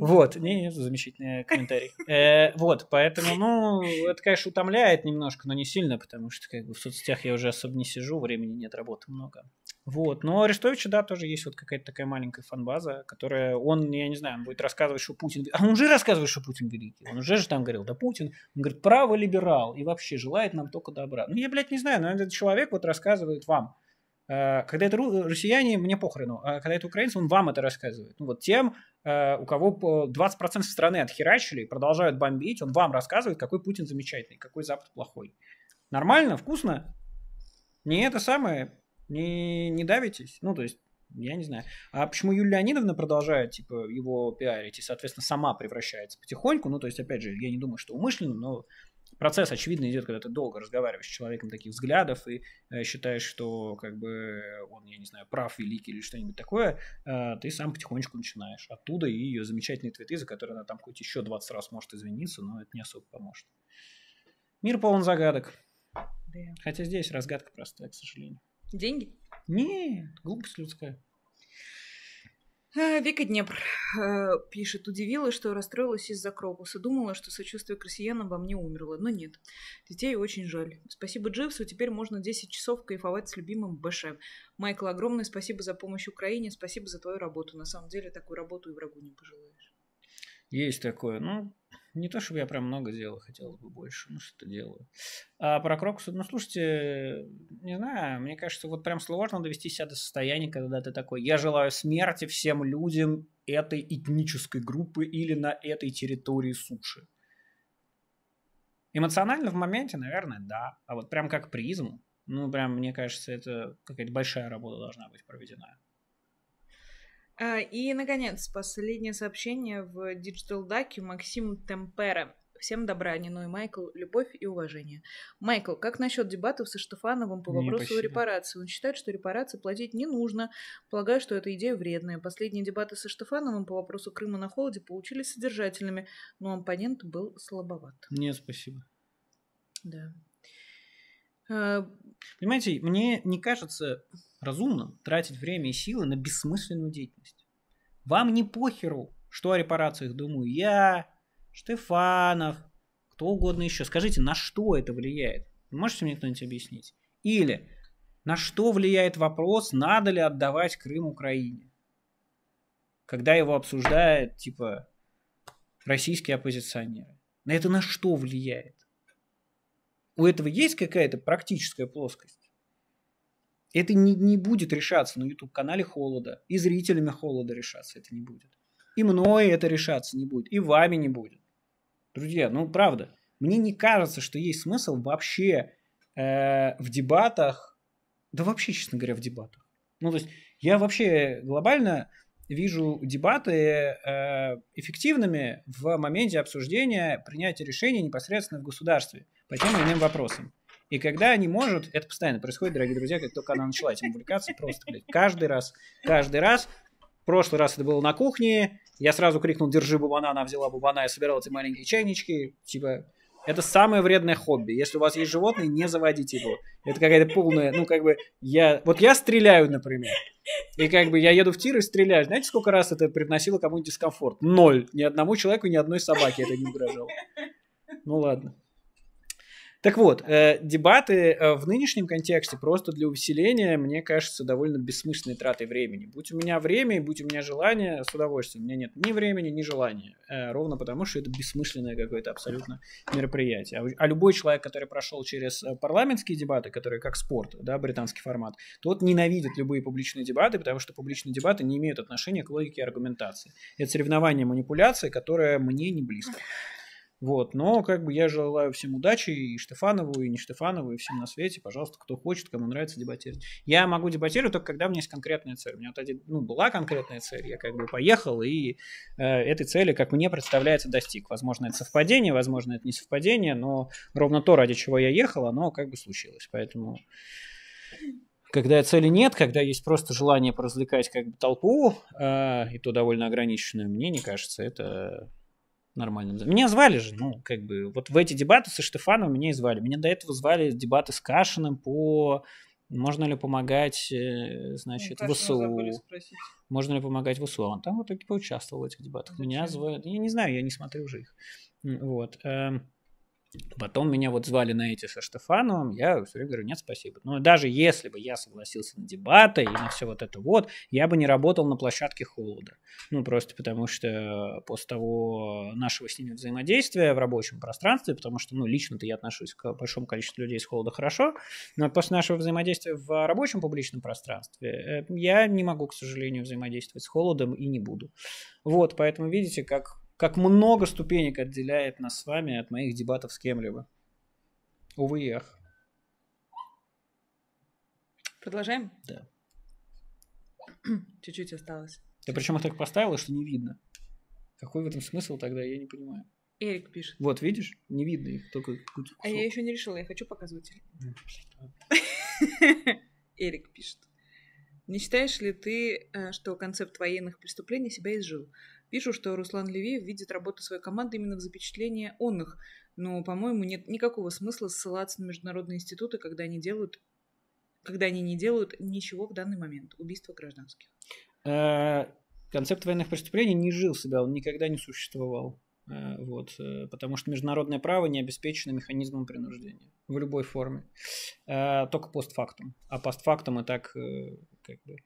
Вот, не, не, замечательный комментарий. Э, вот, поэтому, ну, это, конечно, утомляет немножко, но не сильно, потому что как бы в соцсетях я уже особо не сижу, времени нет, работы много. Вот. Но Арестовича, да, тоже есть вот какая-то такая маленькая фанбаза, которая, он, я не знаю, будет рассказывать, что Путин... А он уже рассказывает, что Путин великий. Он уже же там говорил, да Путин, он говорит, право либерал и вообще желает нам только добра. Ну, я, блядь, не знаю, но этот человек вот рассказывает вам. А, когда это россияне, мне похрену. А когда это украинцы, он вам это рассказывает. Ну, вот тем, а, у кого 20% страны отхерачили, продолжают бомбить, он вам рассказывает, какой Путин замечательный, какой Запад плохой. Нормально? Вкусно? Не это самое не, не давитесь? Ну, то есть, я не знаю. А почему Юлия Леонидовна продолжает, типа, его пиарить и, соответственно, сама превращается потихоньку? Ну, то есть, опять же, я не думаю, что умышленно, но процесс, очевидно, идет, когда ты долго разговариваешь с человеком таких взглядов и э, считаешь, что, как бы, он, я не знаю, прав, великий или что-нибудь такое, э, ты сам потихонечку начинаешь. Оттуда и ее замечательные твиты, за которые она там хоть еще 20 раз может извиниться, но это не особо поможет. Мир полон загадок. Хотя здесь разгадка простая, к сожалению. Деньги? Нет, глупость людская. А, Вика Днепр э, пишет, удивилась, что расстроилась из-за Крокуса. Думала, что сочувствие к россиянам во мне умерло, но нет. Детей очень жаль. Спасибо Дживсу, теперь можно 10 часов кайфовать с любимым БШ. Майкл, огромное спасибо за помощь Украине, спасибо за твою работу. На самом деле, такую работу и врагу не пожелаешь. Есть такое. Ну, не то, чтобы я прям много делал, хотелось бы больше, но ну, что-то делаю. А про Крокус, ну, слушайте, не знаю, мне кажется, вот прям сложно довести себя до состояния, когда ты такой, я желаю смерти всем людям этой этнической группы или на этой территории суши. Эмоционально в моменте, наверное, да. А вот прям как призму, ну, прям, мне кажется, это какая-то большая работа должна быть проведена. А, и, наконец, последнее сообщение в Digital Duck Максим Темпера. Всем добра, Нино и Майкл, любовь и уважение. Майкл, как насчет дебатов со Штефановым по вопросу репарации? Он считает, что репарации платить не нужно. Полагаю, что эта идея вредная. Последние дебаты со Штефановым по вопросу Крыма на холоде получились содержательными, но оппонент был слабоват. Нет, спасибо. Да. А, Понимаете, мне не кажется, разумным тратить время и силы на бессмысленную деятельность. Вам не похеру, что о репарациях думаю я, Штефанов, кто угодно еще. Скажите, на что это влияет? Можете мне кто-нибудь объяснить? Или на что влияет вопрос, надо ли отдавать Крым Украине? Когда его обсуждают, типа, российские оппозиционеры. На это на что влияет? У этого есть какая-то практическая плоскость? Это не, не будет решаться на YouTube-канале холода. И зрителями холода решаться это не будет. И мной это решаться не будет. И вами не будет. Друзья, ну правда. Мне не кажется, что есть смысл вообще э, в дебатах. Да вообще, честно говоря, в дебатах. Ну то есть я вообще глобально вижу дебаты э, эффективными в моменте обсуждения принятия решений непосредственно в государстве по тем или иным вопросам. И когда они может, это постоянно происходит, дорогие друзья, как только она начала этим увлекаться, просто, блядь, каждый раз, каждый раз, прошлый раз это было на кухне, я сразу крикнул, держи бубана, она взяла бубана, я собирал эти маленькие чайнички, типа, это самое вредное хобби. Если у вас есть животные, не заводите его. Это какая-то полная, ну, как бы, я... Вот я стреляю, например. И как бы я еду в тир и стреляю. Знаете, сколько раз это приносило кому-нибудь дискомфорт? Ноль. Ни одному человеку, ни одной собаке это не угрожало. Ну, ладно. Так вот, э, дебаты э, в нынешнем контексте просто для усиления, мне кажется, довольно бессмысленной тратой времени. Будь у меня время и будь у меня желание, с удовольствием. У меня нет ни времени, ни желания. Э, ровно потому, что это бессмысленное какое-то абсолютно мероприятие. А, а любой человек, который прошел через э, парламентские дебаты, которые как спорт, да, британский формат, тот ненавидит любые публичные дебаты, потому что публичные дебаты не имеют отношения к логике аргументации. Это соревнование манипуляции, которое мне не близко. Вот, но как бы я желаю всем удачи и Штефанову, и не Штефанову, и всем на свете. Пожалуйста, кто хочет, кому нравится дебатировать. Я могу дебатировать только когда у меня есть конкретная цель. У меня вот один, ну, была конкретная цель, я как бы поехал и э, этой цели, как мне представляется, достиг. Возможно, это совпадение, возможно, это не совпадение, но ровно то, ради чего я ехал, оно как бы случилось. Поэтому когда цели нет, когда есть просто желание поразвлекать как бы толпу, э, и то довольно ограниченную, мне не кажется, это нормально. Меня звали же, ну, как бы, вот в эти дебаты со Штефаном меня и звали. Меня до этого звали дебаты с Кашиным по можно ли помогать, э, значит, ну, ВСУ? Можно ли помогать ВСУ? Он там в итоге поучаствовал в этих дебатах. Ну, меня звали... Я не знаю, я не смотрю уже их. Вот. Эм, Потом меня вот звали на эти со Штефановым, я все время говорю, нет, спасибо. Но даже если бы я согласился на дебаты и на все вот это вот, я бы не работал на площадке холода. Ну, просто потому что после того нашего с ними взаимодействия в рабочем пространстве, потому что, ну, лично-то я отношусь к большому количеству людей с холода хорошо, но после нашего взаимодействия в рабочем публичном пространстве э, я не могу, к сожалению, взаимодействовать с холодом и не буду. Вот, поэтому видите, как как много ступенек отделяет нас с вами от моих дебатов с кем-либо. Увы и Продолжаем? Да. [clears throat] Чуть-чуть осталось. Да причем их так поставила, что не видно. Какой в этом смысл тогда, я не понимаю. Эрик пишет. Вот, видишь? Не видно их, только кусок. А я еще не решила, я хочу показывать. Ну, [laughs] Эрик пишет. Не считаешь ли ты, э, что концепт военных преступлений себя изжил? Пишу, что Руслан Левиев видит работу своей команды именно в запечатлении онных, но, по-моему, нет никакого смысла ссылаться на международные институты, когда они делают когда они не делают ничего в данный момент. Убийство гражданских. Э, концепт военных преступлений не жил себя, он никогда не существовал. Э, вот, э, потому что международное право не обеспечено механизмом принуждения в любой форме, только постфактум. А постфактум и так как бы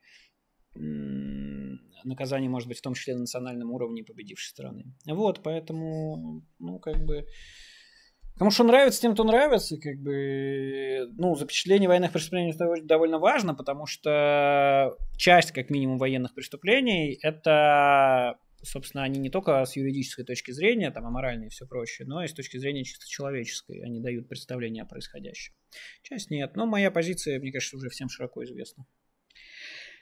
наказание может быть в том числе на национальном уровне победившей страны. Вот, поэтому, ну, как бы... Кому что нравится, тем то нравится. Как бы, ну, запечатление военных преступлений довольно важно, потому что часть, как минимум, военных преступлений – это собственно, они не только с юридической точки зрения, там, аморальные и все прочее, но и с точки зрения чисто человеческой. Они дают представление о происходящем. Часть нет, но моя позиция, мне кажется, уже всем широко известна.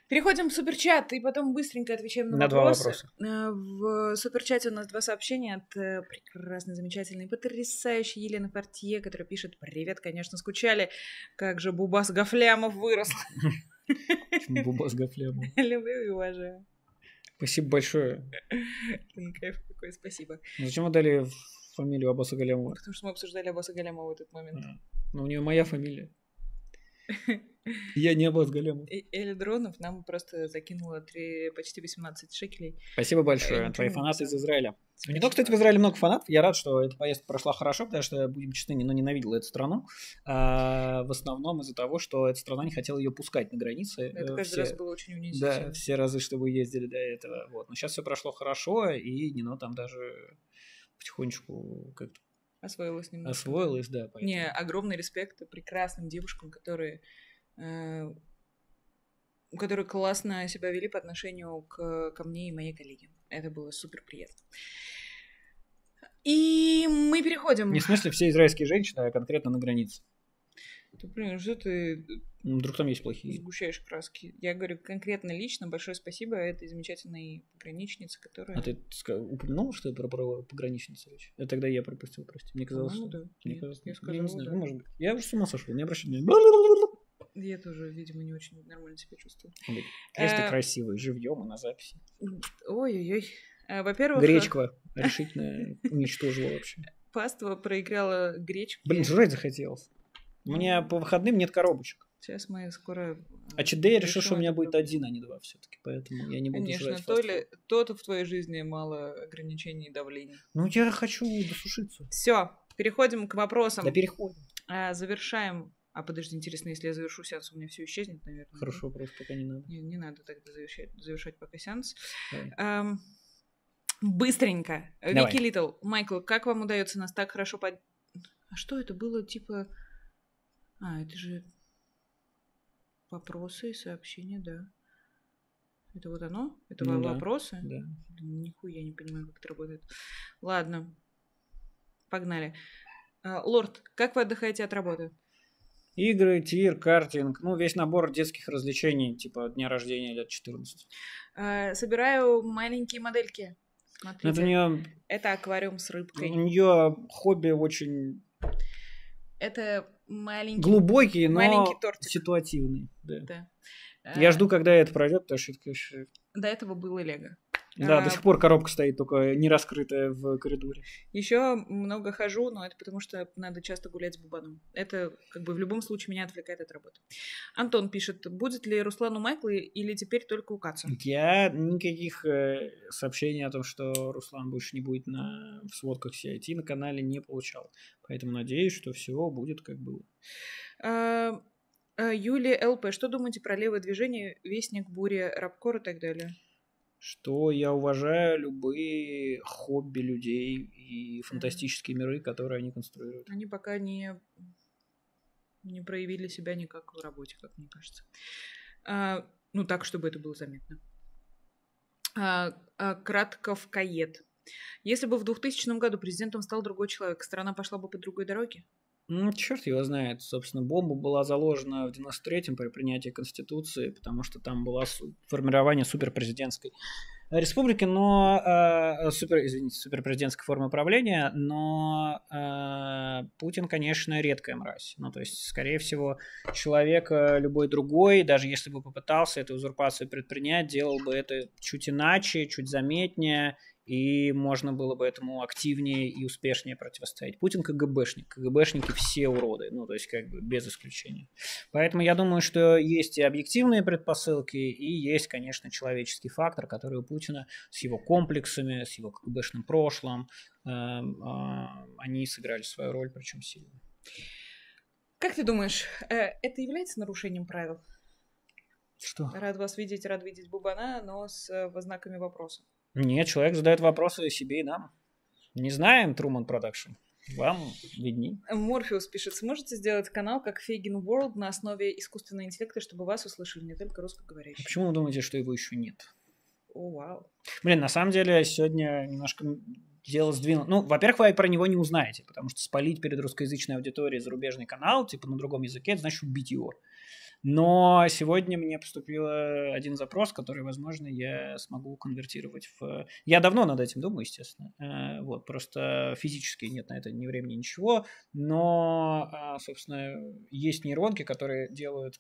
Переходим в суперчат и потом быстренько отвечаем на, на вопросы. Два вопроса. Э, в суперчате у нас два сообщения от э, прекрасной, замечательной, потрясающей Елены Портье, которая пишет «Привет, конечно, скучали. Как же Бубас Гафлямов вырос!» Бубас Гафлямов. [laughs] Люблю и уважаю. Спасибо большое. Кайф какой, спасибо. Ну, зачем вы дали фамилию Аббаса Галямова? Потому что мы обсуждали Аббаса Галямова в этот момент. Но ну, у нее моя фамилия. [laughs] Я не обозголем. Э, Эля Дронов нам просто закинула 3, почти 18 шекелей. Спасибо большое. Э, Твои ну, фанаты из Израиля. Спасибо. Не только, кстати, в Израиле много фанатов. Я рад, что эта поездка прошла хорошо, потому что, будем честны, но ну, ненавидел эту страну. А, в основном из-за того, что эта страна не хотела ее пускать на границе. Это э, каждый все, раз было очень унизительно. Да, все разы, что вы ездили до этого. Вот. Но сейчас все прошло хорошо, и Нино ну, там даже потихонечку как-то Освоилась немного. Освоилась, да. Поэтому. Не, огромный респект прекрасным девушкам, которые э, которые классно себя вели по отношению к, ко мне и моей коллеге. Это было супер приятно. И мы переходим. Не в смысле все израильские женщины, а конкретно на границе. Ты, блин, что ты... Ну, вдруг там есть плохие. Сгущаешь краски. Я говорю конкретно лично большое спасибо этой замечательной пограничнице, которая... А ты упомянул, что про, про пограничницу речь? Это тогда я пропустил, прости. Мне казалось, что... Да. Мне Нет, казалось, я сказала, я не знаю, да. ну, может быть. Я уже с ума сошел, не обращай внимания. Я тоже, видимо, не очень нормально себя чувствую. Конечно, а ты э, красивый, живьем и на записи. Ой-ой-ой. Э, во-первых... Гречка решительно уничтожила вообще. Паства проиграла гречку. Блин, жрать захотелось. У меня по выходным нет коробочек. Сейчас мы скоро... Э, а ЧД я решил, что у меня будет один, а не два все таки поэтому я не буду Конечно, то ли то-то в твоей жизни мало ограничений и давлений. Ну, я хочу досушиться. Все, переходим к вопросам. Да переходим. А, завершаем. А подожди, интересно, если я завершу сеанс, у меня все исчезнет, наверное. Хорошо, просто пока не надо. Не, не надо тогда завершать, завершать пока сеанс. Эм, быстренько. Вики Литл, Майкл, как вам удается нас так хорошо под... А что это было, типа... А, это же вопросы и сообщения, да. Это вот оно? Это ну, вопросы? Да. Нихуя не понимаю, как это работает. Ладно. Погнали. А, Лорд, как вы отдыхаете от работы? Игры, тир, картинг, ну, весь набор детских развлечений, типа дня рождения лет 14. А, собираю маленькие модельки. Смотрите. Это, нее... это аквариум с рыбкой. У нее хобби очень... Это маленький, глубокий, но маленький тортик. ситуативный. Да. да. Я э, жду, когда это пройдет, потому что это, конечно... До этого было Лего. Да, а, до сих пор коробка стоит, только не раскрытая в коридоре. Еще много хожу, но это потому что надо часто гулять с Бубаном. Это как бы в любом случае меня отвлекает от работы. Антон пишет, будет ли Руслану Майклы или теперь только у Каца? Я никаких э, сообщений о том, что Руслан больше не будет на, в сводках CIT на канале не получал. Поэтому надеюсь, что все будет как было. А... а Юлия ЛП, что думаете про левое движение, вестник Буря, рабкор и так далее? что я уважаю любые хобби людей и фантастические миры, которые они конструируют. Они пока не, не проявили себя никак в работе, как мне кажется. А, ну, так, чтобы это было заметно. А, а, кратко в кает. Если бы в 2000 году президентом стал другой человек, страна пошла бы по другой дороге? Ну, черт его знает. Собственно, бомба была заложена в 93-м при принятии Конституции, потому что там было формирование суперпрезидентской республики, но э, э, супер, извините, суперпрезидентской формы правления, но э, Путин, конечно, редкая мразь. Ну, то есть, скорее всего, человек э, любой другой, даже если бы попытался эту узурпацию предпринять, делал бы это чуть иначе, чуть заметнее, и можно было бы этому активнее и успешнее противостоять. Путин КГБшник, КГБшники все уроды, ну, то есть как бы без исключения. Поэтому я думаю, что есть и объективные предпосылки, и есть, конечно, человеческий фактор, который у Путина с его комплексами, с его КГБшным прошлым, э, э, они сыграли свою роль, причем сильно. Как ты думаешь, э, это является нарушением правил? Что? Рад вас видеть, рад видеть Бубана, но с знаками вопроса. Нет, человек задает вопросы себе и нам. Не знаем Труман Продакшн. Вам видней. Морфеус пишет, сможете сделать канал как Фейгин World на основе искусственного интеллекта, чтобы вас услышали не только русскоговорящие? почему вы думаете, что его еще нет? О, вау. Блин, на самом деле сегодня немножко дело сдвинуло. Ну, во-первых, вы про него не узнаете, потому что спалить перед русскоязычной аудиторией зарубежный канал, типа на другом языке, это значит убить его. Но сегодня мне поступил э, один запрос, который, возможно, я смогу конвертировать в... Я давно над этим думаю, естественно. Э, вот, просто физически нет на это ни времени, ничего. Но, а, собственно, есть нейронки, которые делают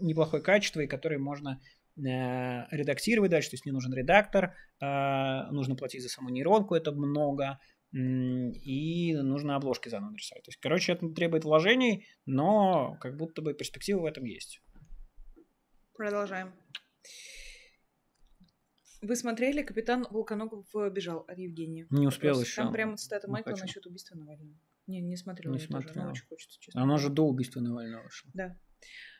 неплохое качество и которые можно э, редактировать дальше, то есть мне нужен редактор, нужно платить за саму нейронку, это много, и нужно обложки заново нарисовать. То есть, короче, это требует вложений, но как будто бы перспектива в этом есть. Продолжаем. Вы смотрели «Капитан Волконогов бежал» от Евгения? Не успел Вопрос. еще. Там прямо цитата ну, Майкла насчет убийства Навального. Не, не смотрел. Не смотрел. Тоже, очень хочется, честно. Оно же до убийства Навального вышло. Да.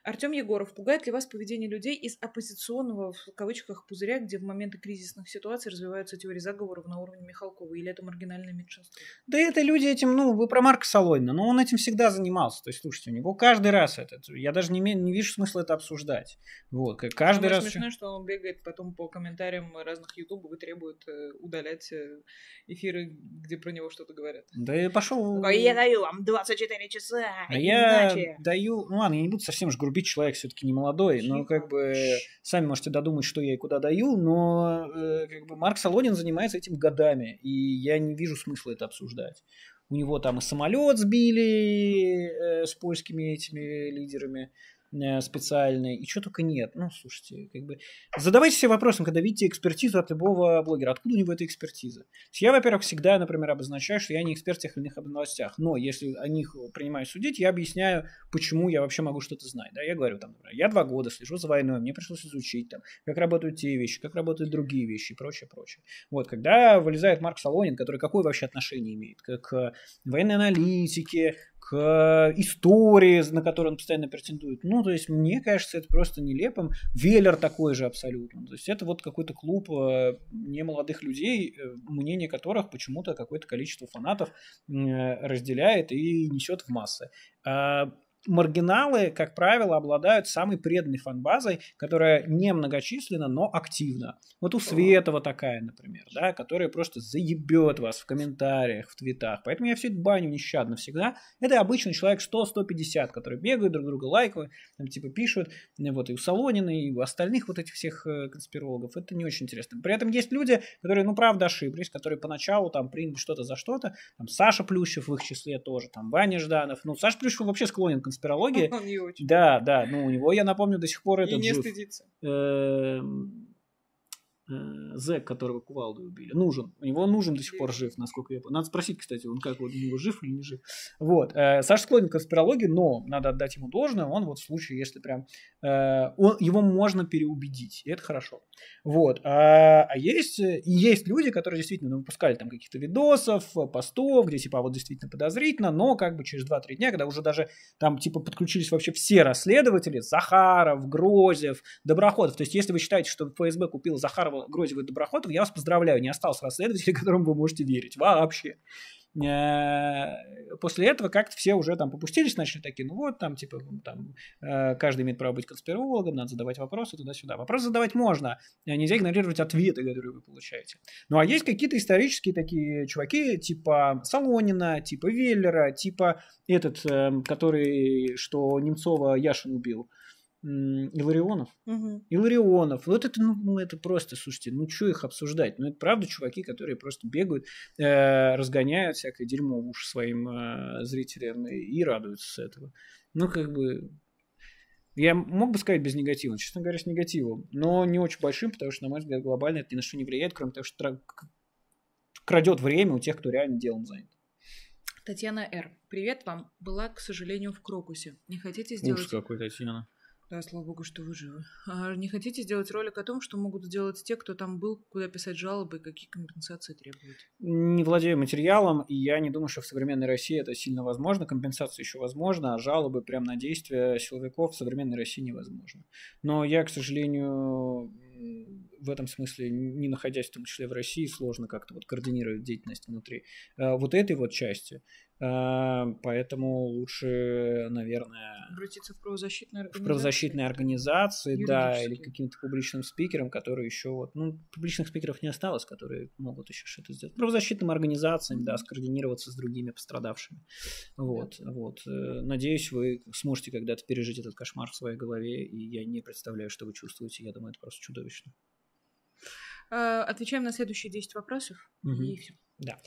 Артем Егоров, пугает ли вас поведение людей из оппозиционного, в кавычках, пузыря, где в моменты кризисных ситуаций развиваются теории заговоров на уровне Михалкова, или это маргинальное меньшинство? Да это люди этим, ну, вы про Марка Солонина, но он этим всегда занимался. То есть, слушайте, у него каждый раз этот, я даже не, не вижу смысла это обсуждать. Вот, каждый Самое раз... смешно, что он бегает потом по комментариям разных ютубов и требует э, удалять э, эфиры, где про него что-то говорят. Да и пошел... Я даю вам 24 часа, а я даю... Ну ладно, я не буду совсем же грубить убить человек все-таки не молодой, но как бы сами можете додумать, что я и куда даю, но э, как бы Марк Солонин занимается этим годами, и я не вижу смысла это обсуждать. У него там и самолет сбили э, с польскими этими лидерами, Э, специальные, и что только нет. Ну, слушайте, как бы... Задавайте себе вопросом, когда видите экспертизу от любого блогера, откуда у него эта экспертиза? я, во-первых, всегда, например, обозначаю, что я не эксперт в тех или иных новостях, но если о них принимаю судить, я объясняю, почему я вообще могу что-то знать. Да? Я говорю, там, например, я два года слежу за войной, мне пришлось изучить, там, как работают те вещи, как работают другие вещи и прочее, прочее. Вот, когда вылезает Марк Солонин, который какое вообще отношение имеет как к военной аналитике, к э, истории, на которую он постоянно претендует. Ну, то есть, мне кажется, это просто нелепым. Велер такой же абсолютно. То есть, это вот какой-то клуб э, немолодых людей, э, мнение которых почему-то какое-то количество фанатов разделяет и несет в массы. А маргиналы, как правило, обладают самой преданной фанбазой, которая не многочисленна, но активна. Вот у Светова такая, например, да, которая просто заебет вас в комментариях, в твитах. Поэтому я все это баню нещадно всегда. Это обычный человек 100-150, который бегают, друг друга лайкают, там, типа пишут. Вот и у Солонина, и у остальных вот этих всех э, конспирологов. Это не очень интересно. При этом есть люди, которые, ну, правда, ошиблись, которые поначалу там приняли что-то за что-то. Там Саша Плющев в их числе тоже, там Ваня Жданов. Ну, Саша Плющев вообще склонен к конспирология. Он [laughs] не очень. Да, да, ну у него, я напомню, до сих пор это... И не стыдится. Эм, э, зэк, которого кувалды убили, нужен. У него нужен до сих пор жив, насколько я понял. Надо спросить, кстати, он как, вот, у него жив или не жив. Вот. Э, Саша склонен к конспирологии, но надо отдать ему должное. Он вот в случае, если прям... Э, он, его можно переубедить, и это хорошо. Вот. А, а есть, есть люди, которые действительно ну, выпускали там каких-то видосов, постов, где типа а вот действительно подозрительно, но как бы через 2-3 дня, когда уже даже там типа подключились вообще все расследователи, Захаров, Грозев, Доброходов. То есть если вы считаете, что ФСБ купил Захарова сказал Грозев и Доброхотов, я вас поздравляю, не остался расследователь, [laughs] которому вы можете верить. Вообще. Э, после этого как-то все уже там попустились, начали такие, ну вот, там, типа, ну, там, э, каждый имеет право быть конспирологом, надо задавать вопросы туда-сюда. Вопросы задавать можно, э, нельзя игнорировать ответы, которые вы получаете. Ну, а есть какие-то исторические такие чуваки, типа Солонина, типа Веллера, типа этот, эм, который, что Немцова Яшин убил – Иларионов. Угу. Иларионов. Вот это, ну, ну, это просто, слушайте, ну что их обсуждать? Ну, это правда чуваки, которые просто бегают, э, разгоняют всякое дерьмо в уши своим э, зрителям и, радуются с этого. Ну, как бы... Я мог бы сказать без негатива, честно говоря, с негативом, но не очень большим, потому что, на мой взгляд, глобально это ни на что не влияет, кроме того, что крадет время у тех, кто реально делом занят. Татьяна Р. Привет вам. Была, к сожалению, в Крокусе. Не хотите сделать... Ужас какой, Татьяна. Да, слава богу, что вы живы. А не хотите сделать ролик о том, что могут сделать те, кто там был, куда писать жалобы и какие компенсации требуют? Не владею материалом, и я не думаю, что в современной России это сильно возможно. Компенсация еще возможна, а жалобы прямо на действия силовиков в современной России невозможно. Но я, к сожалению, в этом смысле, не находясь в том числе в России, сложно как-то вот координировать деятельность внутри э, вот этой вот части. Э, поэтому лучше, наверное... Обратиться в правозащитные организации. В правозащитные организации, да, или каким-то публичным спикером, которые еще вот... Ну, публичных спикеров не осталось, которые могут еще что-то сделать. Правозащитным организациям, да, скоординироваться с другими пострадавшими. Вот, yeah. вот. Э, надеюсь, вы сможете когда-то пережить этот кошмар в своей голове, и я не представляю, что вы чувствуете. Я думаю, это просто чудовищно точно. Э, отвечаем на следующие 10 вопросов. Угу. И все. Да.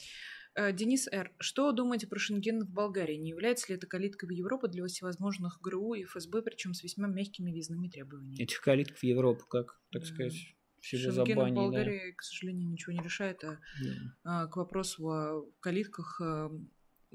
Э, Денис Р. Что думаете про Шенген в Болгарии? Не является ли это калиткой в Европу для всевозможных ГРУ и ФСБ, причем с весьма мягкими визными требованиями? Этих калиток в Европу, как, так э, сказать, всего Шенген забанили. в Болгарии, к сожалению, ничего не решает. А, да. А, к вопросу о калитках эм,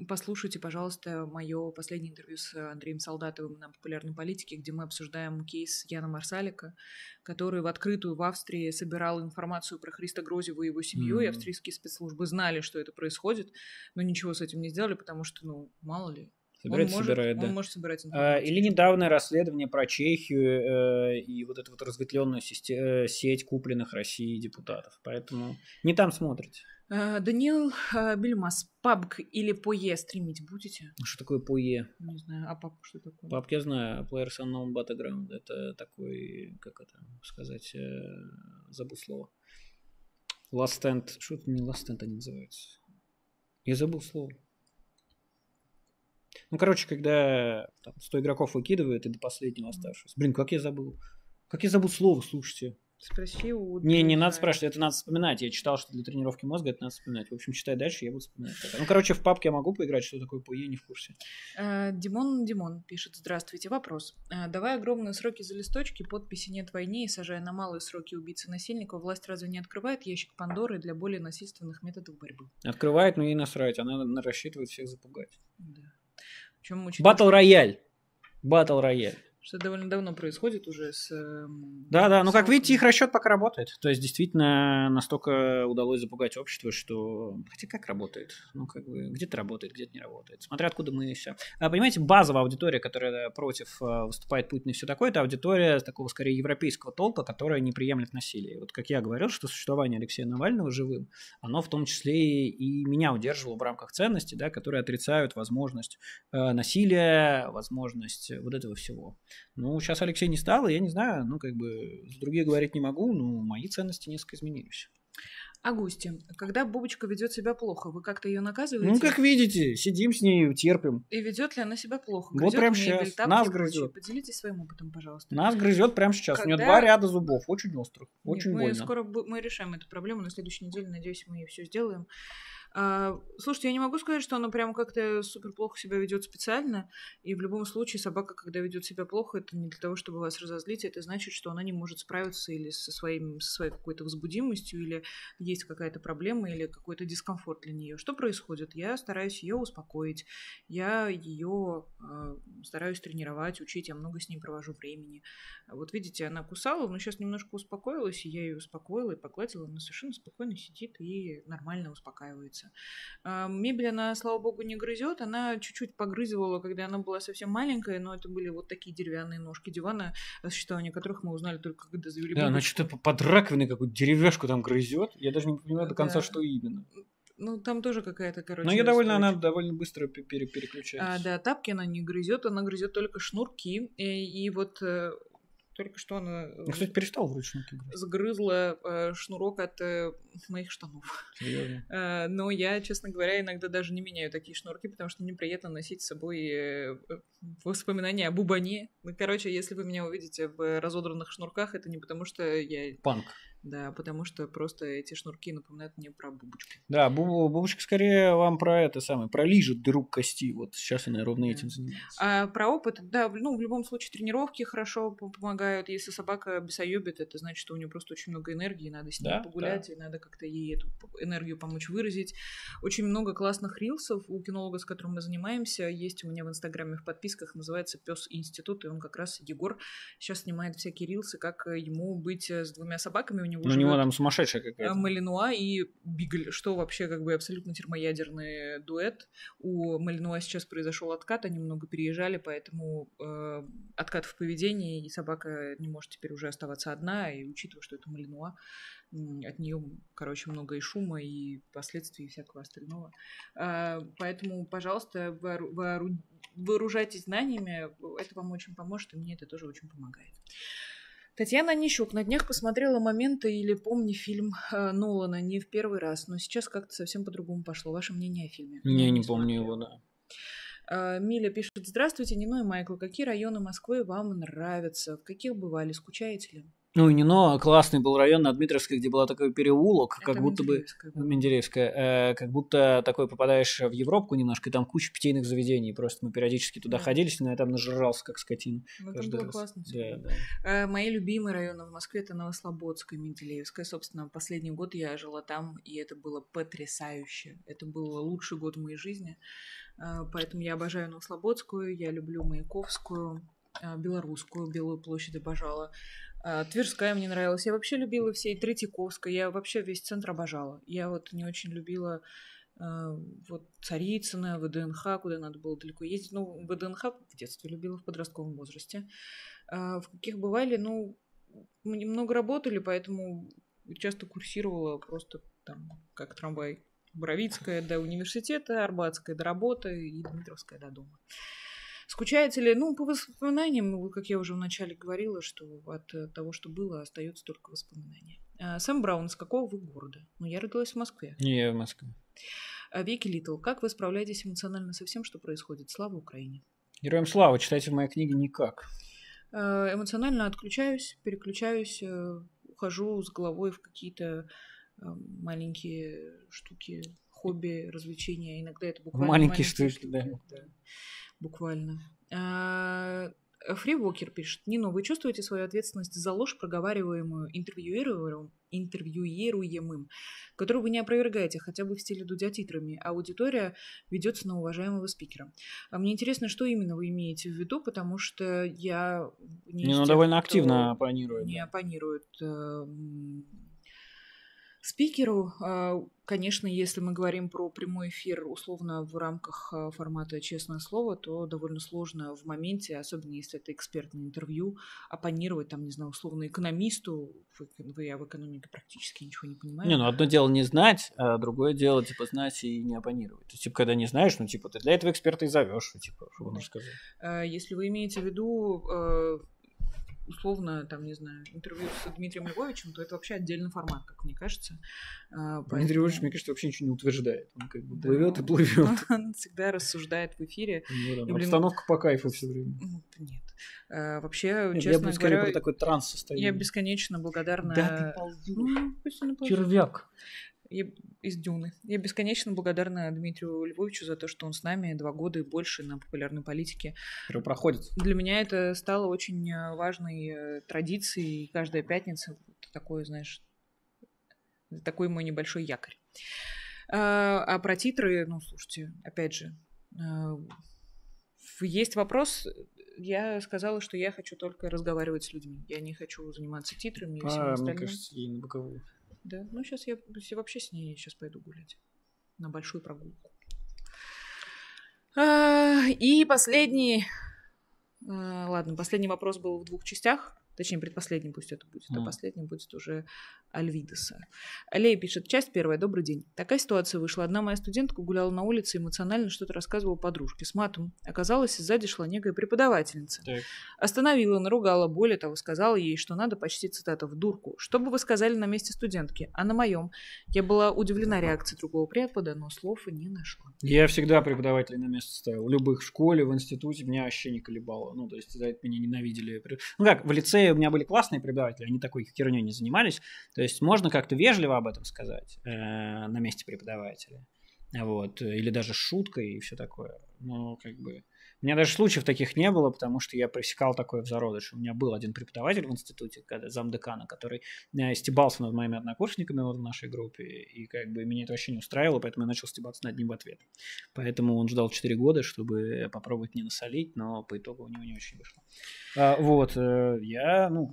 Послушайте, пожалуйста, мое последнее интервью с Андреем Солдатовым на популярной политике, где мы обсуждаем кейс Яна Марсалика, который в открытую в Австрии собирал информацию про Христа Грозева и его семью, mm-hmm. и австрийские спецслужбы знали, что это происходит, но ничего с этим не сделали, потому что, ну, мало ли, Собирает, он может, собирает, да. Он может собирать а, информацию. Или недавнее расследование про Чехию э, и вот эту вот разветвленную э, сеть купленных России депутатов. Поэтому не там смотрите. Э, Даниил э, Бельмас. Пабк или пое стримить будете? Что такое пое? Не знаю. А Пабк что такое? Пабк я знаю. Players а Unknown Battleground. Это такой, как это сказать, э, забыл слово. Last Stand. Что это не Last Stand они называются? Я забыл слово. Ну, короче, когда там, 100 игроков выкидывают и до последнего оставшегося. Блин, как я забыл. Как я забыл слово, слушайте. Спроси у... Не, не надо спрашивать, это надо вспоминать. Я читал, что для тренировки мозга это надо вспоминать. В общем, читай дальше, я буду вспоминать. Ну, короче, в папке я могу поиграть, что такое ПУЕ, e, не в курсе. Э, Димон Димон пишет, здравствуйте, вопрос. Э, давай огромные сроки за листочки, подписи нет войне и сажая на малые сроки убийцы насильников, власть разве не открывает ящик Пандоры для более насильственных методов борьбы? Открывает, но ей насрать. Она рассчитывает всех запугать. Да. Батл Рояль. Батл Рояль что довольно давно происходит уже с... Эм, да, да, ну как видите, их расчет пока работает. То есть действительно настолько удалось запугать общество, что... Хотя как работает? Ну как бы где-то работает, где-то не работает. Смотря откуда мы и все. А, понимаете, базовая аудитория, которая против э, выступает Путин и все такое, это аудитория такого скорее европейского толка, которая не приемлет насилие. Вот как я говорил, что существование Алексея Навального живым, оно в том числе и меня удерживало в рамках ценностей, да, которые отрицают возможность э, насилия, возможность вот этого всего. Ну, сейчас Алексей не стал, я не знаю, ну, как бы, с другие говорить не могу, но мои ценности несколько изменились. Агустин, когда Бубочка ведет себя плохо, вы как-то ее наказываете? Ну, как видите, сидим с ней, терпим. И ведет ли она себя плохо? Грызет вот прямо сейчас. Мебель, Нас грызет. Поделитесь своим опытом, пожалуйста. Нас грызет прямо сейчас. Когда... У нее два ряда зубов, очень острых, Нет, очень мы больно. Скоро мы решаем эту проблему, на следующей неделе, надеюсь, мы ее все сделаем. А, слушайте, я не могу сказать, что она прям как-то супер плохо себя ведет специально. И в любом случае собака, когда ведет себя плохо, это не для того, чтобы вас разозлить, а это значит, что она не может справиться или со, своим, со своей какой-то возбудимостью, или есть какая-то проблема, или какой-то дискомфорт для нее. Что происходит? Я стараюсь ее успокоить, я ее э, а, стараюсь тренировать, учить, я много с ней провожу времени. Вот видите, она кусала, но сейчас немножко успокоилась, и я ее успокоила и погладила, она совершенно спокойно сидит и нормально успокаивается нравится. А, мебель, она, слава богу, не грызет. Она чуть-чуть погрызывала, когда она была совсем маленькая, но это были вот такие деревянные ножки дивана, существование которых мы узнали только когда завели. Да, она что-то под раковиной какую-то деревяшку там грызет. Я даже не понимаю до конца, да. что именно. Ну, там тоже какая-то, короче. Но я довольно, она довольно быстро переключается. А, да, тапки она не грызет, она грызет только шнурки. И, и вот э, только что она... Э, кстати, перестал вручную играть. Сгрызла э, шнурок от э, моих штанов. Серьезно? [laughs] Э, но я, честно говоря, иногда даже не меняю такие шнурки, потому что мне приятно носить с собой э, э воспоминания об бубане. Ну, короче, если вы меня увидите в э, разодранных шнурках, это не потому, что я... Панк. Да, потому что просто эти шнурки напоминают мне про бубочку. Да, буб, бубочка скорее вам про это самое, про лижет друг кости. Вот сейчас она ровно этим занимается. А, про опыт, да, ну, в любом случае тренировки хорошо помогают. Если собака бесоебит, это значит, что у нее просто очень много энергии, надо с ней да, погулять, да. и надо как-то ей эту энергию помочь выразить. Очень много классных рилсов у кинолога, с которым мы занимаемся, есть у меня в Инстаграме в подписках, называется Пес Институт, и он как раз, Егор, сейчас снимает всякие рилсы, как ему быть э, с двумя собаками, него, ну, у него там сумасшедшая какая-то. Малинуа и Бигль, что вообще как бы абсолютно термоядерный дуэт. У Малинуа сейчас произошел откат, они много переезжали, поэтому э, откат в поведении, и собака не может теперь уже оставаться одна, и учитывая, что это Малинуа, от нее, короче, много и шума, и последствий, и всякого остального. Э, поэтому, пожалуйста, вооружайтесь знаниями, это вам очень поможет, и мне это тоже очень помогает. Татьяна Нищук на днях посмотрела моменты или помни фильм э, Нолана не в первый раз, но сейчас как-то совсем по-другому пошло. Ваше мнение о фильме? Не, Я не помню его, да. Э, Миля пишет, здравствуйте, Нино и Майкл, какие районы Москвы вам нравятся? В каких бывали? Скучаете ли? Ну, не, но классный был район на Дмитровской, где была такой переулок, Это как будто бы Менделеевская, э, как будто такой попадаешь в Европку немножко, и там куча питейных заведений. Просто мы периодически туда да. ходили, но я там нажрался как скотина. Ну, там было классно. Да, да. Э, мои любимые районы в Москве это Новослободская, Менделеевская. Собственно, последний год я жила там, и это было потрясающе. Это был лучший год в моей жизни. Э, поэтому я обожаю Новослободскую, я люблю Маяковскую, э, Белорусскую, Белую площадь обожала. А, Тверская мне нравилась. Я вообще любила все и Третьяковская. Я вообще весь центр обожала. Я вот не очень любила а, вот Царицына, ВДНХ, куда надо было далеко ездить. Ну, ВДНХ в детстве любила, в подростковом возрасте. А, в каких бывали, ну, мы немного работали, поэтому часто курсировала просто там, как трамвай. Боровицкая до университета, Арбатская до работы и Дмитровская до дома. Скучаете ли? Ну, по воспоминаниям, ну, как я уже вначале говорила, что от э, того, что было, остается только воспоминания. А, Сэм Браун, из какого вы города? Ну, я родилась в Москве. Не, я в Москве. А Вики Литл, как вы справляетесь эмоционально со всем, что происходит? Слава Украине! Героям слава! Читайте в моей книге никак. А, эмоционально отключаюсь, переключаюсь, э, ухожу с головой в какие-то э, маленькие штуки хобби, развлечения. Иногда это буквально маленькие, маленькие штучки, штуки, да. Буквально. А, Фривокер пишет. Нино, ну, вы чувствуете свою ответственность за ложь, проговариваемую интервьюируемым, интервьюируемым, которую вы не опровергаете, хотя бы в стиле дудя титрами, а аудитория ведется на уважаемого спикера. А мне интересно, что именно вы имеете в виду, потому что я... Не, не ну, тех, довольно активно оппонирует. Не да. оппонирует эм, спикеру. А, конечно, если мы говорим про прямой эфир условно в рамках а, формата «Честное слово», то довольно сложно в моменте, особенно если это экспертное интервью, оппонировать, там, не знаю, условно экономисту. Вы, я в экономике практически ничего не понимаю. Не, ну одно дело не знать, а другое дело, типа, знать и не оппонировать. То есть, типа, когда не знаешь, ну, типа, ты для этого эксперта и зовешь, типа, чтобы он рассказал. А, если вы имеете в виду условно, там, не знаю, интервью с Дмитрием Львовичем, то это вообще отдельный формат, как мне кажется. Поэтому... А, ну, Дмитрий Львович, мне кажется, вообще ничего не утверждает. Он как бы да, и плывет. [laughs] Он всегда рассуждает в эфире. Ну, да, и, блин, обстановка по кайфу все время. Нет. А, вообще, Нет, ну, честно я бы, говоря, про такой транс состояние. Я бесконечно благодарна. Да ты ползун. Ну, пусть он Червяк. Я из Дюны. Я бесконечно благодарна Дмитрию Львовичу за то, что он с нами два года и больше на популярной политике. Проходит. Для меня это стало очень э, важной э, традицией. Каждая пятница такой, знаешь, такой мой небольшой якорь. А, а про титры, ну, слушайте, опять же, э, есть вопрос. Я сказала, что я хочу только разговаривать с людьми. Я не хочу заниматься титрами и а, всем остальным. Мне кажется, ей на боковую. Да, ну сейчас я вообще с ней сейчас пойду гулять на большую прогулку. А, и последний, а, ладно, последний вопрос был в двух частях. Точнее, предпоследним пусть это будет, mm. а последним будет уже Альвидеса. Аллея пишет, часть первая, добрый день. Такая ситуация вышла. Одна моя студентка гуляла на улице, эмоционально что-то рассказывала подружке с матом. Оказалось, сзади шла некая преподавательница. Так. Остановила, наругала, более того, сказала ей, что надо почти, цитата, в дурку. Что бы вы сказали на месте студентки? А на моем? Я была удивлена реакцией другого препода, но слов и не нашла. Я всегда преподавателей на место ставил. В любых в школе, в институте меня вообще не колебало. Ну, то есть, за это меня ненавидели. Ну как, в лице преподаватели, у меня были классные преподаватели, они такой херней не занимались. То есть можно как-то вежливо об этом сказать э, на месте преподавателя. Вот. Или даже шуткой и все такое. но как бы... У меня даже случаев таких не было, потому что я пресекал такое в зародыше. У меня был один преподаватель в институте, когда замдекана, который э, стебался над моими однокурсниками вот в нашей группе, и как бы меня это вообще не устраивало, поэтому я начал стебаться над ним в ответ. Поэтому он ждал 4 года, чтобы попробовать не насолить, но по итогу у него не очень вышло. А, вот, э, я, ну,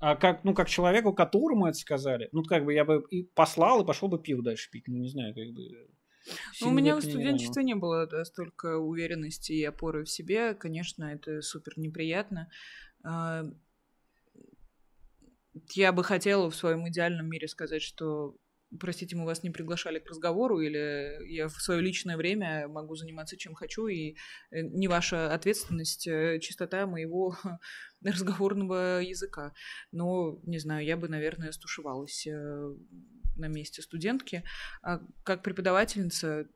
а как, ну, как человеку, которому это сказали, ну, как бы я бы и послал, и пошел бы пиво дальше пить. Ну, не знаю, как бы ну, у меня в студенчестве не было да, столько уверенности и опоры в себе. Конечно, это супер неприятно. А, я бы хотела в своем идеальном мире сказать, что простите, мы вас не приглашали к разговору, или я в свое личное время могу заниматься чем хочу, и э, не ваша ответственность, э, чистота моего [laughs] разговорного языка. Но, не знаю, я бы, наверное, стушевалась э, на месте студентки, а как преподавательница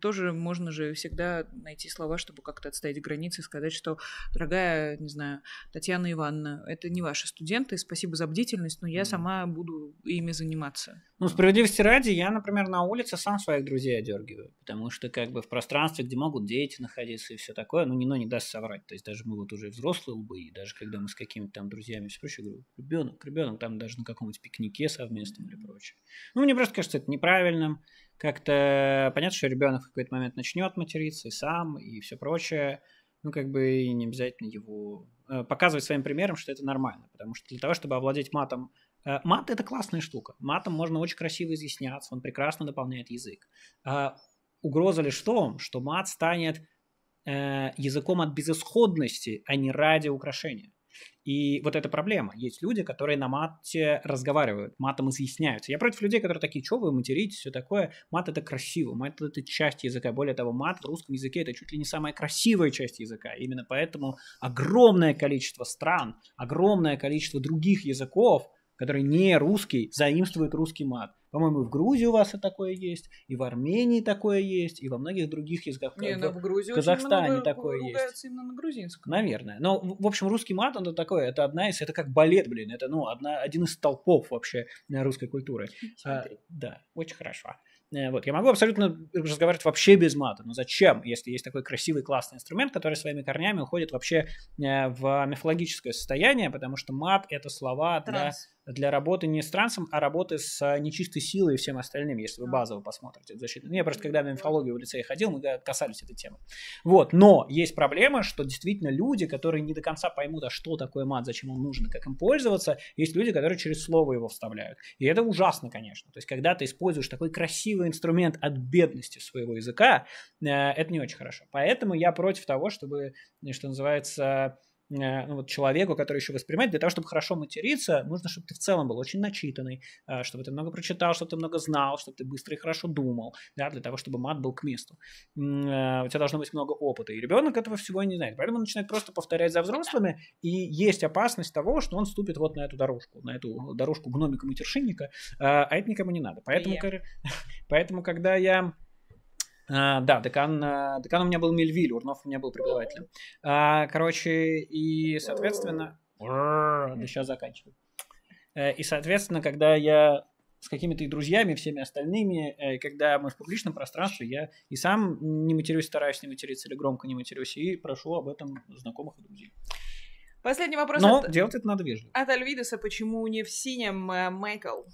тоже можно же всегда найти слова, чтобы как-то отстоять границы, и сказать, что, дорогая, не знаю, Татьяна Ивановна, это не ваши студенты, спасибо за бдительность, но я mm. сама буду ими заниматься. Ну, справедливости ради, я, например, на улице сам своих друзей одергиваю, потому что как бы в пространстве, где могут дети находиться и все такое, ну, Нино не даст соврать. То есть даже мы вот уже взрослые лбы, и даже когда мы с какими-то там друзьями все прочее, говорю, ребенок, ребенок там даже на каком-нибудь пикнике совместном или прочее. Ну, мне просто кажется это неправильным, как-то понятно, что ребенок в какой-то момент начнет материться и сам, и все прочее. Ну, как бы и не обязательно его э, показывать своим примером, что это нормально. Потому что для того, чтобы овладеть матом э, Мат — это классная штука. Матом можно очень красиво изъясняться, он прекрасно дополняет язык. А угроза лишь в том, что мат станет э, языком от безысходности, а не ради украшения. И вот эта проблема. Есть люди, которые на мате разговаривают, матом изъясняются. Я против людей, которые такие, что вы материтесь, все такое. Мат это красиво, мат это часть языка. Более того, мат в русском языке это чуть ли не самая красивая часть языка. Именно поэтому огромное количество стран, огромное количество других языков, которые не русский, заимствуют русский мат. По-моему, в Грузии у вас и такое есть, и в Армении такое есть, и во многих других языках. Не, в, ну, в Грузии Казахстане много такое есть. именно на грузинском. Наверное. Но, в общем, русский мат, это такое, это одна из, это как балет, блин, это, ну, одна, один из толпов вообще э, русской культуры. А, да, очень хорошо. Э, вот. Я могу абсолютно разговаривать вообще без мата. Но зачем, если есть такой красивый, классный инструмент, который своими корнями уходит вообще э, в мифологическое состояние, потому что мат — это слова Транс для работы не с трансом, а работы с а, нечистой силой и всем остальным, если вы базово посмотрите эту защиту. Ну, я просто когда на инфологию в лицее ходил, мы э, касались этой темы. Вот, но есть проблема, что действительно люди, которые не до конца поймут, а что такое мат, зачем он нужен, как им пользоваться, есть люди, которые через слово его вставляют. И это ужасно, конечно. То есть, когда ты используешь такой красивый инструмент от бедности своего языка, э, это не очень хорошо. Поэтому я против того, чтобы, э, что называется, Э, ну, вот человеку, который еще воспринимает, для того, чтобы хорошо материться, нужно, чтобы ты в целом был очень начитанный, э, чтобы ты много прочитал, чтобы ты много знал, чтобы ты быстро и хорошо думал, да, для того, чтобы мат был к месту. Э, у тебя должно быть много опыта, и ребенок этого всего не знает. Поэтому он начинает просто повторять за взрослыми, и есть опасность того, что он ступит вот на эту дорожку, на эту дорожку гномика-матершинника, а это никому не надо. Поэтому, yeah. [laughs] поэтому когда я а, да, декан, а, декан у меня был Мельвиль, Урнов у меня был преподавателем. А, короче, и, соответственно... Да сейчас заканчиваю. Э, и, соответственно, когда я с какими-то и друзьями, всеми остальными, э, когда мы в публичном пространстве, я и сам не матерюсь, стараюсь не материться или громко не матерюсь, и прошу об этом знакомых и друзей. Последний вопрос. Но от... делать это надо вежливо. От Альвидеса, почему не в синем э, Майкл? Uh,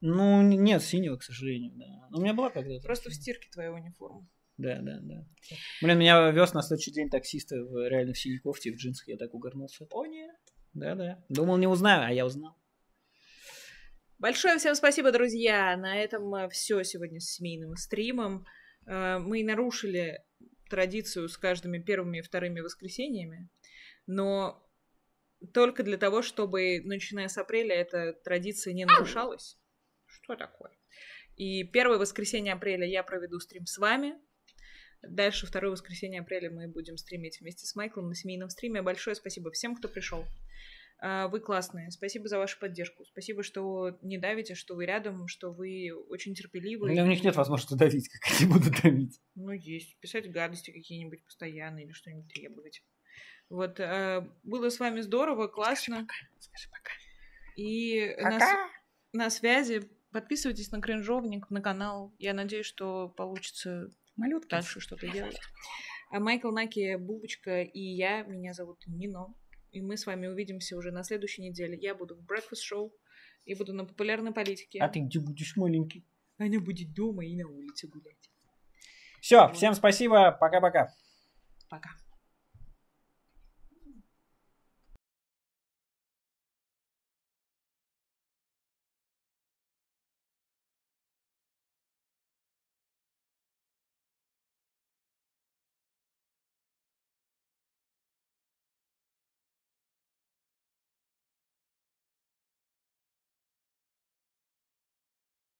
ну, нет, синего, к сожалению, да. Но у меня была когда-то. Просто в стирке твоя униформа. Да, да, да. Блин, меня вез на следующий день таксиста в, реально синей кофте и в джинсах. Я так угорнулся. О, нет. Да, да. Думал, не узнаю, а я узнал. Большое всем спасибо, друзья. На этом все сегодня с семейным стримом. Э, мы нарушили традицию с каждыми первыми и вторыми воскресеньями, но только для того, чтобы, начиная с апреля, эта традиция не нарушалась что такое? И первое воскресенье апреля я проведу стрим с вами. Дальше второе воскресенье апреля мы будем стримить вместе с Майклом на семейном стриме. Большое спасибо всем, кто пришел. А, вы классные. Спасибо за вашу поддержку. Спасибо, что не давите, что вы рядом, что вы очень терпеливы. Ну, у, них нет возможности давить, как они будут давить. Ну, есть. Писать гадости какие-нибудь постоянно или что-нибудь требовать. Вот. А, было с вами здорово, классно. Скажи пока. Скажи пока. И пока. Нас... на связи Подписывайтесь на Кринжовник, на канал. Я надеюсь, что получится Малютки. дальше что-то делать. А Майкл Наки, Бубочка и я, меня зовут Нино. И мы с вами увидимся уже на следующей неделе. Я буду в Breakfast Show и буду на популярной политике. А ты где будешь маленький? Она будет дома и на улице гулять. Все, вот. всем спасибо. Пока-пока. Пока. -пока. Пока.